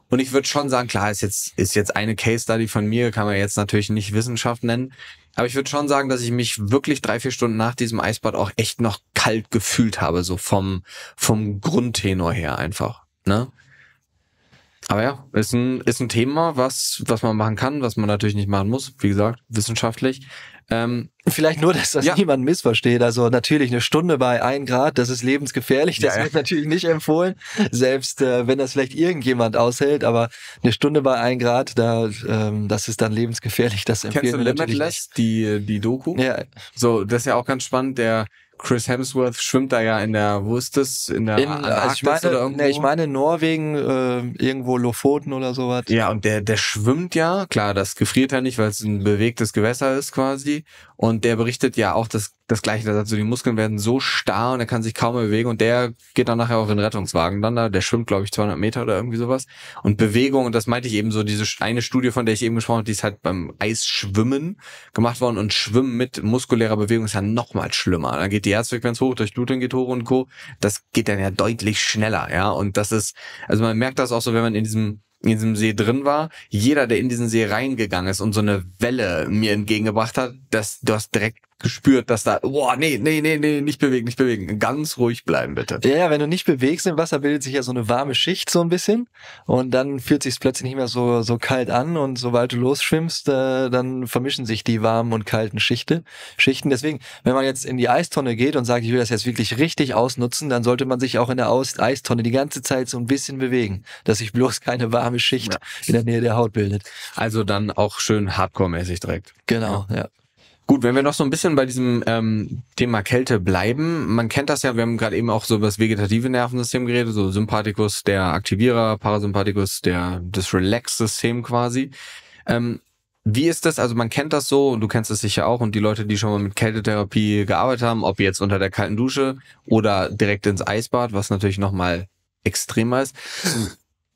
Und ich würde schon sagen, klar, ist jetzt, ist jetzt eine Case Study von mir, kann man jetzt natürlich nicht Wissenschaft nennen. Aber ich würde schon sagen, dass ich mich wirklich drei, vier Stunden nach diesem Eisbad auch echt noch kalt gefühlt habe, so vom, vom Grundtenor her einfach. Ne? Aber ja, ist ein, ist ein Thema, was, was man machen kann, was man natürlich nicht machen muss, wie gesagt, wissenschaftlich. Ähm, Vielleicht nur, dass das ja. niemand missversteht. Also natürlich eine Stunde bei ein Grad, das ist lebensgefährlich. Das ja, ja. wird natürlich nicht empfohlen, selbst äh, wenn das vielleicht irgendjemand aushält. Aber eine Stunde bei ein Grad, da, ähm, das ist dann lebensgefährlich. Das empfehlen Kennst du Limitless, die, die Doku? Ja. So, das ist ja auch ganz spannend. Der Chris Hemsworth schwimmt da ja in der, wo ist das? In der in, also ich meine, oder irgendwo? Nee, ich meine Norwegen, äh, irgendwo Lofoten oder sowas. Ja, und der, der schwimmt ja, klar, das gefriert ja nicht, weil es ein bewegtes Gewässer ist quasi. Und der berichtet ja auch, dass das gleiche Also die Muskeln werden so starr und er kann sich kaum mehr bewegen und der geht dann nachher auf den Rettungswagen dann da. Der schwimmt, glaube ich, 200 Meter oder irgendwie sowas. Und Bewegung, und das meinte ich eben so, diese eine Studie, von der ich eben gesprochen habe, die ist halt beim Eisschwimmen gemacht worden und Schwimmen mit muskulärer Bewegung ist ja nochmal schlimmer. Da geht die Herzfrequenz hoch, durch Blutung geht hoch und Co. Das geht dann ja deutlich schneller, ja. Und das ist, also man merkt das auch so, wenn man in diesem in diesem See drin war, jeder, der in diesen See reingegangen ist und so eine Welle mir entgegengebracht hat, dass du hast direkt gespürt, dass da, boah, nee, nee, nee, nee, nicht bewegen, nicht bewegen. Ganz ruhig bleiben, bitte. Ja, ja, wenn du nicht bewegst im Wasser, bildet sich ja so eine warme Schicht so ein bisschen. Und dann fühlt sich plötzlich nicht mehr so, so kalt an. Und sobald du losschwimmst, äh, dann vermischen sich die warmen und kalten Schichte, Schichten. Deswegen, wenn man jetzt in die Eistonne geht und sagt, ich will das jetzt wirklich richtig ausnutzen, dann sollte man sich auch in der Aus Eistonne die ganze Zeit so ein bisschen bewegen, dass sich bloß keine warme Schicht ja. in der Nähe der Haut bildet. Also dann auch schön hardcore-mäßig direkt. Genau, ja. ja. Gut, wenn wir noch so ein bisschen bei diesem ähm, Thema Kälte bleiben, man kennt das ja, wir haben gerade eben auch so über das vegetative Nervensystem geredet, so Sympathikus der Aktivierer, Parasympathikus der das Relax-System quasi. Ähm, wie ist das? Also man kennt das so, du kennst es sicher auch und die Leute, die schon mal mit Kältetherapie gearbeitet haben, ob jetzt unter der kalten Dusche oder direkt ins Eisbad, was natürlich nochmal extremer ist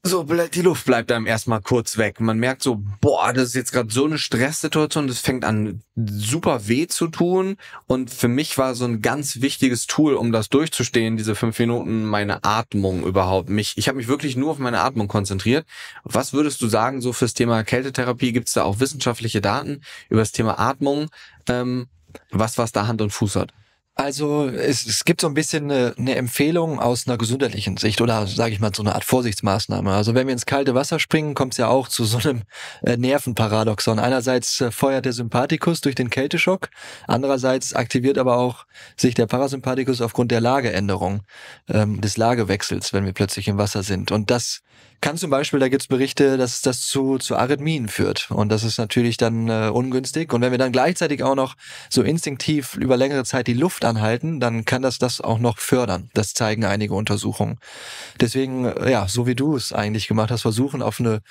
so die Luft bleibt einem erstmal kurz weg. Man merkt so, boah, das ist jetzt gerade so eine Stresssituation, das fängt an super weh zu tun. Und für mich war so ein ganz wichtiges Tool, um das durchzustehen, diese fünf Minuten, meine Atmung überhaupt. Mich, ich habe mich wirklich nur auf meine Atmung konzentriert. Was würdest du sagen, so fürs Thema Kältetherapie? Gibt es da auch wissenschaftliche Daten über das Thema Atmung? Ähm, was, was da Hand und Fuß hat? Also es, es gibt so ein bisschen eine, äh, eine Empfehlung aus einer gesundheitlichen Sicht oder sage ich mal so eine Art Vorsichtsmaßnahme. Also wenn wir ins kalte Wasser springen, kommt es ja auch zu so einem äh, Nervenparadoxon. Einerseits äh, feuert der Sympathikus durch den Kälteschock, andererseits aktiviert aber auch sich der Parasympathikus aufgrund der Lageänderung, ähm, des Lagewechsels, wenn wir plötzlich im Wasser sind. Und das kann zum Beispiel, da gibt es Berichte, dass das zu, zu Arrhythmien führt. Und das ist natürlich dann äh, ungünstig. Und wenn wir dann gleichzeitig auch noch so instinktiv über längere Zeit die Luft anhalten, dann kann das das auch noch fördern. Das zeigen einige Untersuchungen. Deswegen, äh, ja, so wie du es eigentlich gemacht hast, versuchen auf eine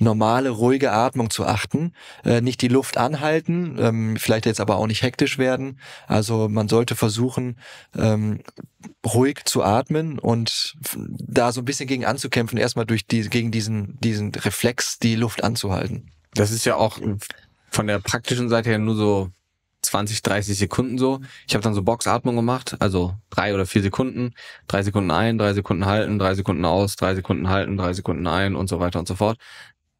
normale, ruhige Atmung zu achten. Äh, nicht die Luft anhalten, ähm, vielleicht jetzt aber auch nicht hektisch werden. Also man sollte versuchen, ähm, ruhig zu atmen und da so ein bisschen gegen anzukämpfen, erstmal durch die, gegen diesen, diesen Reflex, die Luft anzuhalten. Das ist ja auch von der praktischen Seite her nur so 20, 30 Sekunden so. Ich habe dann so Boxatmung gemacht, also drei oder vier Sekunden, drei Sekunden ein, drei Sekunden halten, drei Sekunden aus, drei Sekunden halten, drei Sekunden ein und so weiter und so fort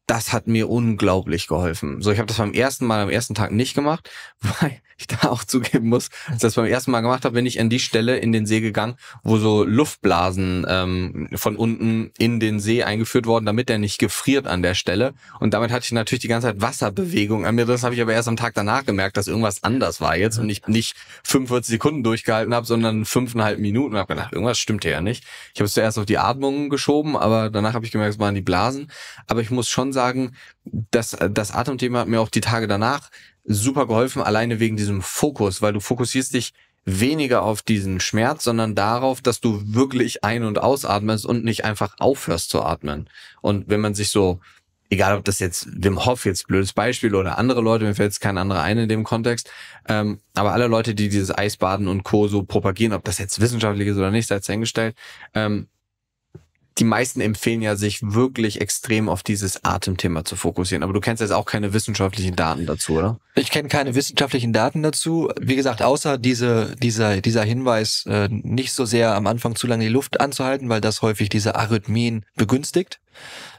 das hat mir unglaublich geholfen. So, ich habe das beim ersten Mal am ersten Tag nicht gemacht, weil ich da auch zugeben muss, dass ich das beim ersten Mal gemacht habe, bin ich an die Stelle in den See gegangen, wo so Luftblasen ähm, von unten in den See eingeführt worden, damit der nicht gefriert an der Stelle. Und damit hatte ich natürlich die ganze Zeit Wasserbewegung an mir. Das habe ich aber erst am Tag danach gemerkt, dass irgendwas anders war jetzt und ich nicht 45 Sekunden durchgehalten habe, sondern fünfeinhalb Minuten. Habe gedacht, irgendwas stimmt hier ja nicht. Ich habe es zuerst auf die Atmung geschoben, aber danach habe ich gemerkt, es waren die Blasen. Aber ich muss schon schon sagen, dass das Atemthema hat mir auch die Tage danach super geholfen, alleine wegen diesem Fokus, weil du fokussierst dich weniger auf diesen Schmerz, sondern darauf, dass du wirklich ein- und ausatmest und nicht einfach aufhörst zu atmen. Und wenn man sich so, egal ob das jetzt Wim Hof jetzt blödes Beispiel oder andere Leute, mir fällt jetzt kein anderer ein in dem Kontext, ähm, aber alle Leute, die dieses Eisbaden und Co. so propagieren, ob das jetzt wissenschaftlich ist oder nicht, sei es hingestellt, ähm, die meisten empfehlen ja, sich wirklich extrem auf dieses Atemthema zu fokussieren. Aber du kennst jetzt auch keine wissenschaftlichen Daten dazu, oder? Ich kenne keine wissenschaftlichen Daten dazu. Wie gesagt, außer diese, dieser, dieser Hinweis, äh, nicht so sehr am Anfang zu lange die Luft anzuhalten, weil das häufig diese Arrhythmien begünstigt.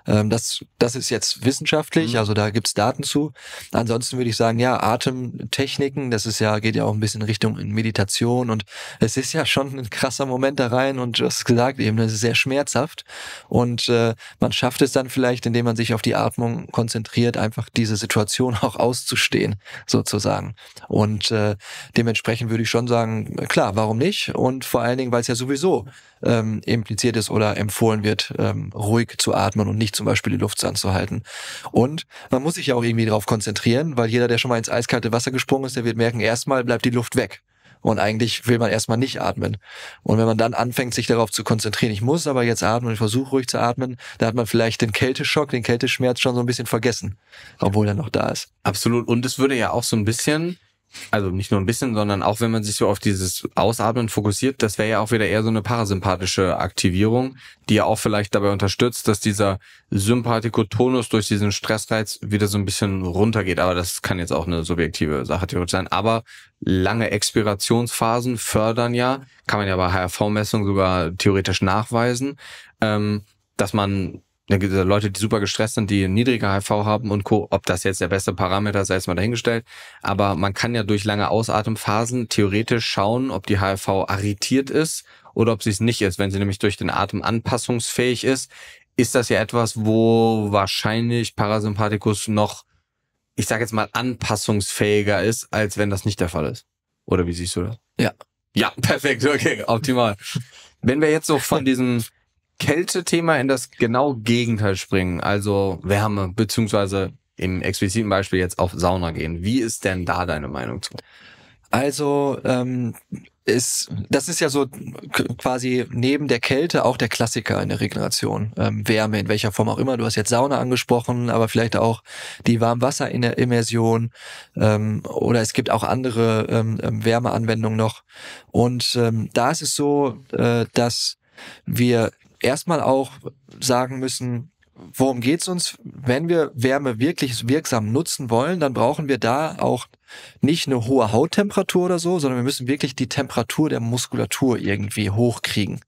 Ähm, das, das ist jetzt wissenschaftlich, mhm. also da gibt's Daten zu. Ansonsten würde ich sagen, ja, Atemtechniken, das ist ja, geht ja auch ein bisschen Richtung in Meditation und es ist ja schon ein krasser Moment da rein und du hast gesagt eben, das ist sehr schmerzhaft. Und äh, man schafft es dann vielleicht, indem man sich auf die Atmung konzentriert, einfach diese Situation auch auszustehen, sozusagen. Und äh, dementsprechend würde ich schon sagen, klar, warum nicht? Und vor allen Dingen, weil es ja sowieso ähm, impliziert ist oder empfohlen wird, ähm, ruhig zu atmen und nicht zum Beispiel die Luft anzuhalten. Und man muss sich ja auch irgendwie darauf konzentrieren, weil jeder, der schon mal ins eiskalte Wasser gesprungen ist, der wird merken, erstmal bleibt die Luft weg. Und eigentlich will man erstmal nicht atmen. Und wenn man dann anfängt, sich darauf zu konzentrieren, ich muss aber jetzt atmen, ich versuche ruhig zu atmen, da hat man vielleicht den Kälteschock, den Kälteschmerz schon so ein bisschen vergessen, obwohl er noch da ist. Absolut. Und es würde ja auch so ein bisschen also nicht nur ein bisschen, sondern auch wenn man sich so auf dieses Ausatmen fokussiert, das wäre ja auch wieder eher so eine parasympathische Aktivierung, die ja auch vielleicht dabei unterstützt, dass dieser Sympathikotonus durch diesen Stressreiz wieder so ein bisschen runtergeht. Aber das kann jetzt auch eine subjektive Sache theoretisch sein. Aber lange Expirationsphasen fördern ja, kann man ja bei HRV-Messungen sogar theoretisch nachweisen, ähm, dass man dann gibt es Leute, die super gestresst sind, die niedrige HIV haben und Co. Ob das jetzt der beste Parameter sei, ist mal dahingestellt. Aber man kann ja durch lange Ausatemphasen theoretisch schauen, ob die HIV arretiert ist oder ob sie es nicht ist. Wenn sie nämlich durch den Atem anpassungsfähig ist, ist das ja etwas, wo wahrscheinlich Parasympathikus noch, ich sage jetzt mal, anpassungsfähiger ist, als wenn das nicht der Fall ist. Oder wie siehst du das? Ja. Ja, perfekt, okay, optimal. wenn wir jetzt so von diesem Kältethema in das genau Gegenteil springen, also Wärme, beziehungsweise im expliziten Beispiel jetzt auf Sauna gehen. Wie ist denn da deine Meinung zu? Also ähm, ist, das ist ja so quasi neben der Kälte auch der Klassiker in der Regeneration. Ähm, Wärme in welcher Form auch immer. Du hast jetzt Sauna angesprochen, aber vielleicht auch die Warmwasserimmersion ähm, oder es gibt auch andere ähm, ähm Wärmeanwendungen noch. Und ähm, da ist es so, äh, dass wir erstmal auch sagen müssen, worum geht's uns? Wenn wir Wärme wirklich wirksam nutzen wollen, dann brauchen wir da auch nicht eine hohe Hauttemperatur oder so, sondern wir müssen wirklich die Temperatur der Muskulatur irgendwie hochkriegen.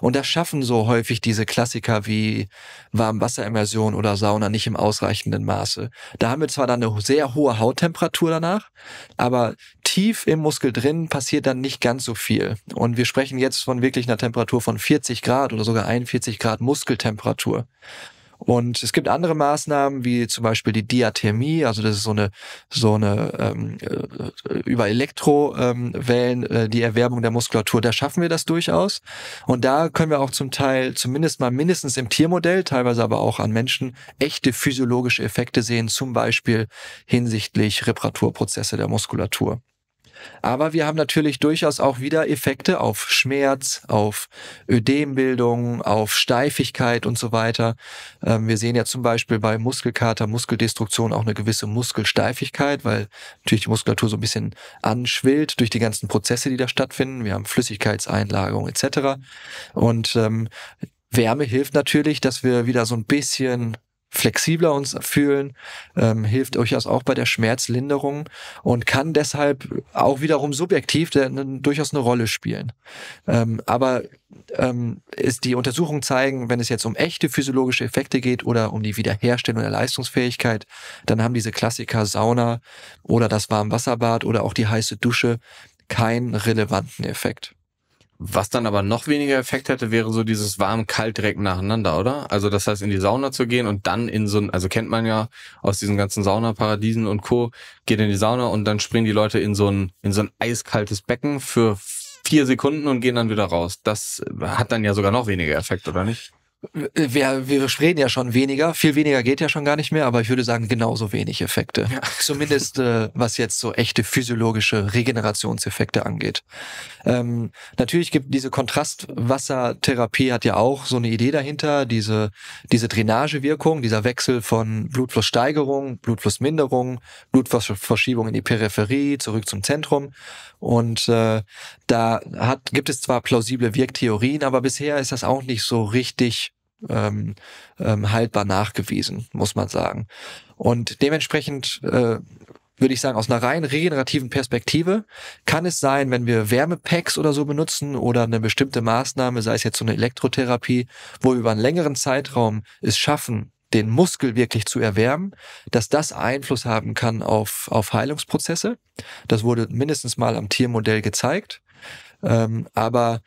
Und das schaffen so häufig diese Klassiker wie Warmwasserimmersion oder Sauna nicht im ausreichenden Maße. Da haben wir zwar dann eine sehr hohe Hauttemperatur danach, aber tief im Muskel drin passiert dann nicht ganz so viel. Und wir sprechen jetzt von wirklich einer Temperatur von 40 Grad oder sogar 41 Grad Muskeltemperatur. Und es gibt andere Maßnahmen, wie zum Beispiel die Diathermie, also das ist so eine, so eine ähm, äh, über Elektrowellen ähm, äh, die Erwärmung der Muskulatur, da schaffen wir das durchaus. Und da können wir auch zum Teil, zumindest mal mindestens im Tiermodell, teilweise aber auch an Menschen, echte physiologische Effekte sehen, zum Beispiel hinsichtlich Reparaturprozesse der Muskulatur. Aber wir haben natürlich durchaus auch wieder Effekte auf Schmerz, auf Ödembildung, auf Steifigkeit und so weiter. Ähm, wir sehen ja zum Beispiel bei Muskelkater, Muskeldestruktion auch eine gewisse Muskelsteifigkeit, weil natürlich die Muskulatur so ein bisschen anschwillt durch die ganzen Prozesse, die da stattfinden. Wir haben Flüssigkeitseinlagerung etc. Und ähm, Wärme hilft natürlich, dass wir wieder so ein bisschen flexibler uns fühlen, ähm, hilft durchaus auch bei der Schmerzlinderung und kann deshalb auch wiederum subjektiv der, ne, durchaus eine Rolle spielen. Ähm, aber ähm, ist die Untersuchung zeigen, wenn es jetzt um echte physiologische Effekte geht oder um die Wiederherstellung der Leistungsfähigkeit, dann haben diese Klassiker Sauna oder das Warmwasserbad oder auch die heiße Dusche keinen relevanten Effekt. Was dann aber noch weniger Effekt hätte, wäre so dieses warm-kalt direkt nacheinander, oder? Also das heißt, in die Sauna zu gehen und dann in so ein, also kennt man ja aus diesen ganzen Saunaparadiesen und Co. geht in die Sauna und dann springen die Leute in so ein, in so ein eiskaltes Becken für vier Sekunden und gehen dann wieder raus. Das hat dann ja sogar noch weniger Effekt, oder nicht? Äh, wir, wir reden ja schon weniger, viel weniger geht ja schon gar nicht mehr, aber ich würde sagen, genauso wenig Effekte. Ja. Zumindest äh, was jetzt so echte physiologische Regenerationseffekte angeht. Ähm, natürlich gibt diese Kontrastwassertherapie hat ja auch so eine Idee dahinter, diese, diese Drainagewirkung, dieser Wechsel von Blutflusssteigerung, Blutflussminderung, Blutflussverschiebung in die Peripherie, zurück zum Zentrum. Und äh, da hat, gibt es zwar plausible Wirktheorien, aber bisher ist das auch nicht so richtig ähm, ähm, haltbar nachgewiesen, muss man sagen. Und dementsprechend äh, würde ich sagen, aus einer rein regenerativen Perspektive kann es sein, wenn wir Wärmepacks oder so benutzen oder eine bestimmte Maßnahme, sei es jetzt so eine Elektrotherapie, wo wir über einen längeren Zeitraum es schaffen, den Muskel wirklich zu erwärmen, dass das Einfluss haben kann auf, auf Heilungsprozesse. Das wurde mindestens mal am Tiermodell gezeigt. Ähm, aber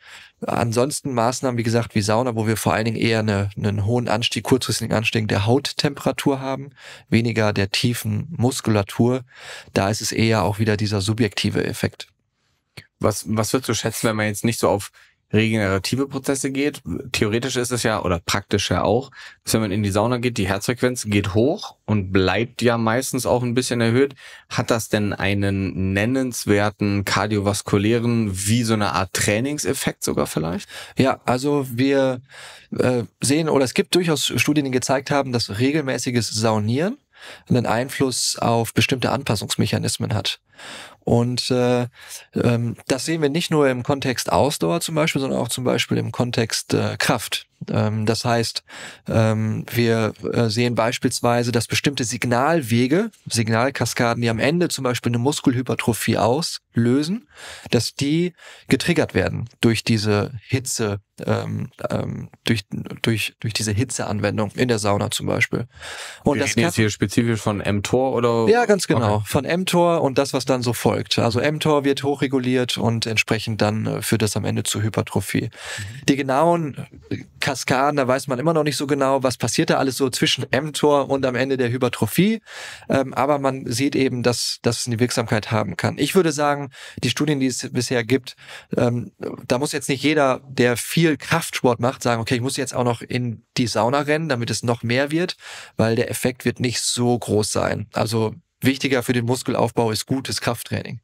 ansonsten Maßnahmen, wie gesagt, wie Sauna, wo wir vor allen Dingen eher eine, einen hohen Anstieg, kurzfristigen Anstieg der Hauttemperatur haben, weniger der tiefen Muskulatur. Da ist es eher auch wieder dieser subjektive Effekt. Was, was würdest du schätzen, wenn man jetzt nicht so auf regenerative Prozesse geht. Theoretisch ist es ja oder praktisch ja auch, dass wenn man in die Sauna geht, die Herzfrequenz geht hoch und bleibt ja meistens auch ein bisschen erhöht. Hat das denn einen nennenswerten kardiovaskulären, wie so eine Art Trainingseffekt sogar vielleicht? Ja, also wir äh, sehen oder es gibt durchaus Studien, die gezeigt haben, dass regelmäßiges Saunieren einen Einfluss auf bestimmte Anpassungsmechanismen hat. Und äh, ähm, das sehen wir nicht nur im Kontext Ausdauer zum Beispiel, sondern auch zum Beispiel im Kontext äh, Kraft. Ähm, das heißt, ähm, wir äh, sehen beispielsweise, dass bestimmte Signalwege, Signalkaskaden, die am Ende zum Beispiel eine Muskelhypertrophie auslösen, dass die getriggert werden durch diese Hitze. Ähm, ähm, durch, durch, durch diese Hitzeanwendung in der Sauna zum Beispiel. Und Wir das jetzt hier spezifisch von mTOR oder? Ja, ganz genau. Okay. Von mTOR und das, was dann so folgt. Also mTOR wird hochreguliert und entsprechend dann äh, führt das am Ende zu Hypertrophie. Mhm. Die genauen äh, Kaskaden, da weiß man immer noch nicht so genau, was passiert da alles so zwischen mTOR und am Ende der Hypertrophie. Ähm, aber man sieht eben, dass, dass es eine Wirksamkeit haben kann. Ich würde sagen, die Studien, die es bisher gibt, ähm, da muss jetzt nicht jeder der vier viel Kraftsport macht, sagen, okay, ich muss jetzt auch noch in die Sauna rennen, damit es noch mehr wird, weil der Effekt wird nicht so groß sein. Also Wichtiger für den Muskelaufbau ist gutes Krafttraining.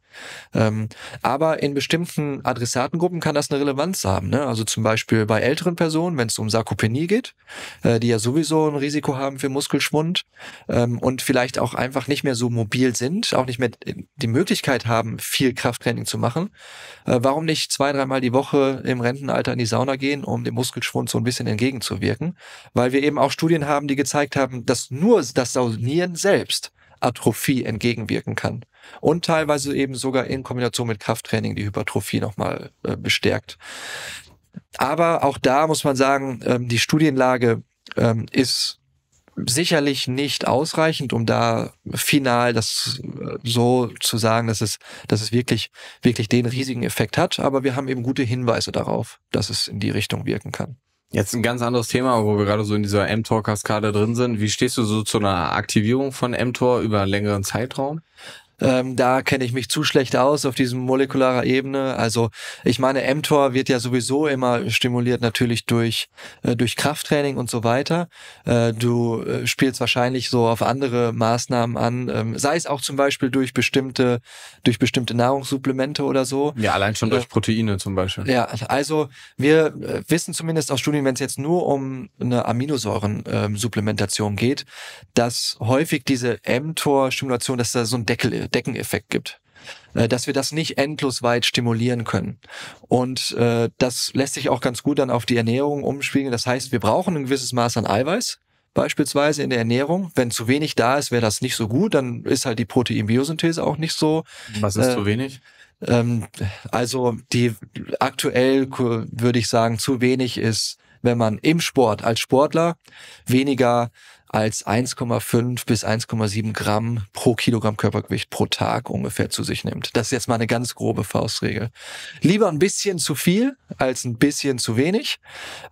Ähm, aber in bestimmten Adressatengruppen kann das eine Relevanz haben. Ne? Also zum Beispiel bei älteren Personen, wenn es um Sarkopenie geht, äh, die ja sowieso ein Risiko haben für Muskelschwund ähm, und vielleicht auch einfach nicht mehr so mobil sind, auch nicht mehr die Möglichkeit haben, viel Krafttraining zu machen. Äh, warum nicht zwei, dreimal die Woche im Rentenalter in die Sauna gehen, um dem Muskelschwund so ein bisschen entgegenzuwirken? Weil wir eben auch Studien haben, die gezeigt haben, dass nur das Saunieren selbst Atrophie entgegenwirken kann. Und teilweise eben sogar in Kombination mit Krafttraining die Hypertrophie nochmal äh, bestärkt. Aber auch da muss man sagen, ähm, die Studienlage ähm, ist sicherlich nicht ausreichend, um da final das äh, so zu sagen, dass es, dass es wirklich, wirklich den riesigen Effekt hat. Aber wir haben eben gute Hinweise darauf, dass es in die Richtung wirken kann. Jetzt ein ganz anderes Thema, wo wir gerade so in dieser mTOR-Kaskade drin sind. Wie stehst du so zu einer Aktivierung von mTOR über einen längeren Zeitraum? Ähm, da kenne ich mich zu schlecht aus auf diesem molekularer Ebene. Also ich meine, mTOR wird ja sowieso immer stimuliert natürlich durch, äh, durch Krafttraining und so weiter. Äh, du äh, spielst wahrscheinlich so auf andere Maßnahmen an, ähm, sei es auch zum Beispiel durch bestimmte, durch bestimmte Nahrungssupplemente oder so. Ja, allein schon äh, durch Proteine zum Beispiel. Ja, also wir äh, wissen zumindest aus Studien, wenn es jetzt nur um eine Aminosäuren-Supplementation ähm, geht, dass häufig diese mTOR-Stimulation, dass da so ein Deckel ist. Deckeneffekt gibt äh, dass wir das nicht endlos weit stimulieren können. Und äh, das lässt sich auch ganz gut dann auf die Ernährung umspiegeln. Das heißt, wir brauchen ein gewisses Maß an Eiweiß, beispielsweise in der Ernährung. Wenn zu wenig da ist, wäre das nicht so gut. Dann ist halt die Proteinbiosynthese auch nicht so. Was ist äh, zu wenig? Ähm, also die aktuell würde ich sagen, zu wenig ist, wenn man im Sport als Sportler weniger als 1,5 bis 1,7 Gramm pro Kilogramm Körpergewicht pro Tag ungefähr zu sich nimmt. Das ist jetzt mal eine ganz grobe Faustregel. Lieber ein bisschen zu viel als ein bisschen zu wenig.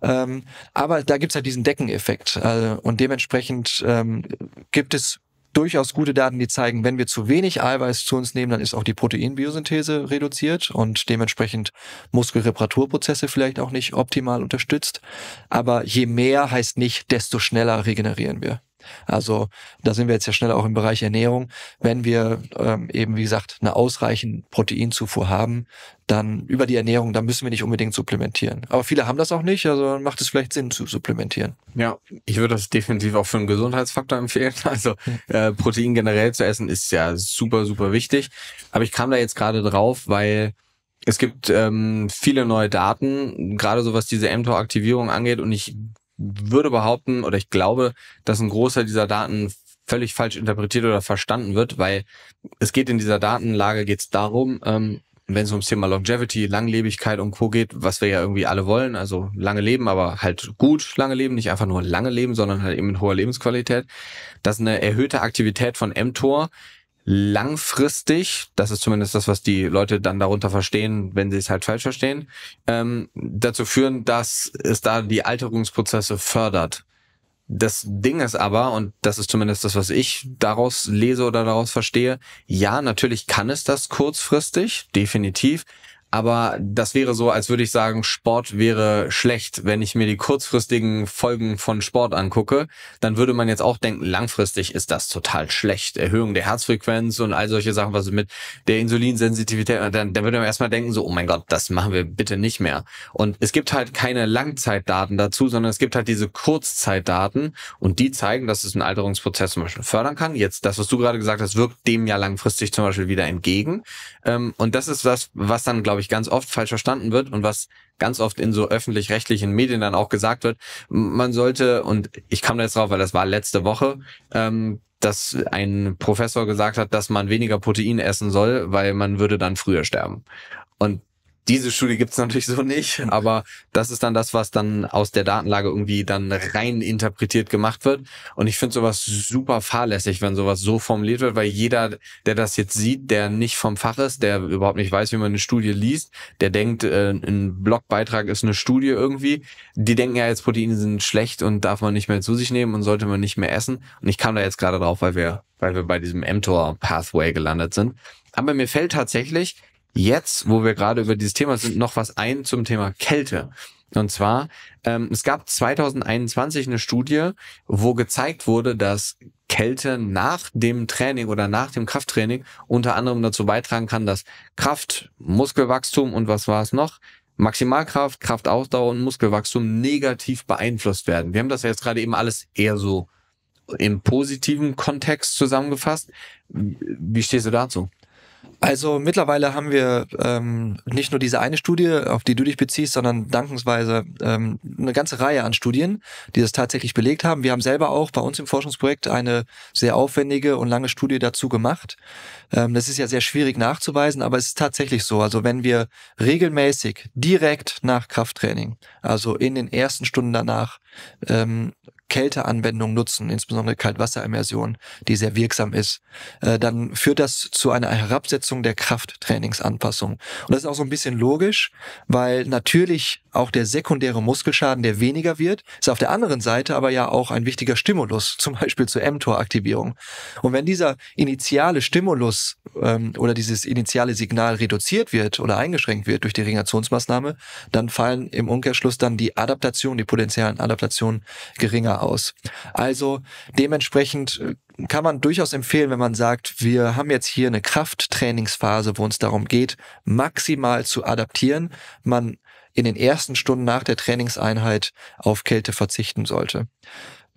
Ähm, aber da gibt's halt diesen Deckeneffekt. Also, und dementsprechend ähm, gibt es durchaus gute Daten, die zeigen, wenn wir zu wenig Eiweiß zu uns nehmen, dann ist auch die Proteinbiosynthese reduziert und dementsprechend Muskelreparaturprozesse vielleicht auch nicht optimal unterstützt. Aber je mehr heißt nicht, desto schneller regenerieren wir. Also da sind wir jetzt ja schnell auch im Bereich Ernährung. Wenn wir ähm, eben, wie gesagt, eine ausreichende Proteinzufuhr haben, dann über die Ernährung, dann müssen wir nicht unbedingt supplementieren. Aber viele haben das auch nicht, also macht es vielleicht Sinn zu supplementieren. Ja, ich würde das definitiv auch für einen Gesundheitsfaktor empfehlen. Also äh, Protein generell zu essen ist ja super, super wichtig. Aber ich kam da jetzt gerade drauf, weil es gibt ähm, viele neue Daten, gerade so was diese mTOR-Aktivierung angeht. Und ich würde behaupten oder ich glaube, dass ein großer dieser Daten völlig falsch interpretiert oder verstanden wird, weil es geht in dieser Datenlage geht es darum, ähm, wenn es ums Thema Longevity, Langlebigkeit und Co. geht, was wir ja irgendwie alle wollen, also lange leben, aber halt gut lange leben, nicht einfach nur lange leben, sondern halt eben in hoher Lebensqualität, dass eine erhöhte Aktivität von mTOR langfristig, das ist zumindest das, was die Leute dann darunter verstehen, wenn sie es halt falsch verstehen, ähm, dazu führen, dass es da die Alterungsprozesse fördert. Das Ding ist aber, und das ist zumindest das, was ich daraus lese oder daraus verstehe, ja, natürlich kann es das kurzfristig, definitiv, aber das wäre so, als würde ich sagen, Sport wäre schlecht. Wenn ich mir die kurzfristigen Folgen von Sport angucke, dann würde man jetzt auch denken, langfristig ist das total schlecht. Erhöhung der Herzfrequenz und all solche Sachen, was mit der Insulinsensitivität, dann, dann würde man erstmal denken, so, oh mein Gott, das machen wir bitte nicht mehr. Und es gibt halt keine Langzeitdaten dazu, sondern es gibt halt diese Kurzzeitdaten und die zeigen, dass es einen Alterungsprozess zum Beispiel fördern kann. Jetzt, das, was du gerade gesagt hast, wirkt dem ja langfristig zum Beispiel wieder entgegen. Ähm, und das ist das, was dann, glaube ich, ich, ganz oft falsch verstanden wird und was ganz oft in so öffentlich-rechtlichen Medien dann auch gesagt wird. Man sollte, und ich kam da jetzt drauf, weil das war letzte Woche, ähm, dass ein Professor gesagt hat, dass man weniger Protein essen soll, weil man würde dann früher sterben. Und diese Studie gibt's natürlich so nicht, aber das ist dann das, was dann aus der Datenlage irgendwie dann rein interpretiert gemacht wird. Und ich finde sowas super fahrlässig, wenn sowas so formuliert wird, weil jeder, der das jetzt sieht, der nicht vom Fach ist, der überhaupt nicht weiß, wie man eine Studie liest, der denkt, äh, ein Blogbeitrag ist eine Studie irgendwie. Die denken ja jetzt, Proteine sind schlecht und darf man nicht mehr zu sich nehmen und sollte man nicht mehr essen. Und ich kam da jetzt gerade drauf, weil wir, weil wir bei diesem mTOR-Pathway gelandet sind. Aber mir fällt tatsächlich jetzt, wo wir gerade über dieses Thema sind, noch was ein zum Thema Kälte. Und zwar, ähm, es gab 2021 eine Studie, wo gezeigt wurde, dass Kälte nach dem Training oder nach dem Krafttraining unter anderem dazu beitragen kann, dass Kraft, Muskelwachstum und was war es noch? Maximalkraft, Kraftausdauer und Muskelwachstum negativ beeinflusst werden. Wir haben das ja jetzt gerade eben alles eher so im positiven Kontext zusammengefasst. Wie stehst du dazu? Also mittlerweile haben wir ähm, nicht nur diese eine Studie, auf die du dich beziehst, sondern dankensweise ähm, eine ganze Reihe an Studien, die das tatsächlich belegt haben. Wir haben selber auch bei uns im Forschungsprojekt eine sehr aufwendige und lange Studie dazu gemacht. Ähm, das ist ja sehr schwierig nachzuweisen, aber es ist tatsächlich so. Also wenn wir regelmäßig direkt nach Krafttraining, also in den ersten Stunden danach, ähm, Kälteanwendung nutzen, insbesondere Kaltwasserimmersion, die sehr wirksam ist, äh, dann führt das zu einer Herabsetzung der Krafttrainingsanpassung. Und das ist auch so ein bisschen logisch, weil natürlich auch der sekundäre Muskelschaden, der weniger wird, ist auf der anderen Seite aber ja auch ein wichtiger Stimulus, zum Beispiel zur mTOR-Aktivierung. Und wenn dieser initiale Stimulus ähm, oder dieses initiale Signal reduziert wird oder eingeschränkt wird durch die Ringationsmaßnahme, dann fallen im Umkehrschluss dann die Adaptation, die potenziellen Adaptationen geringer aus. Also dementsprechend äh, kann man durchaus empfehlen, wenn man sagt, wir haben jetzt hier eine Krafttrainingsphase, wo uns darum geht, maximal zu adaptieren, man in den ersten Stunden nach der Trainingseinheit auf Kälte verzichten sollte.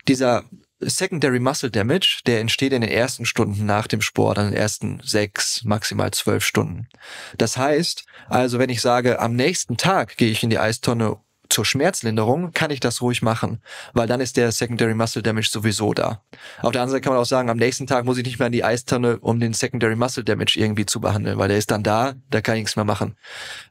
Dieser Secondary Muscle Damage, der entsteht in den ersten Stunden nach dem Sport, also in den ersten sechs, maximal zwölf Stunden. Das heißt, also wenn ich sage, am nächsten Tag gehe ich in die Eistonne zur Schmerzlinderung kann ich das ruhig machen, weil dann ist der Secondary Muscle Damage sowieso da. Auf der anderen Seite kann man auch sagen, am nächsten Tag muss ich nicht mehr in die Eistanne, um den Secondary Muscle Damage irgendwie zu behandeln, weil der ist dann da, da kann ich nichts mehr machen.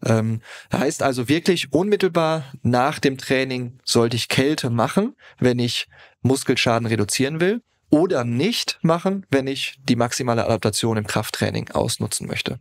Ähm, heißt also wirklich, unmittelbar nach dem Training sollte ich Kälte machen, wenn ich Muskelschaden reduzieren will oder nicht machen, wenn ich die maximale Adaptation im Krafttraining ausnutzen möchte.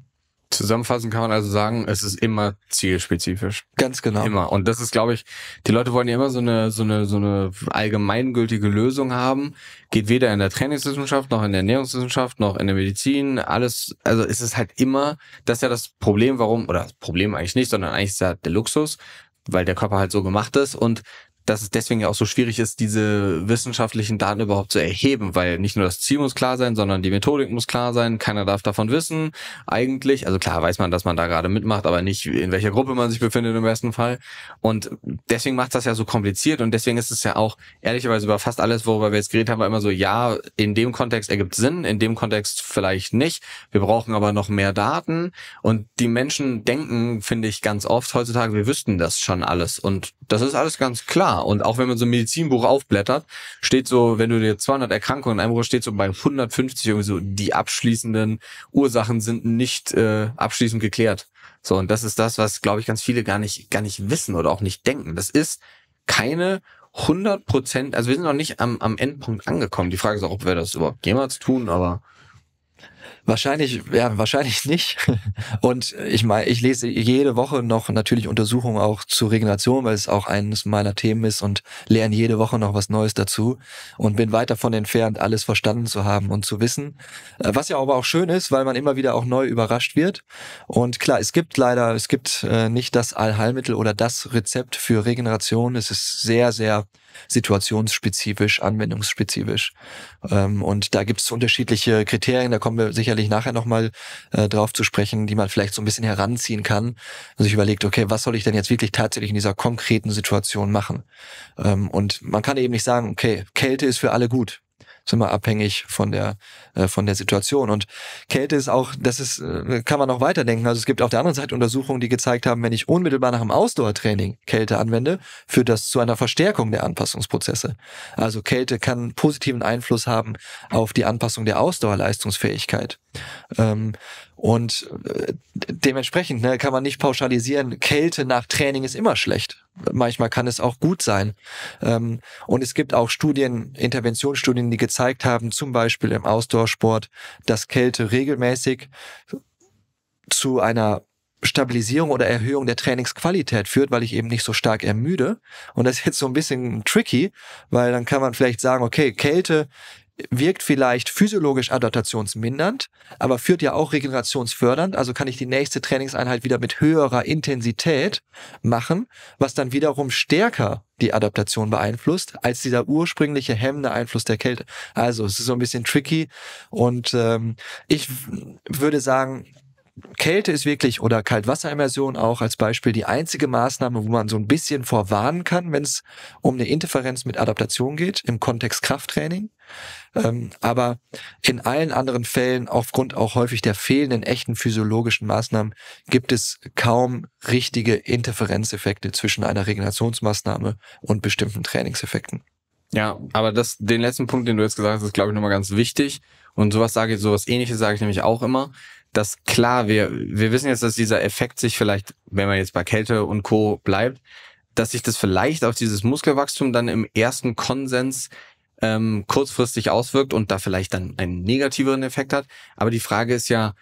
Zusammenfassend kann man also sagen, es ist immer zielspezifisch. Ganz genau. Immer. Und das ist, glaube ich, die Leute wollen ja immer so eine, so eine, so eine allgemeingültige Lösung haben. Geht weder in der Trainingswissenschaft, noch in der Ernährungswissenschaft, noch in der Medizin. Alles, also es ist halt immer, das ist ja das Problem, warum, oder das Problem eigentlich nicht, sondern eigentlich ist ja der Luxus, weil der Körper halt so gemacht ist und dass es deswegen ja auch so schwierig ist, diese wissenschaftlichen Daten überhaupt zu erheben, weil nicht nur das Ziel muss klar sein, sondern die Methodik muss klar sein, keiner darf davon wissen eigentlich. Also klar weiß man, dass man da gerade mitmacht, aber nicht in welcher Gruppe man sich befindet im besten Fall. Und deswegen macht das ja so kompliziert und deswegen ist es ja auch ehrlicherweise über fast alles, worüber wir jetzt geredet haben, immer so, ja, in dem Kontext ergibt Sinn, in dem Kontext vielleicht nicht. Wir brauchen aber noch mehr Daten und die Menschen denken, finde ich ganz oft heutzutage, wir wüssten das schon alles und das ist alles ganz klar. Und auch wenn man so ein Medizinbuch aufblättert, steht so, wenn du dir 200 Erkrankungen in einem Rohr steht so bei 150 irgendwie so, die abschließenden Ursachen sind nicht äh, abschließend geklärt. So, und das ist das, was, glaube ich, ganz viele gar nicht, gar nicht wissen oder auch nicht denken. Das ist keine 100 Prozent, also wir sind noch nicht am, am Endpunkt angekommen. Die Frage ist auch, ob wir das überhaupt jemals tun, aber Wahrscheinlich, ja, wahrscheinlich nicht. Und ich meine, ich lese jede Woche noch natürlich Untersuchungen auch zur Regeneration, weil es auch eines meiner Themen ist und lerne jede Woche noch was Neues dazu und bin weit davon entfernt, alles verstanden zu haben und zu wissen. Äh, was ja aber auch schön ist, weil man immer wieder auch neu überrascht wird. Und klar, es gibt leider, es gibt äh, nicht das Allheilmittel oder das Rezept für Regeneration. Es ist sehr, sehr situationsspezifisch, anwendungsspezifisch. Ähm, und da gibt es unterschiedliche Kriterien, da kommen wir sicherlich nachher nochmal äh, drauf zu sprechen, die man vielleicht so ein bisschen heranziehen kann. Also ich überlegt, okay, was soll ich denn jetzt wirklich tatsächlich in dieser konkreten Situation machen? Ähm, und man kann eben nicht sagen, okay, Kälte ist für alle gut ist immer abhängig von der, äh, von der Situation. Und Kälte ist auch, das ist, äh, kann man auch weiterdenken. Also es gibt auf der anderen Seite Untersuchungen, die gezeigt haben, wenn ich unmittelbar nach dem Ausdauertraining Kälte anwende, führt das zu einer Verstärkung der Anpassungsprozesse. Also Kälte kann positiven Einfluss haben auf die Anpassung der Ausdauerleistungsfähigkeit. Ähm, und äh, dementsprechend ne, kann man nicht pauschalisieren, Kälte nach Training ist immer schlecht. Manchmal kann es auch gut sein. Ähm, und es gibt auch Studien, Interventionsstudien, die gezeigt haben, zum Beispiel im Ausdauersport, dass Kälte regelmäßig zu einer Stabilisierung oder Erhöhung der Trainingsqualität führt, weil ich eben nicht so stark ermüde. Und das ist jetzt so ein bisschen tricky, weil dann kann man vielleicht sagen, okay, Kälte wirkt vielleicht physiologisch adaptationsmindernd, aber führt ja auch regenerationsfördernd. Also kann ich die nächste Trainingseinheit wieder mit höherer Intensität machen, was dann wiederum stärker die Adaptation beeinflusst als dieser ursprüngliche hemmende Einfluss der Kälte. Also es ist so ein bisschen tricky und ähm, ich würde sagen, Kälte ist wirklich oder Kaltwasserimmersion auch als Beispiel die einzige Maßnahme, wo man so ein bisschen vorwarnen kann, wenn es um eine Interferenz mit Adaptation geht im Kontext Krafttraining. Ähm, aber in allen anderen Fällen, aufgrund auch häufig der fehlenden echten physiologischen Maßnahmen, gibt es kaum richtige Interferenzeffekte zwischen einer Regenerationsmaßnahme und bestimmten Trainingseffekten. Ja, aber das, den letzten Punkt, den du jetzt gesagt hast, ist, glaube ich, nochmal ganz wichtig. Und sowas sage ich, sowas ähnliches sage ich nämlich auch immer. Dass klar, wir, wir wissen jetzt, dass dieser Effekt sich vielleicht, wenn man jetzt bei Kälte und Co. bleibt, dass sich das vielleicht auf dieses Muskelwachstum dann im ersten Konsens ähm, kurzfristig auswirkt und da vielleicht dann einen negativeren Effekt hat. Aber die Frage ist ja,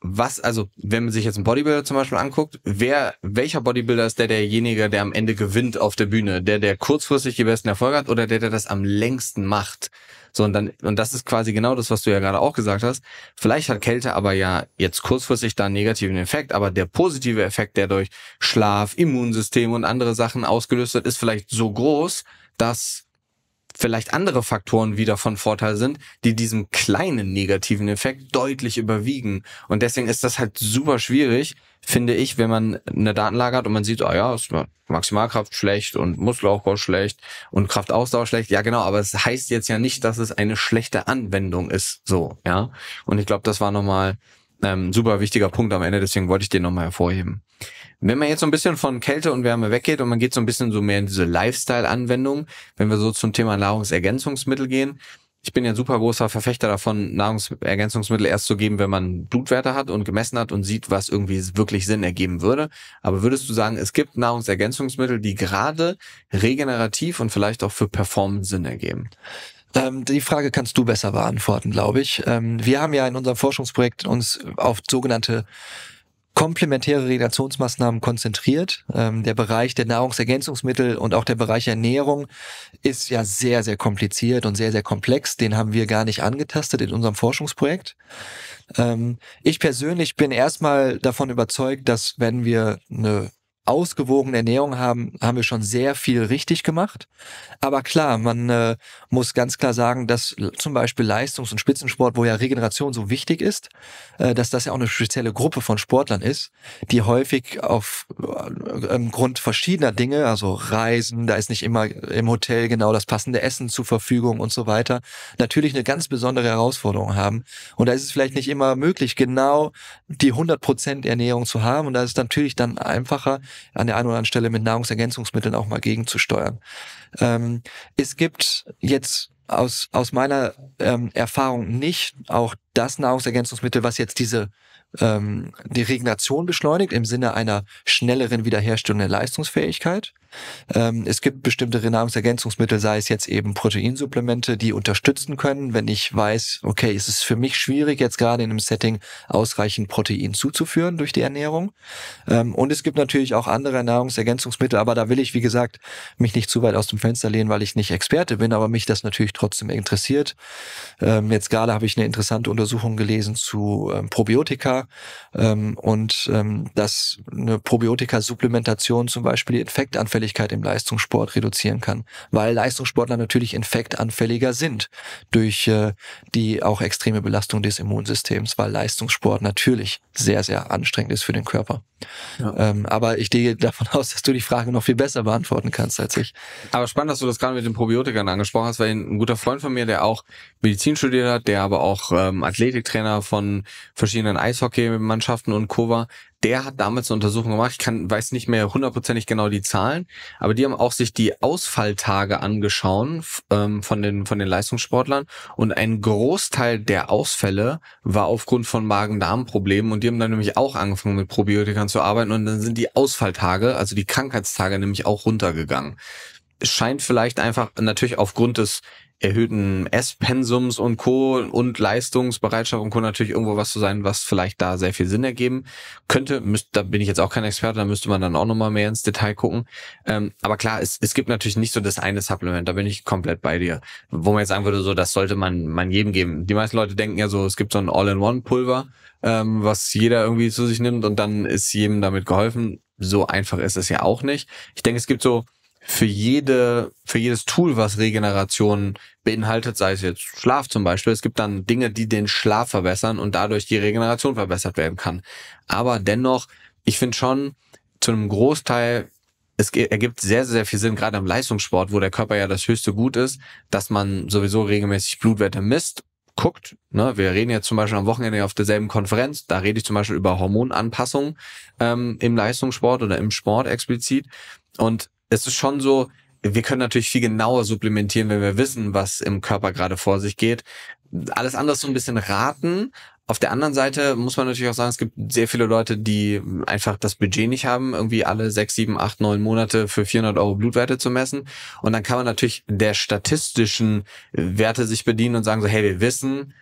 was, also wenn man sich jetzt einen Bodybuilder zum Beispiel anguckt, wer, welcher Bodybuilder ist der derjenige, der am Ende gewinnt auf der Bühne, der, der kurzfristig die besten Erfolge hat oder der, der das am längsten macht? So, und dann, und das ist quasi genau das, was du ja gerade auch gesagt hast. Vielleicht hat Kälte aber ja jetzt kurzfristig da einen negativen Effekt, aber der positive Effekt, der durch Schlaf, Immunsystem und andere Sachen ausgelöst wird, ist vielleicht so groß, dass vielleicht andere Faktoren wieder von Vorteil sind, die diesen kleinen negativen Effekt deutlich überwiegen. Und deswegen ist das halt super schwierig, finde ich, wenn man eine Datenlage hat und man sieht, oh ja, ist Maximalkraft schlecht und Muskelaufbau schlecht und Kraftausdauer schlecht. Ja, genau, aber es heißt jetzt ja nicht, dass es eine schlechte Anwendung ist. So, ja. Und ich glaube, das war nochmal ähm, super wichtiger Punkt am Ende, deswegen wollte ich den nochmal hervorheben. Wenn man jetzt so ein bisschen von Kälte und Wärme weggeht und man geht so ein bisschen so mehr in diese Lifestyle-Anwendung, wenn wir so zum Thema Nahrungsergänzungsmittel gehen, ich bin ja ein super großer Verfechter davon, Nahrungsergänzungsmittel erst zu geben, wenn man Blutwerte hat und gemessen hat und sieht, was irgendwie wirklich Sinn ergeben würde. Aber würdest du sagen, es gibt Nahrungsergänzungsmittel, die gerade regenerativ und vielleicht auch für Performance Sinn ergeben? Ähm, die Frage kannst du besser beantworten, glaube ich. Ähm, wir haben ja in unserem Forschungsprojekt uns auf sogenannte komplementäre Regulationsmaßnahmen konzentriert. Ähm, der Bereich der Nahrungsergänzungsmittel und auch der Bereich Ernährung ist ja sehr, sehr kompliziert und sehr, sehr komplex. Den haben wir gar nicht angetastet in unserem Forschungsprojekt. Ähm, ich persönlich bin erstmal davon überzeugt, dass wenn wir eine ausgewogene Ernährung haben, haben wir schon sehr viel richtig gemacht. Aber klar, man äh, muss ganz klar sagen, dass zum Beispiel Leistungs- und Spitzensport, wo ja Regeneration so wichtig ist, äh, dass das ja auch eine spezielle Gruppe von Sportlern ist, die häufig aufgrund äh, verschiedener Dinge, also Reisen, da ist nicht immer im Hotel genau das passende Essen zur Verfügung und so weiter, natürlich eine ganz besondere Herausforderung haben. Und da ist es vielleicht nicht immer möglich, genau die 100% Ernährung zu haben. Und da ist es natürlich dann einfacher, an der einen oder anderen Stelle mit Nahrungsergänzungsmitteln auch mal gegenzusteuern. Ähm, es gibt jetzt aus, aus meiner ähm, Erfahrung nicht auch das Nahrungsergänzungsmittel, was jetzt diese ähm, die Regeneration beschleunigt im Sinne einer schnelleren Wiederherstellung der Leistungsfähigkeit. Ähm, es gibt bestimmte Nahrungsergänzungsmittel, sei es jetzt eben Proteinsupplemente, die unterstützen können, wenn ich weiß, okay, es ist für mich schwierig, jetzt gerade in einem Setting ausreichend Protein zuzuführen durch die Ernährung. Ähm, und es gibt natürlich auch andere Nahrungsergänzungsmittel, aber da will ich, wie gesagt, mich nicht zu weit aus dem Fenster lehnen, weil ich nicht Experte bin, aber mich das natürlich trotzdem interessiert. Ähm, jetzt gerade habe ich eine interessante Untersuchung gelesen zu ähm, Probiotika ähm, und ähm, dass eine Probiotika-Supplementation zum Beispiel die Infektanfälle Anfälligkeit im Leistungssport reduzieren kann, weil Leistungssportler natürlich infektanfälliger sind durch äh, die auch extreme Belastung des Immunsystems, weil Leistungssport natürlich sehr, sehr anstrengend ist für den Körper. Ähm, aber ich gehe davon aus, dass du die Frage noch viel besser beantworten kannst als ich. Aber spannend, dass du das gerade mit den Probiotikern angesprochen hast, weil ein guter Freund von mir, der auch Medizin studiert hat, der aber auch ähm, Athletiktrainer von verschiedenen Eishockeymannschaften und Co. war, der hat damals eine Untersuchung gemacht. Ich kann, weiß nicht mehr hundertprozentig genau die Zahlen, aber die haben auch sich die Ausfalltage angeschaut ähm, von den von den Leistungssportlern und ein Großteil der Ausfälle war aufgrund von Magen-Darm-Problemen und die haben dann nämlich auch angefangen mit Probiotikern zu zu arbeiten und dann sind die Ausfalltage, also die Krankheitstage nämlich auch runtergegangen. Es scheint vielleicht einfach natürlich aufgrund des erhöhten Esspensums und Co. und Leistungsbereitschaft und Co. natürlich irgendwo was zu sein, was vielleicht da sehr viel Sinn ergeben könnte. Müsst, da bin ich jetzt auch kein Experte, da müsste man dann auch nochmal mehr ins Detail gucken. Ähm, aber klar, es, es gibt natürlich nicht so das eine Supplement, da bin ich komplett bei dir. Wo man jetzt sagen würde, so das sollte man, man jedem geben. Die meisten Leute denken ja so, es gibt so ein All-in-One-Pulver ähm, was jeder irgendwie zu sich nimmt und dann ist jedem damit geholfen. So einfach ist es ja auch nicht. Ich denke, es gibt so für jede, für jedes Tool, was Regeneration beinhaltet, sei es jetzt Schlaf zum Beispiel, es gibt dann Dinge, die den Schlaf verbessern und dadurch die Regeneration verbessert werden kann. Aber dennoch, ich finde schon, zu einem Großteil es ergibt sehr, sehr viel Sinn, gerade im Leistungssport, wo der Körper ja das höchste Gut ist, dass man sowieso regelmäßig Blutwerte misst guckt. Ne? Wir reden jetzt zum Beispiel am Wochenende auf derselben Konferenz, da rede ich zum Beispiel über Hormonanpassung ähm, im Leistungssport oder im Sport explizit. Und es ist schon so, wir können natürlich viel genauer supplementieren, wenn wir wissen, was im Körper gerade vor sich geht. Alles andere so ein bisschen raten, auf der anderen Seite muss man natürlich auch sagen, es gibt sehr viele Leute, die einfach das Budget nicht haben, irgendwie alle sechs, sieben, acht, neun Monate für 400 Euro Blutwerte zu messen. Und dann kann man natürlich der statistischen Werte sich bedienen und sagen so, hey, wir wissen,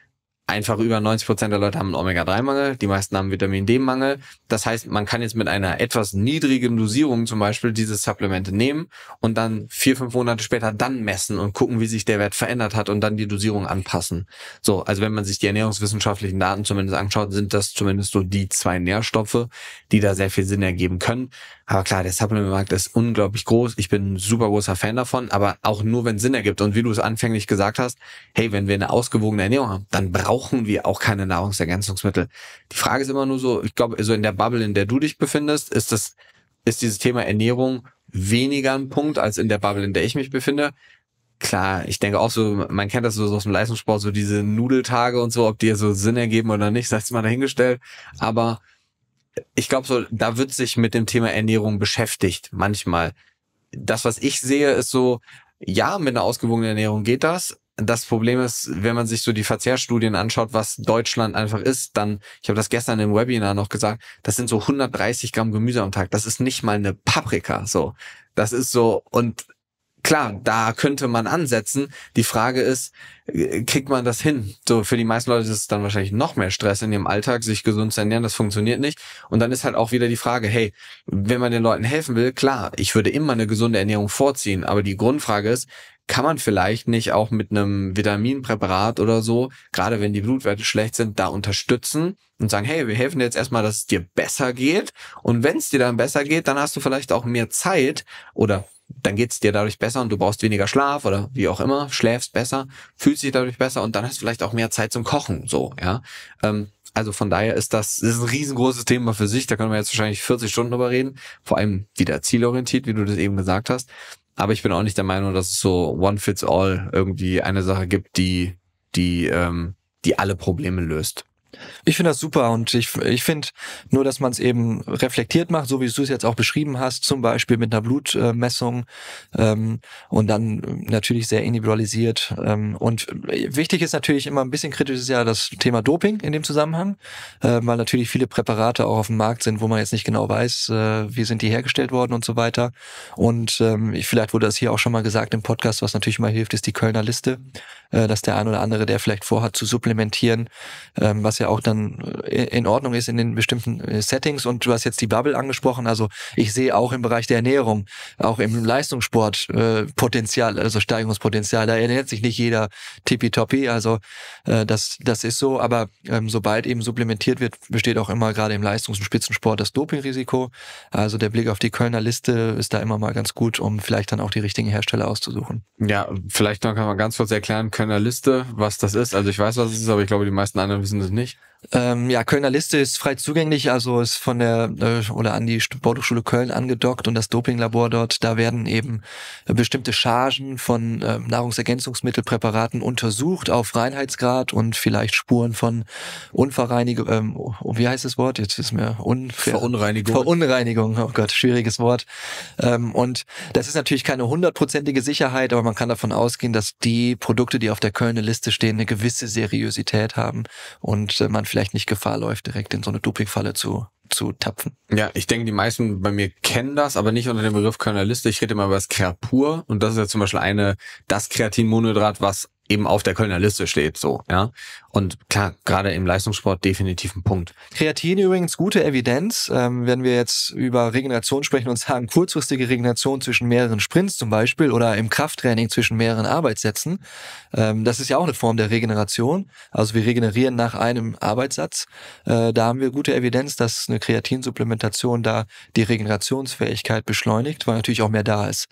einfach über 90 Prozent der Leute haben einen Omega-3-Mangel, die meisten haben Vitamin D-Mangel. Das heißt, man kann jetzt mit einer etwas niedrigen Dosierung zum Beispiel diese Supplemente nehmen und dann vier, fünf Monate später dann messen und gucken, wie sich der Wert verändert hat und dann die Dosierung anpassen. So, also wenn man sich die ernährungswissenschaftlichen Daten zumindest anschaut, sind das zumindest so die zwei Nährstoffe, die da sehr viel Sinn ergeben können. Aber klar, der Supplement-Markt ist unglaublich groß. Ich bin ein super großer Fan davon, aber auch nur, wenn es Sinn ergibt. Und wie du es anfänglich gesagt hast, hey, wenn wir eine ausgewogene Ernährung haben, dann brauchen brauchen wir auch keine Nahrungsergänzungsmittel. Die Frage ist immer nur so, ich glaube, so in der Bubble, in der du dich befindest, ist das, ist dieses Thema Ernährung weniger ein Punkt als in der Bubble, in der ich mich befinde. Klar, ich denke auch so, man kennt das so aus dem Leistungssport, so diese Nudeltage und so, ob die so Sinn ergeben oder nicht, sei es mal dahingestellt. Aber ich glaube so, da wird sich mit dem Thema Ernährung beschäftigt, manchmal. Das, was ich sehe, ist so, ja, mit einer ausgewogenen Ernährung geht das, das Problem ist, wenn man sich so die Verzehrstudien anschaut, was Deutschland einfach ist, dann, ich habe das gestern im Webinar noch gesagt, das sind so 130 Gramm Gemüse am Tag. Das ist nicht mal eine Paprika. So, das ist so und klar, da könnte man ansetzen. Die Frage ist, kriegt man das hin? So, für die meisten Leute ist es dann wahrscheinlich noch mehr Stress in ihrem Alltag, sich gesund zu ernähren, das funktioniert nicht. Und dann ist halt auch wieder die Frage, hey, wenn man den Leuten helfen will, klar, ich würde immer eine gesunde Ernährung vorziehen, aber die Grundfrage ist, kann man vielleicht nicht auch mit einem Vitaminpräparat oder so, gerade wenn die Blutwerte schlecht sind, da unterstützen und sagen, hey, wir helfen dir jetzt erstmal, dass es dir besser geht. Und wenn es dir dann besser geht, dann hast du vielleicht auch mehr Zeit oder dann geht es dir dadurch besser und du brauchst weniger Schlaf oder wie auch immer, schläfst besser, fühlst dich dadurch besser und dann hast du vielleicht auch mehr Zeit zum Kochen. So, ja. Ähm, also von daher ist das, das ist ein riesengroßes Thema für sich. Da können wir jetzt wahrscheinlich 40 Stunden drüber reden. Vor allem wieder zielorientiert, wie du das eben gesagt hast. Aber ich bin auch nicht der Meinung, dass es so one fits all irgendwie eine Sache gibt, die, die, ähm, die alle Probleme löst. Ich finde das super und ich, ich finde nur, dass man es eben reflektiert macht, so wie du es jetzt auch beschrieben hast, zum Beispiel mit einer Blutmessung ähm, und dann natürlich sehr individualisiert. Ähm, und wichtig ist natürlich immer ein bisschen kritisch ist ja das Thema Doping in dem Zusammenhang, äh, weil natürlich viele Präparate auch auf dem Markt sind, wo man jetzt nicht genau weiß, äh, wie sind die hergestellt worden und so weiter. Und ähm, vielleicht wurde das hier auch schon mal gesagt im Podcast, was natürlich mal hilft, ist die Kölner Liste äh, dass der ein oder andere, der vielleicht vorhat zu supplementieren, ähm, was ja auch dann äh, in Ordnung ist in den bestimmten äh, Settings. Und du hast jetzt die Bubble angesprochen. Also ich sehe auch im Bereich der Ernährung, auch im Leistungssport Potenzial, also Steigerungspotenzial. Da ernährt sich nicht jeder tippitoppi. Also das, das ist so. Aber ähm, sobald eben supplementiert wird, besteht auch immer gerade im Leistungs- und Spitzensport das Dopingrisiko. Also der Blick auf die Kölner Liste ist da immer mal ganz gut, um vielleicht dann auch die richtigen Hersteller auszusuchen. Ja, vielleicht noch kann man ganz kurz erklären, können keiner Liste, was das ist. Also ich weiß, was es ist, aber ich glaube, die meisten anderen wissen es nicht. Ähm, ja, Kölner Liste ist frei zugänglich, also ist von der äh, oder an die Sporthochschule Köln angedockt und das Dopinglabor dort. Da werden eben äh, bestimmte Chargen von äh, Nahrungsergänzungsmittelpräparaten untersucht auf Reinheitsgrad und vielleicht Spuren von Unverreinigung. Ähm, oh, wie heißt das Wort? Jetzt ist mir unfair. Verunreinigung. Verunreinigung. Oh Gott, schwieriges Wort. Ähm, und das ist natürlich keine hundertprozentige Sicherheit, aber man kann davon ausgehen, dass die Produkte, die auf der Kölner Liste stehen, eine gewisse Seriosität haben und äh, man vielleicht nicht Gefahr läuft, direkt in so eine Dopingfalle zu zu tapfen. Ja, ich denke, die meisten bei mir kennen das, aber nicht unter dem Begriff Kernaliste. Ich rede immer über das Kerpur und das ist ja zum Beispiel eine, das Kreatinmonohydrat, was eben auf der Kölner Liste steht, so, ja. Und klar, gerade im Leistungssport definitiv ein Punkt. Kreatin übrigens gute Evidenz. Ähm, wenn wir jetzt über Regeneration sprechen und sagen, kurzfristige Regeneration zwischen mehreren Sprints zum Beispiel oder im Krafttraining zwischen mehreren Arbeitssätzen, ähm, das ist ja auch eine Form der Regeneration. Also wir regenerieren nach einem Arbeitssatz. Äh, da haben wir gute Evidenz, dass eine Kreatinsupplementation da die Regenerationsfähigkeit beschleunigt, weil natürlich auch mehr da ist.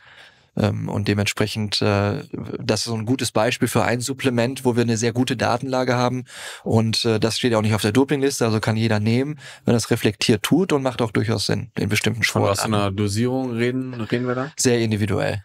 Ähm, und dementsprechend, äh, das ist so ein gutes Beispiel für ein Supplement, wo wir eine sehr gute Datenlage haben. Und äh, das steht ja auch nicht auf der Dopingliste, also kann jeder nehmen, wenn das reflektiert tut und macht auch durchaus Sinn in bestimmten Sportarten. Von was einer Dosierung reden, reden wir da? Sehr individuell.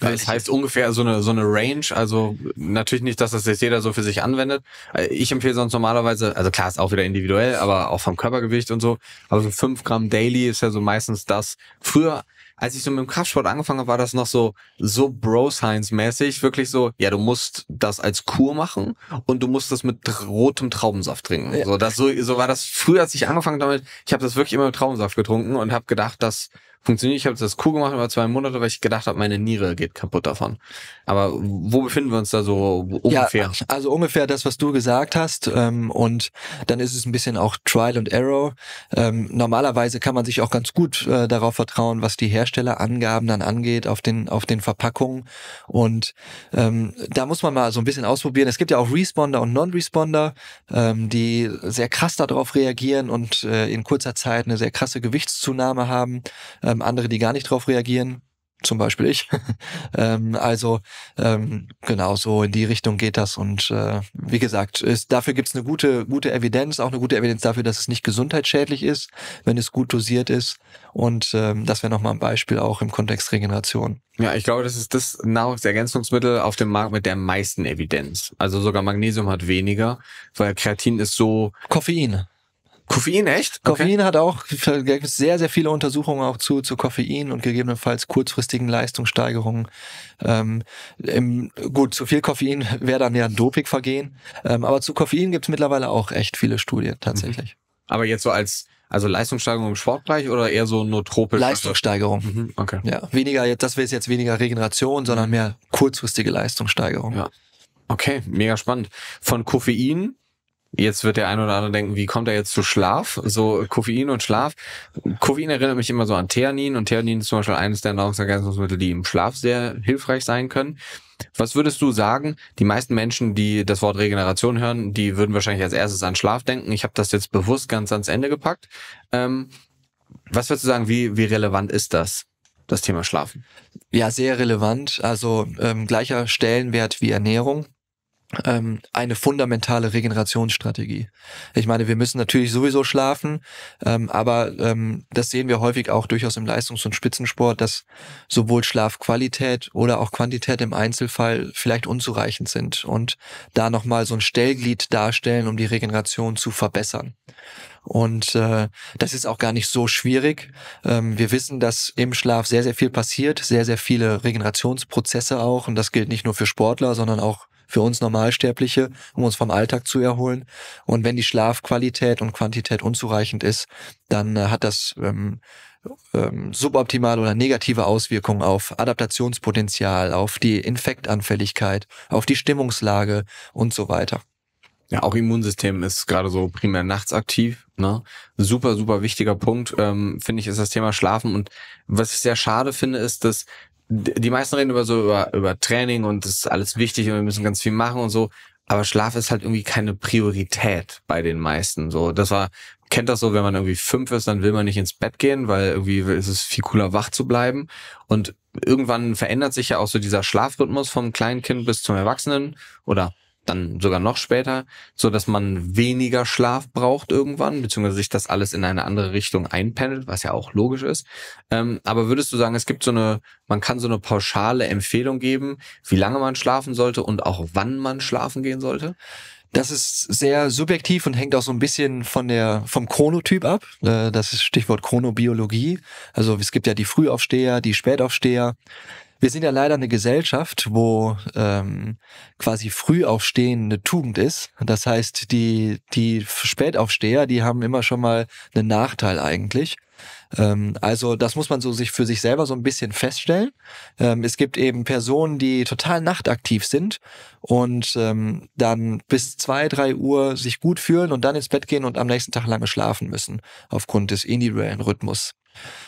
Das heißt ungefähr so eine, so eine Range, also natürlich nicht, dass das jetzt jeder so für sich anwendet. Äh, ich empfehle sonst normalerweise, also klar ist auch wieder individuell, aber auch vom Körpergewicht und so, Also so 5 Gramm Daily ist ja so meistens das. Früher als ich so mit dem Kraftsport angefangen habe, war das noch so, so Bro-Science-mäßig, wirklich so, ja, du musst das als Kur machen und du musst das mit rotem Traubensaft trinken. Ja. So, das, so, so war das früher, als ich angefangen damit, ich habe das wirklich immer mit Traubensaft getrunken und habe gedacht, dass funktioniert. Ich habe das cool gemacht über zwei Monate, weil ich gedacht habe, meine Niere geht kaputt davon. Aber wo befinden wir uns da so ungefähr? Ja, also ungefähr das, was du gesagt hast. Ähm, und dann ist es ein bisschen auch Trial and Error. Ähm, normalerweise kann man sich auch ganz gut äh, darauf vertrauen, was die Herstellerangaben dann angeht auf den auf den Verpackungen. Und ähm, da muss man mal so ein bisschen ausprobieren. Es gibt ja auch Responder und Non-Responder, ähm, die sehr krass darauf reagieren und äh, in kurzer Zeit eine sehr krasse Gewichtszunahme haben ähm, andere, die gar nicht drauf reagieren, zum Beispiel ich. ähm, also ähm, genau so in die Richtung geht das und äh, wie gesagt, ist, dafür gibt's eine gute gute Evidenz, auch eine gute Evidenz dafür, dass es nicht gesundheitsschädlich ist, wenn es gut dosiert ist und ähm, das wäre nochmal ein Beispiel auch im Kontext Regeneration. Ja, ich glaube, das ist das Nahrungsergänzungsmittel auf dem Markt mit der meisten Evidenz. Also sogar Magnesium hat weniger, weil Kreatin ist so Koffein. Koffein, echt? Koffein hat auch, sehr, sehr viele Untersuchungen auch zu, zu Koffein und gegebenenfalls kurzfristigen Leistungssteigerungen. Ähm, im, gut, zu viel Koffein wäre dann ja ein Dopingvergehen. Ähm, aber zu Koffein gibt es mittlerweile auch echt viele Studien tatsächlich. Mhm. Aber jetzt so als also Leistungssteigerung im Sportbereich oder eher so nootropisch? Leistungssteigerung. Mhm, okay. Ja, weniger, jetzt, das wäre jetzt weniger Regeneration, sondern mehr kurzfristige Leistungssteigerung. Ja. Okay, mega spannend. Von Koffein Jetzt wird der ein oder andere denken, wie kommt er jetzt zu Schlaf? So Koffein und Schlaf. Koffein erinnert mich immer so an Theanin und Theanin ist zum Beispiel eines der Nahrungsergänzungsmittel, die im Schlaf sehr hilfreich sein können. Was würdest du sagen? Die meisten Menschen, die das Wort Regeneration hören, die würden wahrscheinlich als erstes an Schlaf denken. Ich habe das jetzt bewusst ganz ans Ende gepackt. Ähm, was würdest du sagen, wie, wie relevant ist das? das Thema Schlafen? Ja, sehr relevant. Also ähm, gleicher Stellenwert wie Ernährung ähm, eine fundamentale Regenerationsstrategie. Ich meine, wir müssen natürlich sowieso schlafen, ähm, aber ähm, das sehen wir häufig auch durchaus im Leistungs- und Spitzensport, dass sowohl Schlafqualität oder auch Quantität im Einzelfall vielleicht unzureichend sind und da nochmal so ein Stellglied darstellen, um die Regeneration zu verbessern. Und äh, das ist auch gar nicht so schwierig. Ähm, wir wissen, dass im Schlaf sehr, sehr viel passiert, sehr, sehr viele Regenerationsprozesse auch. Und das gilt nicht nur für Sportler, sondern auch für uns Normalsterbliche, um uns vom Alltag zu erholen. Und wenn die Schlafqualität und Quantität unzureichend ist, dann äh, hat das ähm, ähm, suboptimale oder negative Auswirkungen auf Adaptationspotenzial, auf die Infektanfälligkeit, auf die Stimmungslage und so weiter. Ja, auch Immunsystem ist gerade so primär nachts aktiv. Ne? Super, super wichtiger Punkt, ähm, finde ich, ist das Thema Schlafen. Und was ich sehr schade finde, ist, dass die meisten reden über so über, über Training und das ist alles wichtig und wir müssen ganz viel machen und so. Aber Schlaf ist halt irgendwie keine Priorität bei den meisten. So, das war, kennt das so, wenn man irgendwie fünf ist, dann will man nicht ins Bett gehen, weil irgendwie ist es viel cooler, wach zu bleiben. Und irgendwann verändert sich ja auch so dieser Schlafrhythmus vom Kleinkind bis zum Erwachsenen oder dann sogar noch später, so dass man weniger Schlaf braucht irgendwann, beziehungsweise sich das alles in eine andere Richtung einpendelt, was ja auch logisch ist. Ähm, aber würdest du sagen, es gibt so eine, man kann so eine pauschale Empfehlung geben, wie lange man schlafen sollte und auch wann man schlafen gehen sollte? Das ist sehr subjektiv und hängt auch so ein bisschen von der, vom Chronotyp ab. Äh, das ist Stichwort Chronobiologie. Also es gibt ja die Frühaufsteher, die Spätaufsteher. Wir sind ja leider eine Gesellschaft, wo ähm, quasi Frühaufstehen eine Tugend ist. Das heißt, die, die Spätaufsteher, die haben immer schon mal einen Nachteil eigentlich ähm, also das muss man so sich für sich selber so ein bisschen feststellen. Ähm, es gibt eben Personen, die total nachtaktiv sind und ähm, dann bis zwei, drei Uhr sich gut fühlen und dann ins Bett gehen und am nächsten Tag lange schlafen müssen aufgrund des individuellen Rhythmus.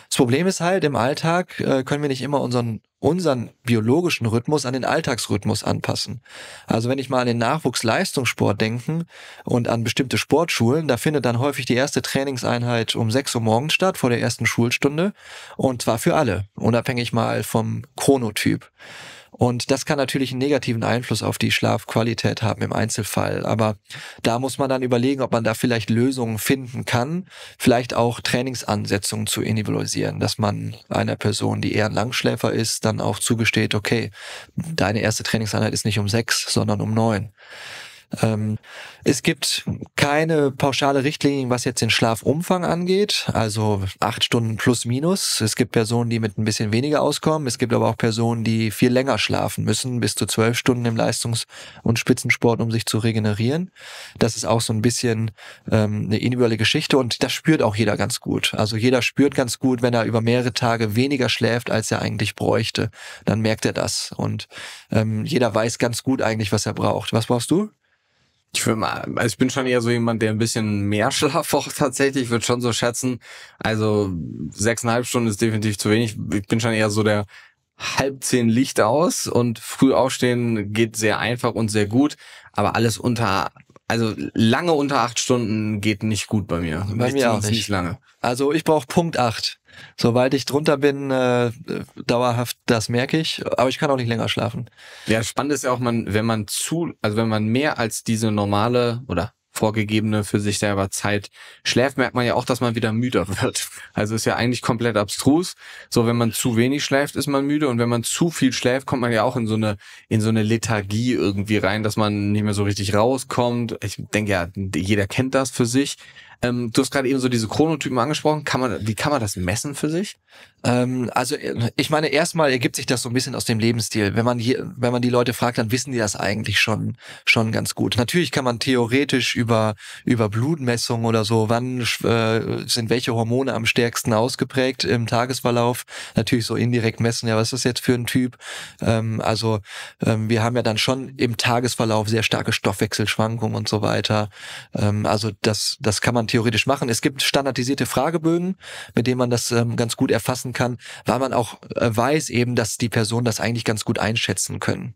Das Problem ist halt, im Alltag äh, können wir nicht immer unseren, unseren biologischen Rhythmus an den Alltagsrhythmus anpassen. Also wenn ich mal an den Nachwuchsleistungssport denken und an bestimmte Sportschulen, da findet dann häufig die erste Trainingseinheit um 6 Uhr morgens statt, vor der ersten Schulstunde. Und zwar für alle, unabhängig mal vom Chronotyp. Und das kann natürlich einen negativen Einfluss auf die Schlafqualität haben im Einzelfall. Aber da muss man dann überlegen, ob man da vielleicht Lösungen finden kann. Vielleicht auch Trainingsansetzungen zu individualisieren, dass man einer Person, die eher ein Langschläfer ist, dann auch zugesteht, okay, deine erste Trainingseinheit ist nicht um sechs, sondern um neun. Ähm, es gibt keine pauschale Richtlinie, was jetzt den Schlafumfang angeht, also acht Stunden plus minus. Es gibt Personen, die mit ein bisschen weniger auskommen. Es gibt aber auch Personen, die viel länger schlafen müssen, bis zu zwölf Stunden im Leistungs- und Spitzensport, um sich zu regenerieren. Das ist auch so ein bisschen ähm, eine individuelle Geschichte und das spürt auch jeder ganz gut. Also jeder spürt ganz gut, wenn er über mehrere Tage weniger schläft, als er eigentlich bräuchte, dann merkt er das und ähm, jeder weiß ganz gut eigentlich, was er braucht. Was brauchst du? Ich, mal, also ich bin schon eher so jemand, der ein bisschen mehr Schlaf braucht tatsächlich. Ich würde schon so schätzen, also sechseinhalb Stunden ist definitiv zu wenig. Ich bin schon eher so der halb zehn Licht aus und früh aufstehen geht sehr einfach und sehr gut. Aber alles unter also lange unter acht Stunden geht nicht gut bei mir. Bei mir auch nicht. nicht lange. Also ich brauche Punkt acht. Sobald ich drunter bin, äh, dauerhaft, das merke ich, aber ich kann auch nicht länger schlafen. Ja, spannend ist ja auch, man, wenn man zu, also wenn man mehr als diese normale oder vorgegebene für sich selber Zeit schläft, merkt man ja auch, dass man wieder müder wird. Also ist ja eigentlich komplett abstrus. So, wenn man zu wenig schläft, ist man müde und wenn man zu viel schläft, kommt man ja auch in so eine in so eine Lethargie irgendwie rein, dass man nicht mehr so richtig rauskommt. Ich denke ja, jeder kennt das für sich. Ähm, du hast gerade eben so diese Chronotypen angesprochen. Kann man, wie kann man das messen für sich? Ähm, also äh, ich meine, erstmal ergibt sich das so ein bisschen aus dem Lebensstil. Wenn man hier, wenn man die Leute fragt, dann wissen die das eigentlich schon schon ganz gut. Natürlich kann man theoretisch über über Blutmessungen oder so, wann äh, sind welche Hormone am stärksten ausgeprägt im Tagesverlauf, natürlich so indirekt messen. Ja, was ist das jetzt für ein Typ? Ähm, also ähm, wir haben ja dann schon im Tagesverlauf sehr starke Stoffwechselschwankungen und so weiter. Ähm, also das das kann man theoretisch machen. Es gibt standardisierte Fragebögen, mit denen man das ähm, ganz gut erfassen kann, weil man auch äh, weiß eben, dass die Personen das eigentlich ganz gut einschätzen können.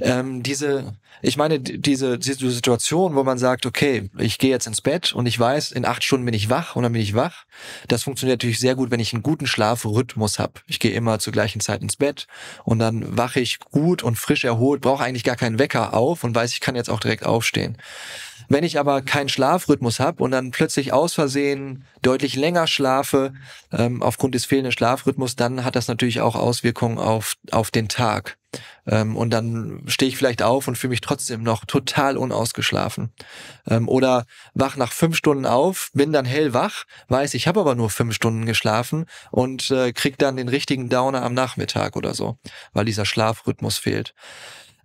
Ähm, diese, ich meine, diese, diese Situation, wo man sagt, okay, ich gehe jetzt ins Bett und ich weiß, in acht Stunden bin ich wach und dann bin ich wach, das funktioniert natürlich sehr gut, wenn ich einen guten Schlafrhythmus habe. Ich gehe immer zur gleichen Zeit ins Bett und dann wache ich gut und frisch erholt, brauche eigentlich gar keinen Wecker auf und weiß, ich kann jetzt auch direkt aufstehen. Wenn ich aber keinen Schlafrhythmus habe und dann plötzlich aus Versehen deutlich länger schlafe, ähm, aufgrund des fehlenden Schlafrhythmus, dann hat das natürlich auch Auswirkungen auf, auf den Tag. Ähm, und dann stehe ich vielleicht auf und fühle mich trotzdem noch total unausgeschlafen. Ähm, oder wach nach fünf Stunden auf, bin dann hellwach, weiß, ich habe aber nur fünf Stunden geschlafen und äh, krieg dann den richtigen Downer am Nachmittag oder so, weil dieser Schlafrhythmus fehlt.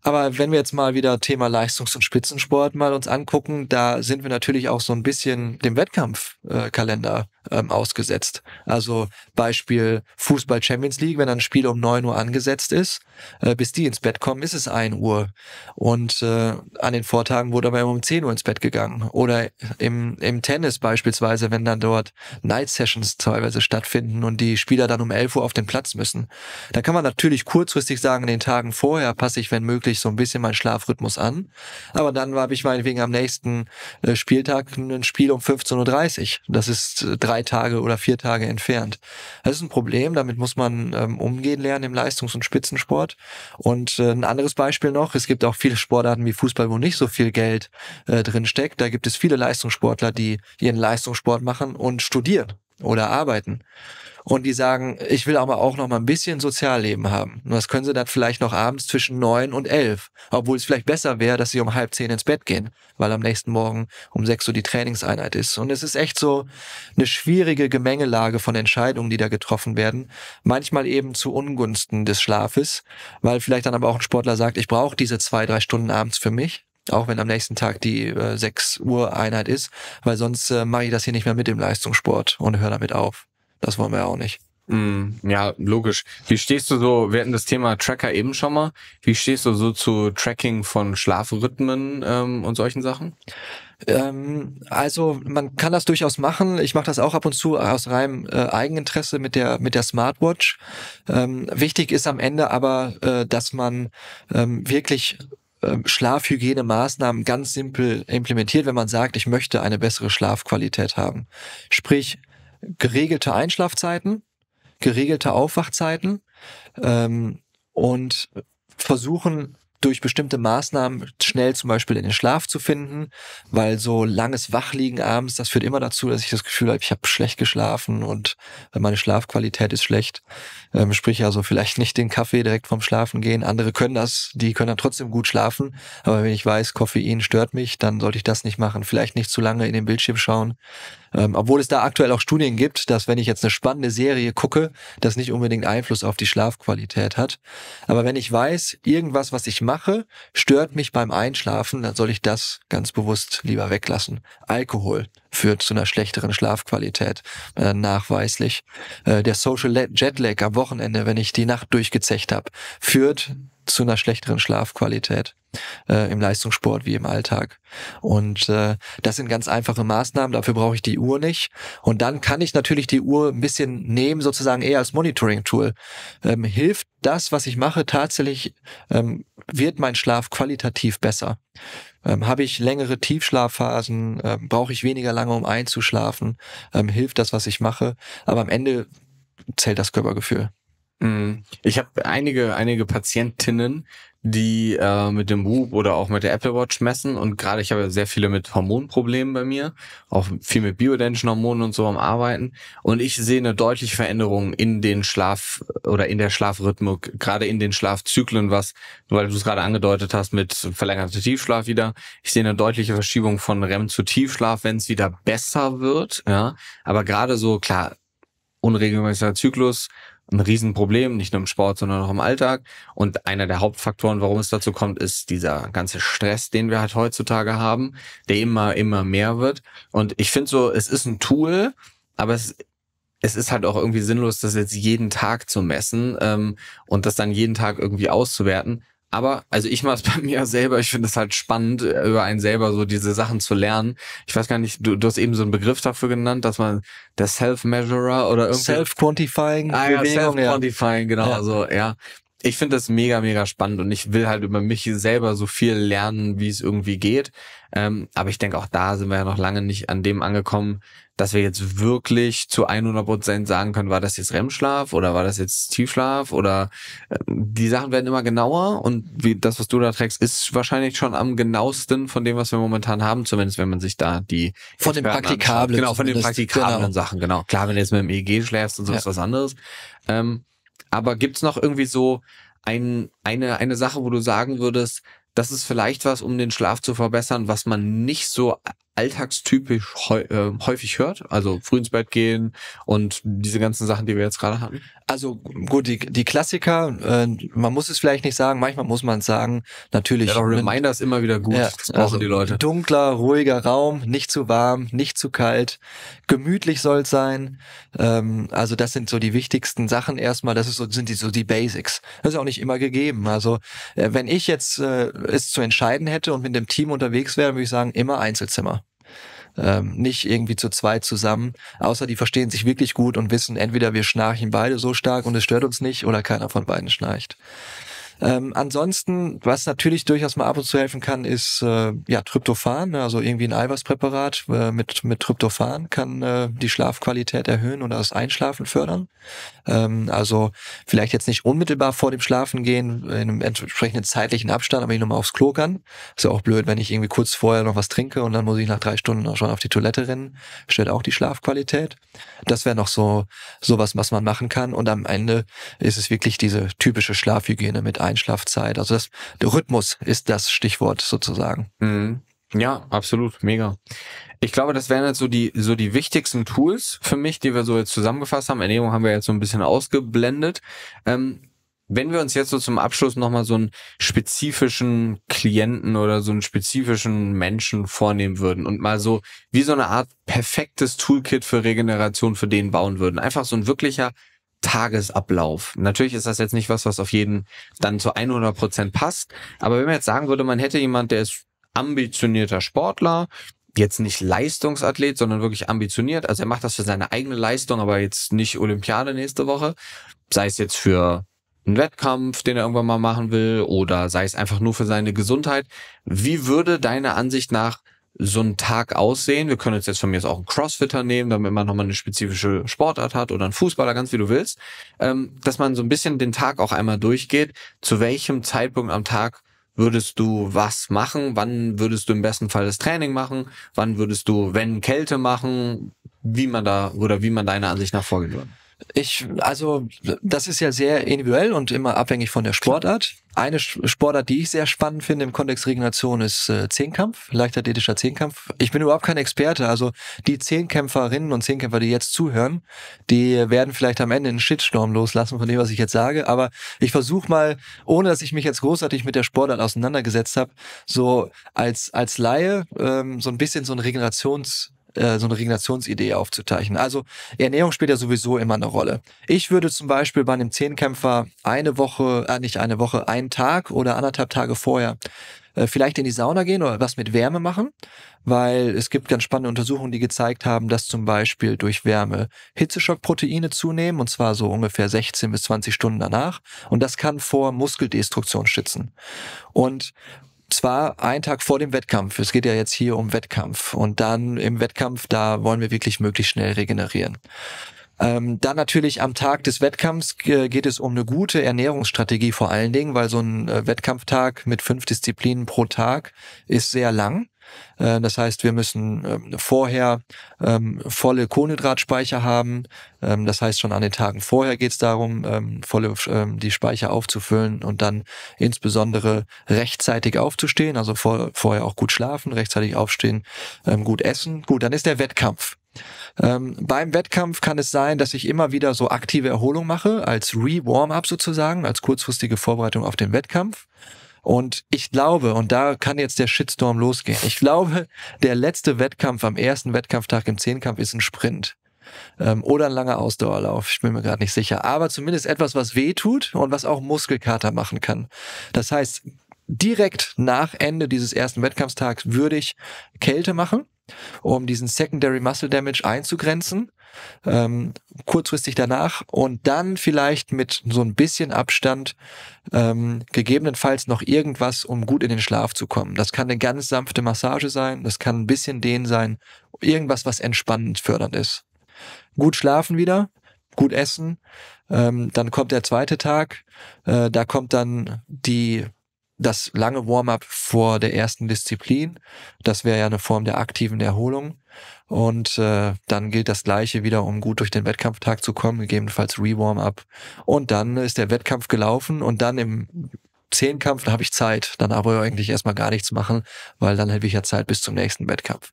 Aber wenn wir jetzt mal wieder Thema Leistungs- und Spitzensport mal uns angucken, da sind wir natürlich auch so ein bisschen dem Wettkampfkalender ähm, ausgesetzt. Also Beispiel Fußball Champions League, wenn ein Spiel um 9 Uhr angesetzt ist, äh, bis die ins Bett kommen, ist es 1 Uhr. Und äh, an den Vortagen wurde aber immer um 10 Uhr ins Bett gegangen. Oder im, im Tennis beispielsweise, wenn dann dort Night Sessions teilweise stattfinden und die Spieler dann um 11 Uhr auf den Platz müssen. Da kann man natürlich kurzfristig sagen, in den Tagen vorher passe ich, wenn möglich, so ein bisschen meinen Schlafrhythmus an. Aber dann habe ich meinetwegen am nächsten äh, Spieltag ein Spiel um 15.30 Uhr. Das ist äh, drei Tage oder vier Tage entfernt. Das ist ein Problem, damit muss man ähm, umgehen lernen im Leistungs- und Spitzensport. Und äh, ein anderes Beispiel noch, es gibt auch viele Sportarten wie Fußball, wo nicht so viel Geld äh, drin steckt. Da gibt es viele Leistungssportler, die ihren Leistungssport machen und studieren oder arbeiten. Und die sagen, ich will aber auch noch mal ein bisschen Sozialleben haben. Und das können sie dann vielleicht noch abends zwischen neun und elf. Obwohl es vielleicht besser wäre, dass sie um halb zehn ins Bett gehen, weil am nächsten Morgen um sechs Uhr die Trainingseinheit ist. Und es ist echt so eine schwierige Gemengelage von Entscheidungen, die da getroffen werden. Manchmal eben zu Ungunsten des Schlafes, weil vielleicht dann aber auch ein Sportler sagt, ich brauche diese zwei, drei Stunden abends für mich auch wenn am nächsten Tag die äh, 6 Uhr Einheit ist, weil sonst äh, mache ich das hier nicht mehr mit dem Leistungssport und höre damit auf. Das wollen wir auch nicht. Mm, ja, logisch. Wie stehst du so, wir hatten das Thema Tracker eben schon mal, wie stehst du so zu Tracking von Schlafrhythmen ähm, und solchen Sachen? Ähm, also man kann das durchaus machen. Ich mache das auch ab und zu aus reinem äh, Eigeninteresse mit der mit der Smartwatch. Ähm, wichtig ist am Ende aber, äh, dass man ähm, wirklich ähm, Schlafhygienemaßnahmen ganz simpel implementiert, wenn man sagt, ich möchte eine bessere Schlafqualität haben. Sprich, geregelte Einschlafzeiten, geregelte Aufwachzeiten ähm, und versuchen durch bestimmte Maßnahmen schnell zum Beispiel in den Schlaf zu finden, weil so langes Wachliegen abends, das führt immer dazu, dass ich das Gefühl habe, ich habe schlecht geschlafen und meine Schlafqualität ist schlecht. Ähm, sprich also vielleicht nicht den Kaffee direkt vom Schlafen gehen. Andere können das, die können dann trotzdem gut schlafen. Aber wenn ich weiß, Koffein stört mich, dann sollte ich das nicht machen. Vielleicht nicht zu lange in den Bildschirm schauen. Ähm, obwohl es da aktuell auch Studien gibt, dass wenn ich jetzt eine spannende Serie gucke, das nicht unbedingt Einfluss auf die Schlafqualität hat. Aber wenn ich weiß, irgendwas, was ich mache, stört mich beim Einschlafen, dann soll ich das ganz bewusst lieber weglassen. Alkohol führt zu einer schlechteren Schlafqualität, äh, nachweislich. Äh, der Social Jetlag am Wochenende, wenn ich die Nacht durchgezecht habe, führt zu einer schlechteren Schlafqualität äh, im Leistungssport wie im Alltag. Und äh, das sind ganz einfache Maßnahmen, dafür brauche ich die Uhr nicht. Und dann kann ich natürlich die Uhr ein bisschen nehmen, sozusagen eher als Monitoring-Tool. Ähm, hilft das, was ich mache, tatsächlich, ähm, wird mein Schlaf qualitativ besser? Ähm, Habe ich längere Tiefschlafphasen? Ähm, Brauche ich weniger lange, um einzuschlafen? Ähm, hilft das, was ich mache? Aber am Ende zählt das Körpergefühl. Mhm. Ich habe einige, einige Patientinnen, die äh, mit dem Whoop oder auch mit der Apple Watch messen. Und gerade ich habe sehr viele mit Hormonproblemen bei mir, auch viel mit bioidentischen Hormonen und so am Arbeiten. Und ich sehe eine deutliche Veränderung in den Schlaf oder in der Schlafrhythmik, gerade in den Schlafzyklen, was, weil du es gerade angedeutet hast, mit verlängerter Tiefschlaf wieder. Ich sehe eine deutliche Verschiebung von REM zu Tiefschlaf, wenn es wieder besser wird. Ja, aber gerade so klar unregelmäßiger Zyklus, ein Riesenproblem, nicht nur im Sport, sondern auch im Alltag. Und einer der Hauptfaktoren, warum es dazu kommt, ist dieser ganze Stress, den wir halt heutzutage haben, der immer, immer mehr wird. Und ich finde so, es ist ein Tool, aber es, es ist halt auch irgendwie sinnlos, das jetzt jeden Tag zu messen ähm, und das dann jeden Tag irgendwie auszuwerten, aber, also ich mache es bei mir selber, ich finde es halt spannend, über einen selber so diese Sachen zu lernen. Ich weiß gar nicht, du, du hast eben so einen Begriff dafür genannt, dass man der Self-Measurer oder irgendwie. Self-Quantifying. Ah, ja, Self-Quantifying, ja. genau. Ja. Also ja. Ich finde das mega, mega spannend und ich will halt über mich selber so viel lernen, wie es irgendwie geht. Ähm, aber ich denke, auch da sind wir ja noch lange nicht an dem angekommen, dass wir jetzt wirklich zu 100 Prozent sagen können, war das jetzt REM-Schlaf oder war das jetzt Tiefschlaf oder ähm, die Sachen werden immer genauer und wie das, was du da trägst, ist wahrscheinlich schon am genauesten von dem, was wir momentan haben, zumindest wenn man sich da die von den praktikablen genau von den praktikablen genau. Sachen genau klar, wenn du jetzt mit dem EEG schläfst und so ja. was anderes. Ähm, aber gibt's noch irgendwie so ein, eine eine Sache, wo du sagen würdest, das ist vielleicht was, um den Schlaf zu verbessern, was man nicht so alltagstypisch äh, häufig hört, also früh ins Bett gehen und diese ganzen Sachen, die wir jetzt gerade hatten? Also gut, die, die Klassiker, äh, man muss es vielleicht nicht sagen, manchmal muss man es sagen, natürlich. Ja, Reminder ist immer wieder gut, ja, das brauchen also die Leute. Dunkler, ruhiger Raum, nicht zu warm, nicht zu kalt, gemütlich soll es sein. Ähm, also das sind so die wichtigsten Sachen erstmal, das ist so, sind die, so die Basics. Das ist auch nicht immer gegeben. Also äh, wenn ich jetzt äh, es zu entscheiden hätte und mit dem Team unterwegs wäre, würde ich sagen, immer Einzelzimmer ähm, nicht irgendwie zu zweit zusammen, außer die verstehen sich wirklich gut und wissen, entweder wir schnarchen beide so stark und es stört uns nicht oder keiner von beiden schnarcht. Ähm, ansonsten, was natürlich durchaus mal ab und zu helfen kann, ist äh, ja Tryptophan, ne, also irgendwie ein Eiweißpräparat äh, mit mit Tryptophan kann äh, die Schlafqualität erhöhen oder das Einschlafen fördern. Ähm, also vielleicht jetzt nicht unmittelbar vor dem Schlafen gehen in einem entsprechenden zeitlichen Abstand, aber ich nochmal aufs Klo kann. Ist ja auch blöd, wenn ich irgendwie kurz vorher noch was trinke und dann muss ich nach drei Stunden auch schon auf die Toilette rennen. Stört auch die Schlafqualität. Das wäre noch so sowas, was man machen kann. Und am Ende ist es wirklich diese typische Schlafhygiene mit Eiweiß. Einschlafzeit. Also das, der Rhythmus ist das Stichwort sozusagen. Mhm. Ja, absolut, mega. Ich glaube, das wären jetzt so die so die wichtigsten Tools für mich, die wir so jetzt zusammengefasst haben. Ernährung haben wir jetzt so ein bisschen ausgeblendet. Ähm, wenn wir uns jetzt so zum Abschluss nochmal so einen spezifischen Klienten oder so einen spezifischen Menschen vornehmen würden und mal so wie so eine Art perfektes Toolkit für Regeneration für den bauen würden. Einfach so ein wirklicher Tagesablauf. Natürlich ist das jetzt nicht was, was auf jeden dann zu 100 Prozent passt. Aber wenn man jetzt sagen würde, man hätte jemand, der ist ambitionierter Sportler, jetzt nicht Leistungsathlet, sondern wirklich ambitioniert. Also er macht das für seine eigene Leistung, aber jetzt nicht Olympiade nächste Woche. Sei es jetzt für einen Wettkampf, den er irgendwann mal machen will, oder sei es einfach nur für seine Gesundheit. Wie würde deiner Ansicht nach so ein Tag aussehen. Wir können uns jetzt von mir jetzt auch einen Crossfitter nehmen, damit man nochmal eine spezifische Sportart hat oder einen Fußballer, ganz wie du willst, ähm, dass man so ein bisschen den Tag auch einmal durchgeht. Zu welchem Zeitpunkt am Tag würdest du was machen? Wann würdest du im besten Fall das Training machen? Wann würdest du, wenn Kälte machen? Wie man da oder wie man deiner Ansicht nach vorgehen würde? Ich, also, das ist ja sehr individuell und immer abhängig von der Sportart. Eine Sportart, die ich sehr spannend finde im Kontext Regeneration, ist äh, Zehnkampf, leichtathletischer Zehnkampf. Ich bin überhaupt kein Experte, also die Zehnkämpferinnen und Zehnkämpfer, die jetzt zuhören, die werden vielleicht am Ende einen Shitstorm loslassen von dem, was ich jetzt sage. Aber ich versuche mal, ohne dass ich mich jetzt großartig mit der Sportart auseinandergesetzt habe, so als als Laie ähm, so ein bisschen so ein Regenerations äh, so eine Regenerationsidee aufzuteichen. Also Ernährung spielt ja sowieso immer eine Rolle. Ich würde zum Beispiel bei einem Zehnkämpfer eine Woche, äh, nicht eine Woche, einen Tag oder anderthalb Tage vorher äh, vielleicht in die Sauna gehen oder was mit Wärme machen, weil es gibt ganz spannende Untersuchungen, die gezeigt haben, dass zum Beispiel durch Wärme Hitzeschockproteine zunehmen und zwar so ungefähr 16 bis 20 Stunden danach und das kann vor Muskeldestruktion schützen. Und zwar einen Tag vor dem Wettkampf. Es geht ja jetzt hier um Wettkampf. Und dann im Wettkampf, da wollen wir wirklich möglichst schnell regenerieren. Ähm, dann natürlich am Tag des Wettkampfs äh, geht es um eine gute Ernährungsstrategie vor allen Dingen, weil so ein äh, Wettkampftag mit fünf Disziplinen pro Tag ist sehr lang. Äh, das heißt, wir müssen ähm, vorher ähm, volle Kohlenhydratspeicher haben. Ähm, das heißt, schon an den Tagen vorher geht es darum, volle die Speicher aufzufüllen und dann insbesondere rechtzeitig aufzustehen, also vorher auch gut schlafen, rechtzeitig aufstehen, gut essen. Gut, dann ist der Wettkampf. Ähm, beim Wettkampf kann es sein, dass ich immer wieder so aktive Erholung mache, als Re-Warm-up sozusagen, als kurzfristige Vorbereitung auf den Wettkampf. Und ich glaube, und da kann jetzt der Shitstorm losgehen, ich glaube, der letzte Wettkampf am ersten Wettkampftag im Zehnkampf ist ein Sprint. Ähm, oder ein langer Ausdauerlauf, ich bin mir gerade nicht sicher. Aber zumindest etwas, was weh tut und was auch Muskelkater machen kann. Das heißt, direkt nach Ende dieses ersten Wettkampfstags würde ich Kälte machen um diesen Secondary Muscle Damage einzugrenzen, ähm, kurzfristig danach und dann vielleicht mit so ein bisschen Abstand ähm, gegebenenfalls noch irgendwas, um gut in den Schlaf zu kommen. Das kann eine ganz sanfte Massage sein, das kann ein bisschen Dehn sein, irgendwas, was entspannend fördernd ist. Gut schlafen wieder, gut essen, ähm, dann kommt der zweite Tag, äh, da kommt dann die das lange Warm-up vor der ersten Disziplin. Das wäre ja eine Form der aktiven Erholung. Und äh, dann gilt das Gleiche wieder, um gut durch den Wettkampftag zu kommen, gegebenenfalls Re-Warm-up. Und dann ist der Wettkampf gelaufen und dann im Zehnkampf, habe ich Zeit. Dann aber eigentlich erstmal gar nichts machen, weil dann hätte ich ja Zeit bis zum nächsten Wettkampf.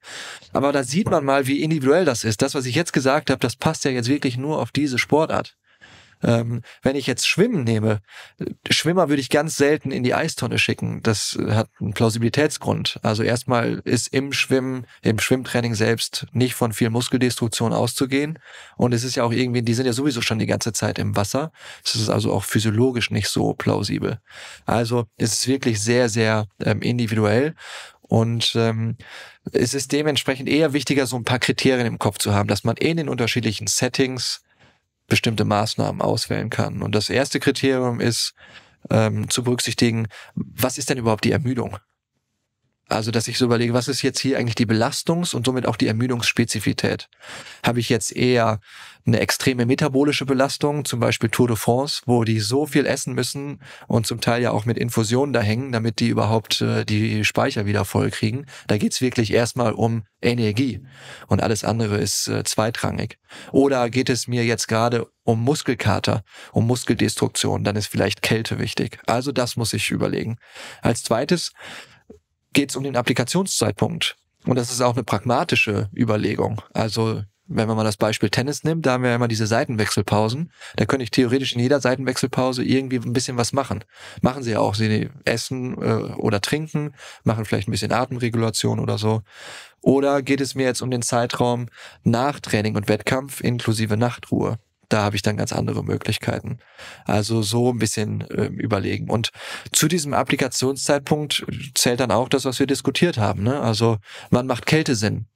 Aber da sieht man mal, wie individuell das ist. Das, was ich jetzt gesagt habe, das passt ja jetzt wirklich nur auf diese Sportart. Ähm, wenn ich jetzt Schwimmen nehme, äh, Schwimmer würde ich ganz selten in die Eistonne schicken. Das äh, hat einen Plausibilitätsgrund. Also erstmal ist im Schwimmen, im Schwimmtraining selbst nicht von viel Muskeldestruktion auszugehen. Und es ist ja auch irgendwie, die sind ja sowieso schon die ganze Zeit im Wasser. Es ist also auch physiologisch nicht so plausibel. Also es ist wirklich sehr, sehr ähm, individuell. Und ähm, es ist dementsprechend eher wichtiger, so ein paar Kriterien im Kopf zu haben, dass man in den unterschiedlichen Settings bestimmte Maßnahmen auswählen kann. Und das erste Kriterium ist ähm, zu berücksichtigen, was ist denn überhaupt die Ermüdung? Also, dass ich so überlege, was ist jetzt hier eigentlich die Belastungs- und somit auch die Ermüdungsspezifität? Habe ich jetzt eher eine extreme metabolische Belastung, zum Beispiel Tour de France, wo die so viel essen müssen und zum Teil ja auch mit Infusionen da hängen, damit die überhaupt äh, die Speicher wieder voll kriegen. Da geht es wirklich erstmal um Energie und alles andere ist äh, zweitrangig. Oder geht es mir jetzt gerade um Muskelkater, um Muskeldestruktion, dann ist vielleicht Kälte wichtig. Also das muss ich überlegen. Als zweites geht es um den Applikationszeitpunkt. Und das ist auch eine pragmatische Überlegung. Also wenn man mal das Beispiel Tennis nimmt, da haben wir ja immer diese Seitenwechselpausen. Da könnte ich theoretisch in jeder Seitenwechselpause irgendwie ein bisschen was machen. Machen sie ja auch. Sie essen äh, oder trinken, machen vielleicht ein bisschen Atemregulation oder so. Oder geht es mir jetzt um den Zeitraum nach Training und Wettkampf inklusive Nachtruhe? da habe ich dann ganz andere Möglichkeiten. Also so ein bisschen äh, überlegen. Und zu diesem Applikationszeitpunkt äh, zählt dann auch das, was wir diskutiert haben. Ne? Also wann macht Kälte Sinn?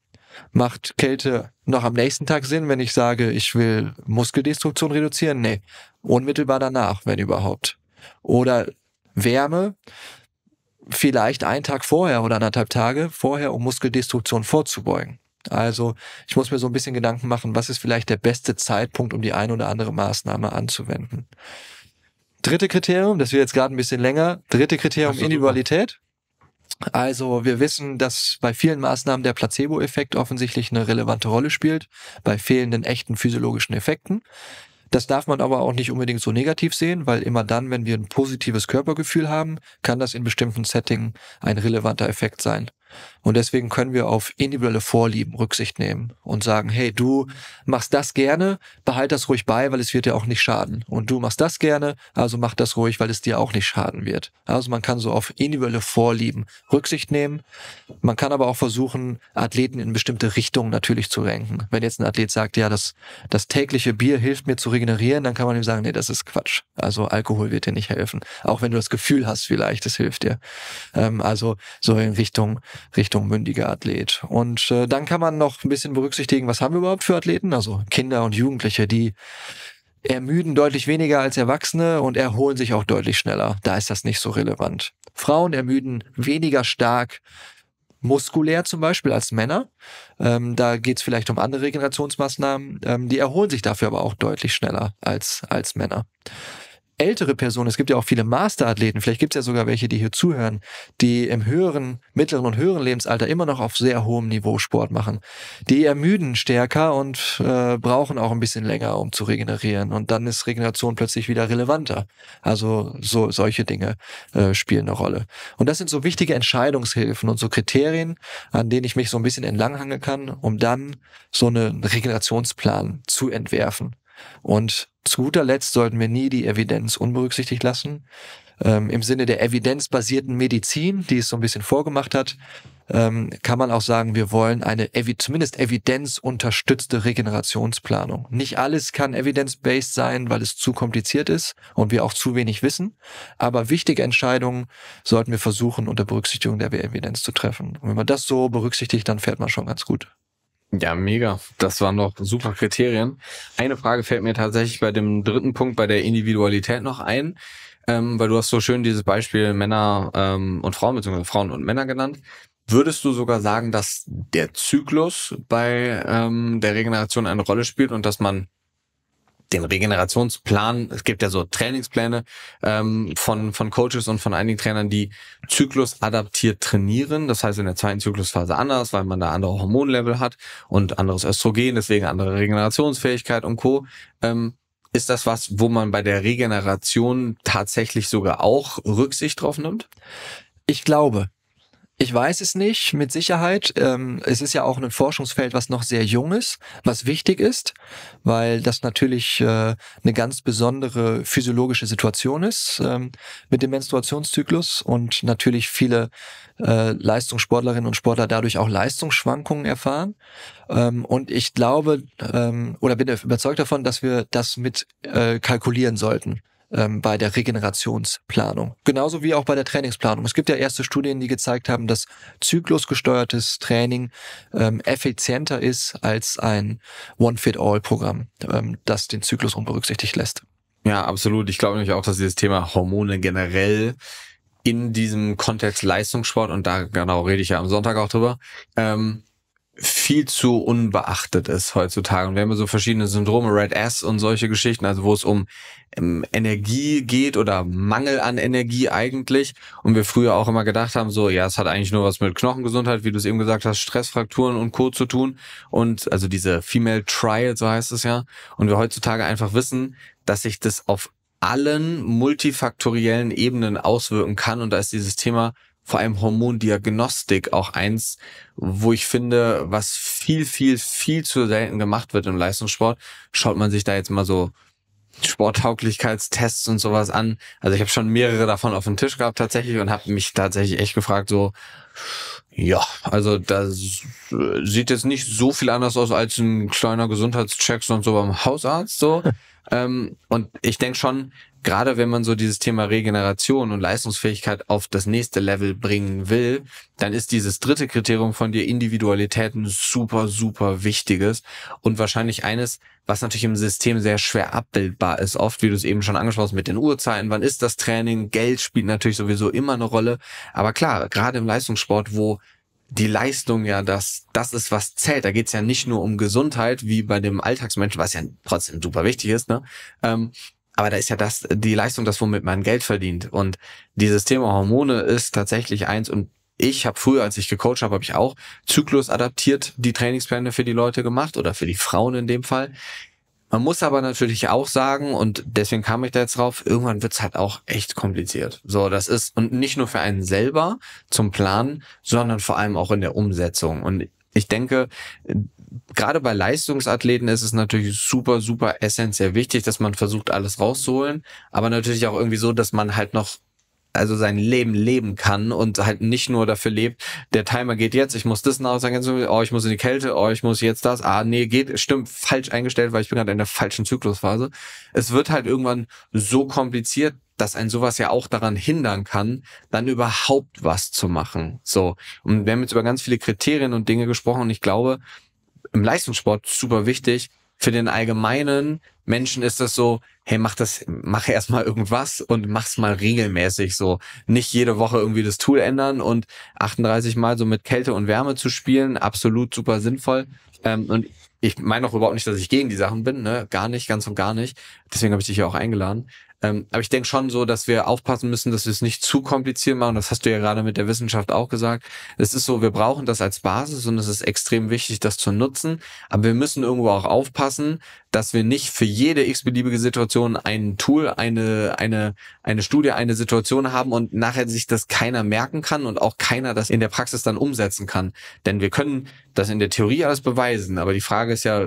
Macht Kälte noch am nächsten Tag Sinn, wenn ich sage, ich will Muskeldestruktion reduzieren? Nee, unmittelbar danach, wenn überhaupt. Oder Wärme, vielleicht einen Tag vorher oder anderthalb Tage vorher, um Muskeldestruktion vorzubeugen. Also ich muss mir so ein bisschen Gedanken machen, was ist vielleicht der beste Zeitpunkt, um die eine oder andere Maßnahme anzuwenden. Dritte Kriterium, das wird jetzt gerade ein bisschen länger. Dritte Kriterium, so, Individualität. Also wir wissen, dass bei vielen Maßnahmen der Placebo-Effekt offensichtlich eine relevante Rolle spielt, bei fehlenden echten physiologischen Effekten. Das darf man aber auch nicht unbedingt so negativ sehen, weil immer dann, wenn wir ein positives Körpergefühl haben, kann das in bestimmten Settingen ein relevanter Effekt sein. Und deswegen können wir auf individuelle Vorlieben Rücksicht nehmen und sagen, hey, du machst das gerne, behalt das ruhig bei, weil es wird dir auch nicht schaden. Und du machst das gerne, also mach das ruhig, weil es dir auch nicht schaden wird. Also man kann so auf individuelle Vorlieben Rücksicht nehmen. Man kann aber auch versuchen, Athleten in bestimmte Richtungen natürlich zu renken. Wenn jetzt ein Athlet sagt, ja, das, das tägliche Bier hilft mir zu regenerieren, dann kann man ihm sagen, nee, das ist Quatsch. Also Alkohol wird dir nicht helfen. Auch wenn du das Gefühl hast, vielleicht, es hilft dir. Ähm, also so in Richtung Richtung mündiger Athlet. Und äh, dann kann man noch ein bisschen berücksichtigen, was haben wir überhaupt für Athleten? Also Kinder und Jugendliche, die ermüden deutlich weniger als Erwachsene und erholen sich auch deutlich schneller. Da ist das nicht so relevant. Frauen ermüden weniger stark muskulär zum Beispiel als Männer. Ähm, da geht es vielleicht um andere Regenerationsmaßnahmen. Ähm, die erholen sich dafür aber auch deutlich schneller als, als Männer ältere Personen, es gibt ja auch viele Masterathleten, vielleicht gibt es ja sogar welche, die hier zuhören, die im höheren, mittleren und höheren Lebensalter immer noch auf sehr hohem Niveau Sport machen. Die ermüden stärker und äh, brauchen auch ein bisschen länger, um zu regenerieren. Und dann ist Regeneration plötzlich wieder relevanter. Also so solche Dinge äh, spielen eine Rolle. Und das sind so wichtige Entscheidungshilfen und so Kriterien, an denen ich mich so ein bisschen entlanghangeln kann, um dann so einen Regenerationsplan zu entwerfen. Und zu guter Letzt sollten wir nie die Evidenz unberücksichtigt lassen. Ähm, Im Sinne der evidenzbasierten Medizin, die es so ein bisschen vorgemacht hat, ähm, kann man auch sagen, wir wollen eine evi zumindest evidenzunterstützte Regenerationsplanung. Nicht alles kann evidence-based sein, weil es zu kompliziert ist und wir auch zu wenig wissen. Aber wichtige Entscheidungen sollten wir versuchen, unter Berücksichtigung der Evidenz zu treffen. Und wenn man das so berücksichtigt, dann fährt man schon ganz gut. Ja, mega. Das waren doch super Kriterien. Eine Frage fällt mir tatsächlich bei dem dritten Punkt, bei der Individualität noch ein, ähm, weil du hast so schön dieses Beispiel Männer ähm, und Frauen, beziehungsweise Frauen und Männer genannt. Würdest du sogar sagen, dass der Zyklus bei ähm, der Regeneration eine Rolle spielt und dass man den Regenerationsplan. Es gibt ja so Trainingspläne ähm, von, von Coaches und von einigen Trainern, die zyklusadaptiert trainieren. Das heißt in der zweiten Zyklusphase anders, weil man da andere Hormonlevel hat und anderes Östrogen, deswegen andere Regenerationsfähigkeit und Co. Ähm, ist das was, wo man bei der Regeneration tatsächlich sogar auch Rücksicht drauf nimmt? Ich glaube, ich weiß es nicht mit Sicherheit. Ähm, es ist ja auch ein Forschungsfeld, was noch sehr jung ist, was wichtig ist, weil das natürlich äh, eine ganz besondere physiologische Situation ist ähm, mit dem Menstruationszyklus und natürlich viele äh, Leistungssportlerinnen und Sportler dadurch auch Leistungsschwankungen erfahren. Ähm, und ich glaube oder bin überzeugt davon, dass wir das mit äh, kalkulieren sollten ähm, bei der Regenerationsplanung. Genauso wie auch bei der Trainingsplanung. Es gibt ja erste Studien, die gezeigt haben, dass zyklusgesteuertes Training ähm, effizienter ist als ein One-Fit-All-Programm, ähm, das den Zyklus unberücksichtigt lässt. Ja, absolut. Ich glaube nämlich auch, dass dieses Thema Hormone generell in diesem Kontext Leistungssport, und da genau rede ich ja am Sonntag auch drüber, ähm, viel zu unbeachtet ist heutzutage. Und wir haben ja so verschiedene Syndrome, Red S und solche Geschichten, also wo es um ähm, Energie geht oder Mangel an Energie eigentlich. Und wir früher auch immer gedacht haben, so, ja, es hat eigentlich nur was mit Knochengesundheit, wie du es eben gesagt hast, Stressfrakturen und Co. zu tun. Und also diese Female Trial, so heißt es ja. Und wir heutzutage einfach wissen, dass sich das auf allen multifaktoriellen Ebenen auswirken kann. Und da ist dieses Thema vor allem Hormondiagnostik auch eins, wo ich finde, was viel, viel, viel zu selten gemacht wird im Leistungssport. Schaut man sich da jetzt mal so Sporttauglichkeitstests und sowas an. Also ich habe schon mehrere davon auf dem Tisch gehabt tatsächlich und habe mich tatsächlich echt gefragt, so, ja, also das sieht jetzt nicht so viel anders aus als ein kleiner Gesundheitscheck und so beim Hausarzt so. ähm, und ich denke schon, gerade wenn man so dieses Thema Regeneration und Leistungsfähigkeit auf das nächste Level bringen will, dann ist dieses dritte Kriterium von dir Individualität ein super, super wichtiges und wahrscheinlich eines, was natürlich im System sehr schwer abbildbar ist. Oft, wie du es eben schon angesprochen hast, mit den Uhrzeiten, wann ist das Training, Geld spielt natürlich sowieso immer eine Rolle. Aber klar, gerade im Leistungssport, wo die Leistung ja das, das ist, was zählt. Da geht's ja nicht nur um Gesundheit, wie bei dem Alltagsmenschen, was ja trotzdem super wichtig ist, ne? Ähm, aber da ist ja das, die Leistung, das womit man Geld verdient. Und dieses Thema Hormone ist tatsächlich eins. Und ich habe früher, als ich gecoacht habe, habe ich auch Zyklus adaptiert, die Trainingspläne für die Leute gemacht oder für die Frauen in dem Fall. Man muss aber natürlich auch sagen, und deswegen kam ich da jetzt drauf, irgendwann wird's halt auch echt kompliziert. So, das ist, und nicht nur für einen selber zum Planen, sondern vor allem auch in der Umsetzung. Und ich denke, gerade bei Leistungsathleten ist es natürlich super, super essentiell wichtig, dass man versucht, alles rauszuholen, aber natürlich auch irgendwie so, dass man halt noch also sein Leben leben kann und halt nicht nur dafür lebt, der Timer geht jetzt, ich muss das nach, oh, ich muss in die Kälte, oh, ich muss jetzt das, ah, nee, geht, stimmt, falsch eingestellt, weil ich bin gerade in der falschen Zyklusphase. Es wird halt irgendwann so kompliziert, dass ein sowas ja auch daran hindern kann, dann überhaupt was zu machen. So. Und wir haben jetzt über ganz viele Kriterien und Dinge gesprochen und ich glaube, im Leistungssport super wichtig. Für den allgemeinen Menschen ist das so, hey, mach das, mach erstmal irgendwas und mach's mal regelmäßig so. Nicht jede Woche irgendwie das Tool ändern und 38 Mal so mit Kälte und Wärme zu spielen, absolut super sinnvoll. Ähm, und ich meine auch überhaupt nicht, dass ich gegen die Sachen bin, ne? Gar nicht, ganz und gar nicht. Deswegen habe ich dich ja auch eingeladen. Ähm, aber ich denke schon so, dass wir aufpassen müssen, dass wir es nicht zu kompliziert machen. Das hast du ja gerade mit der Wissenschaft auch gesagt. Es ist so, wir brauchen das als Basis und es ist extrem wichtig, das zu nutzen. Aber wir müssen irgendwo auch aufpassen, dass wir nicht für jede x-beliebige Situation ein Tool, eine, eine, eine Studie, eine Situation haben und nachher sich das keiner merken kann und auch keiner das in der Praxis dann umsetzen kann. Denn wir können das in der Theorie alles beweisen, aber die Frage ist ja,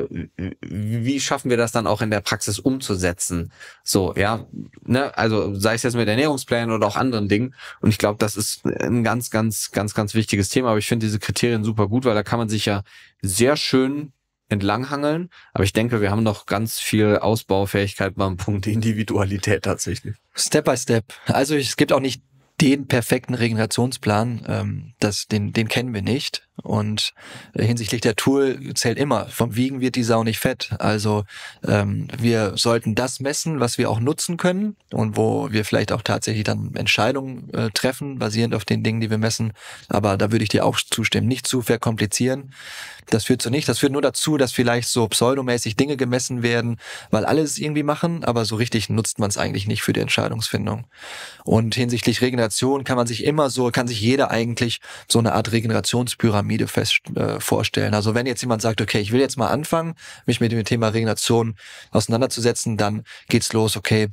wie schaffen wir das dann auch in der Praxis umzusetzen? So, ja, ne, also sei es jetzt mit Ernährungsplänen oder auch anderen Dingen. Und ich glaube, das ist ein ganz, ganz, ganz, ganz wichtiges Thema. Aber ich finde diese Kriterien super gut, weil da kann man sich ja sehr schön entlanghangeln. Aber ich denke, wir haben noch ganz viel Ausbaufähigkeit beim Punkt Individualität tatsächlich. Step by step. Also es gibt auch nicht den perfekten Regenerationsplan, ähm, das, den, den kennen wir nicht. Und äh, hinsichtlich der Tool zählt immer, vom Wiegen wird die Sau nicht fett. Also ähm, wir sollten das messen, was wir auch nutzen können und wo wir vielleicht auch tatsächlich dann Entscheidungen äh, treffen, basierend auf den Dingen, die wir messen. Aber da würde ich dir auch zustimmen. Nicht zu verkomplizieren. Das führt zu nicht. Das führt nur dazu, dass vielleicht so pseudomäßig Dinge gemessen werden, weil alle es irgendwie machen, aber so richtig nutzt man es eigentlich nicht für die Entscheidungsfindung. Und hinsichtlich Regeneration kann man sich immer so, kann sich jeder eigentlich so eine Art Regenerationspyramide Pyramide fest, äh, vorstellen. Also wenn jetzt jemand sagt, okay, ich will jetzt mal anfangen, mich mit dem Thema Regeneration auseinanderzusetzen, dann geht's los, okay,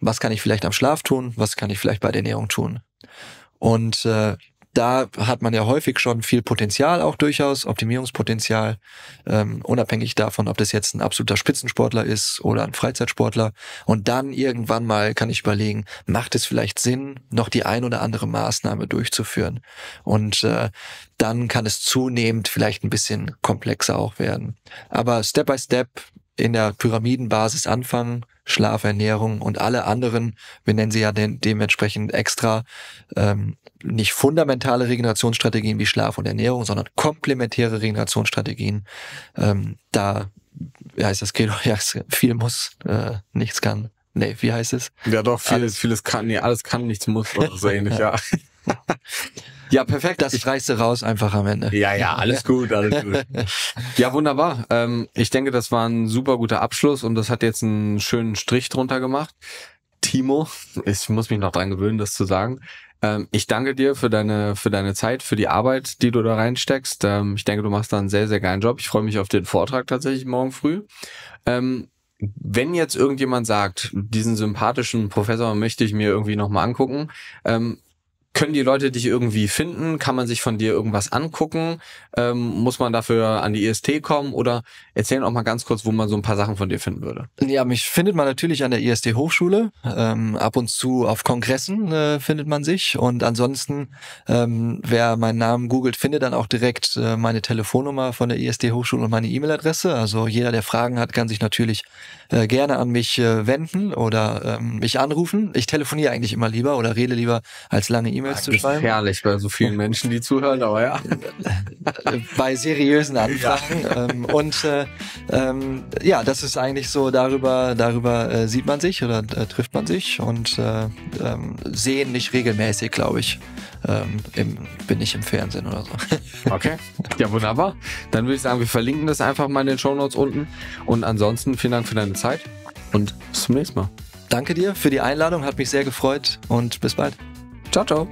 was kann ich vielleicht am Schlaf tun, was kann ich vielleicht bei der Ernährung tun? Und äh, da hat man ja häufig schon viel Potenzial auch durchaus, Optimierungspotenzial, ähm, unabhängig davon, ob das jetzt ein absoluter Spitzensportler ist oder ein Freizeitsportler. Und dann irgendwann mal kann ich überlegen, macht es vielleicht Sinn, noch die ein oder andere Maßnahme durchzuführen? Und äh, dann kann es zunehmend vielleicht ein bisschen komplexer auch werden. Aber Step by Step in der Pyramidenbasis anfangen, Schlafernährung und alle anderen, wir nennen sie ja de dementsprechend extra, ähm, nicht fundamentale Regenerationsstrategien wie Schlaf und Ernährung, sondern komplementäre Regenerationsstrategien. Ähm, da wie heißt das Credo, ja, viel muss, äh, nichts kann. Nee, wie heißt es? Ja, doch, vieles, alles, vieles kann, nee, alles kann, nichts muss oder so ähnlich, ja. Ja, perfekt, das reißt du raus einfach am Ende. Ja, ja, alles gut, alles gut. ja, wunderbar. Ähm, ich denke, das war ein super guter Abschluss und das hat jetzt einen schönen Strich drunter gemacht. Timo, ich muss mich noch dran gewöhnen, das zu sagen. Ähm, ich danke dir für deine, für deine Zeit, für die Arbeit, die du da reinsteckst. Ähm, ich denke, du machst da einen sehr, sehr geilen Job. Ich freue mich auf den Vortrag tatsächlich morgen früh. Ähm, wenn jetzt irgendjemand sagt, diesen sympathischen Professor möchte ich mir irgendwie nochmal angucken, ähm, können die Leute dich irgendwie finden? Kann man sich von dir irgendwas angucken? Ähm, muss man dafür an die IST e kommen? Oder Erzähl auch mal ganz kurz, wo man so ein paar Sachen von dir finden würde. Ja, mich findet man natürlich an der ISD Hochschule. Ähm, ab und zu auf Kongressen äh, findet man sich. Und ansonsten, ähm, wer meinen Namen googelt, findet dann auch direkt äh, meine Telefonnummer von der ISD Hochschule und meine E-Mail-Adresse. Also jeder, der Fragen hat, kann sich natürlich äh, gerne an mich äh, wenden oder ähm, mich anrufen. Ich telefoniere eigentlich immer lieber oder rede lieber, als lange E-Mails zu schreiben. Gefährlich bei so vielen Menschen, die zuhören, aber ja. bei seriösen Anfragen. Ja. Ähm, und äh, ähm, ja, das ist eigentlich so, darüber, darüber äh, sieht man sich oder äh, trifft man sich und äh, ähm, sehen nicht regelmäßig, glaube ich. Ähm, im, bin ich im Fernsehen oder so. okay, ja wunderbar. Dann würde ich sagen, wir verlinken das einfach mal in den Shownotes unten. Und ansonsten vielen Dank für deine Zeit und bis zum nächsten Mal. Danke dir für die Einladung, hat mich sehr gefreut und bis bald. Ciao, ciao.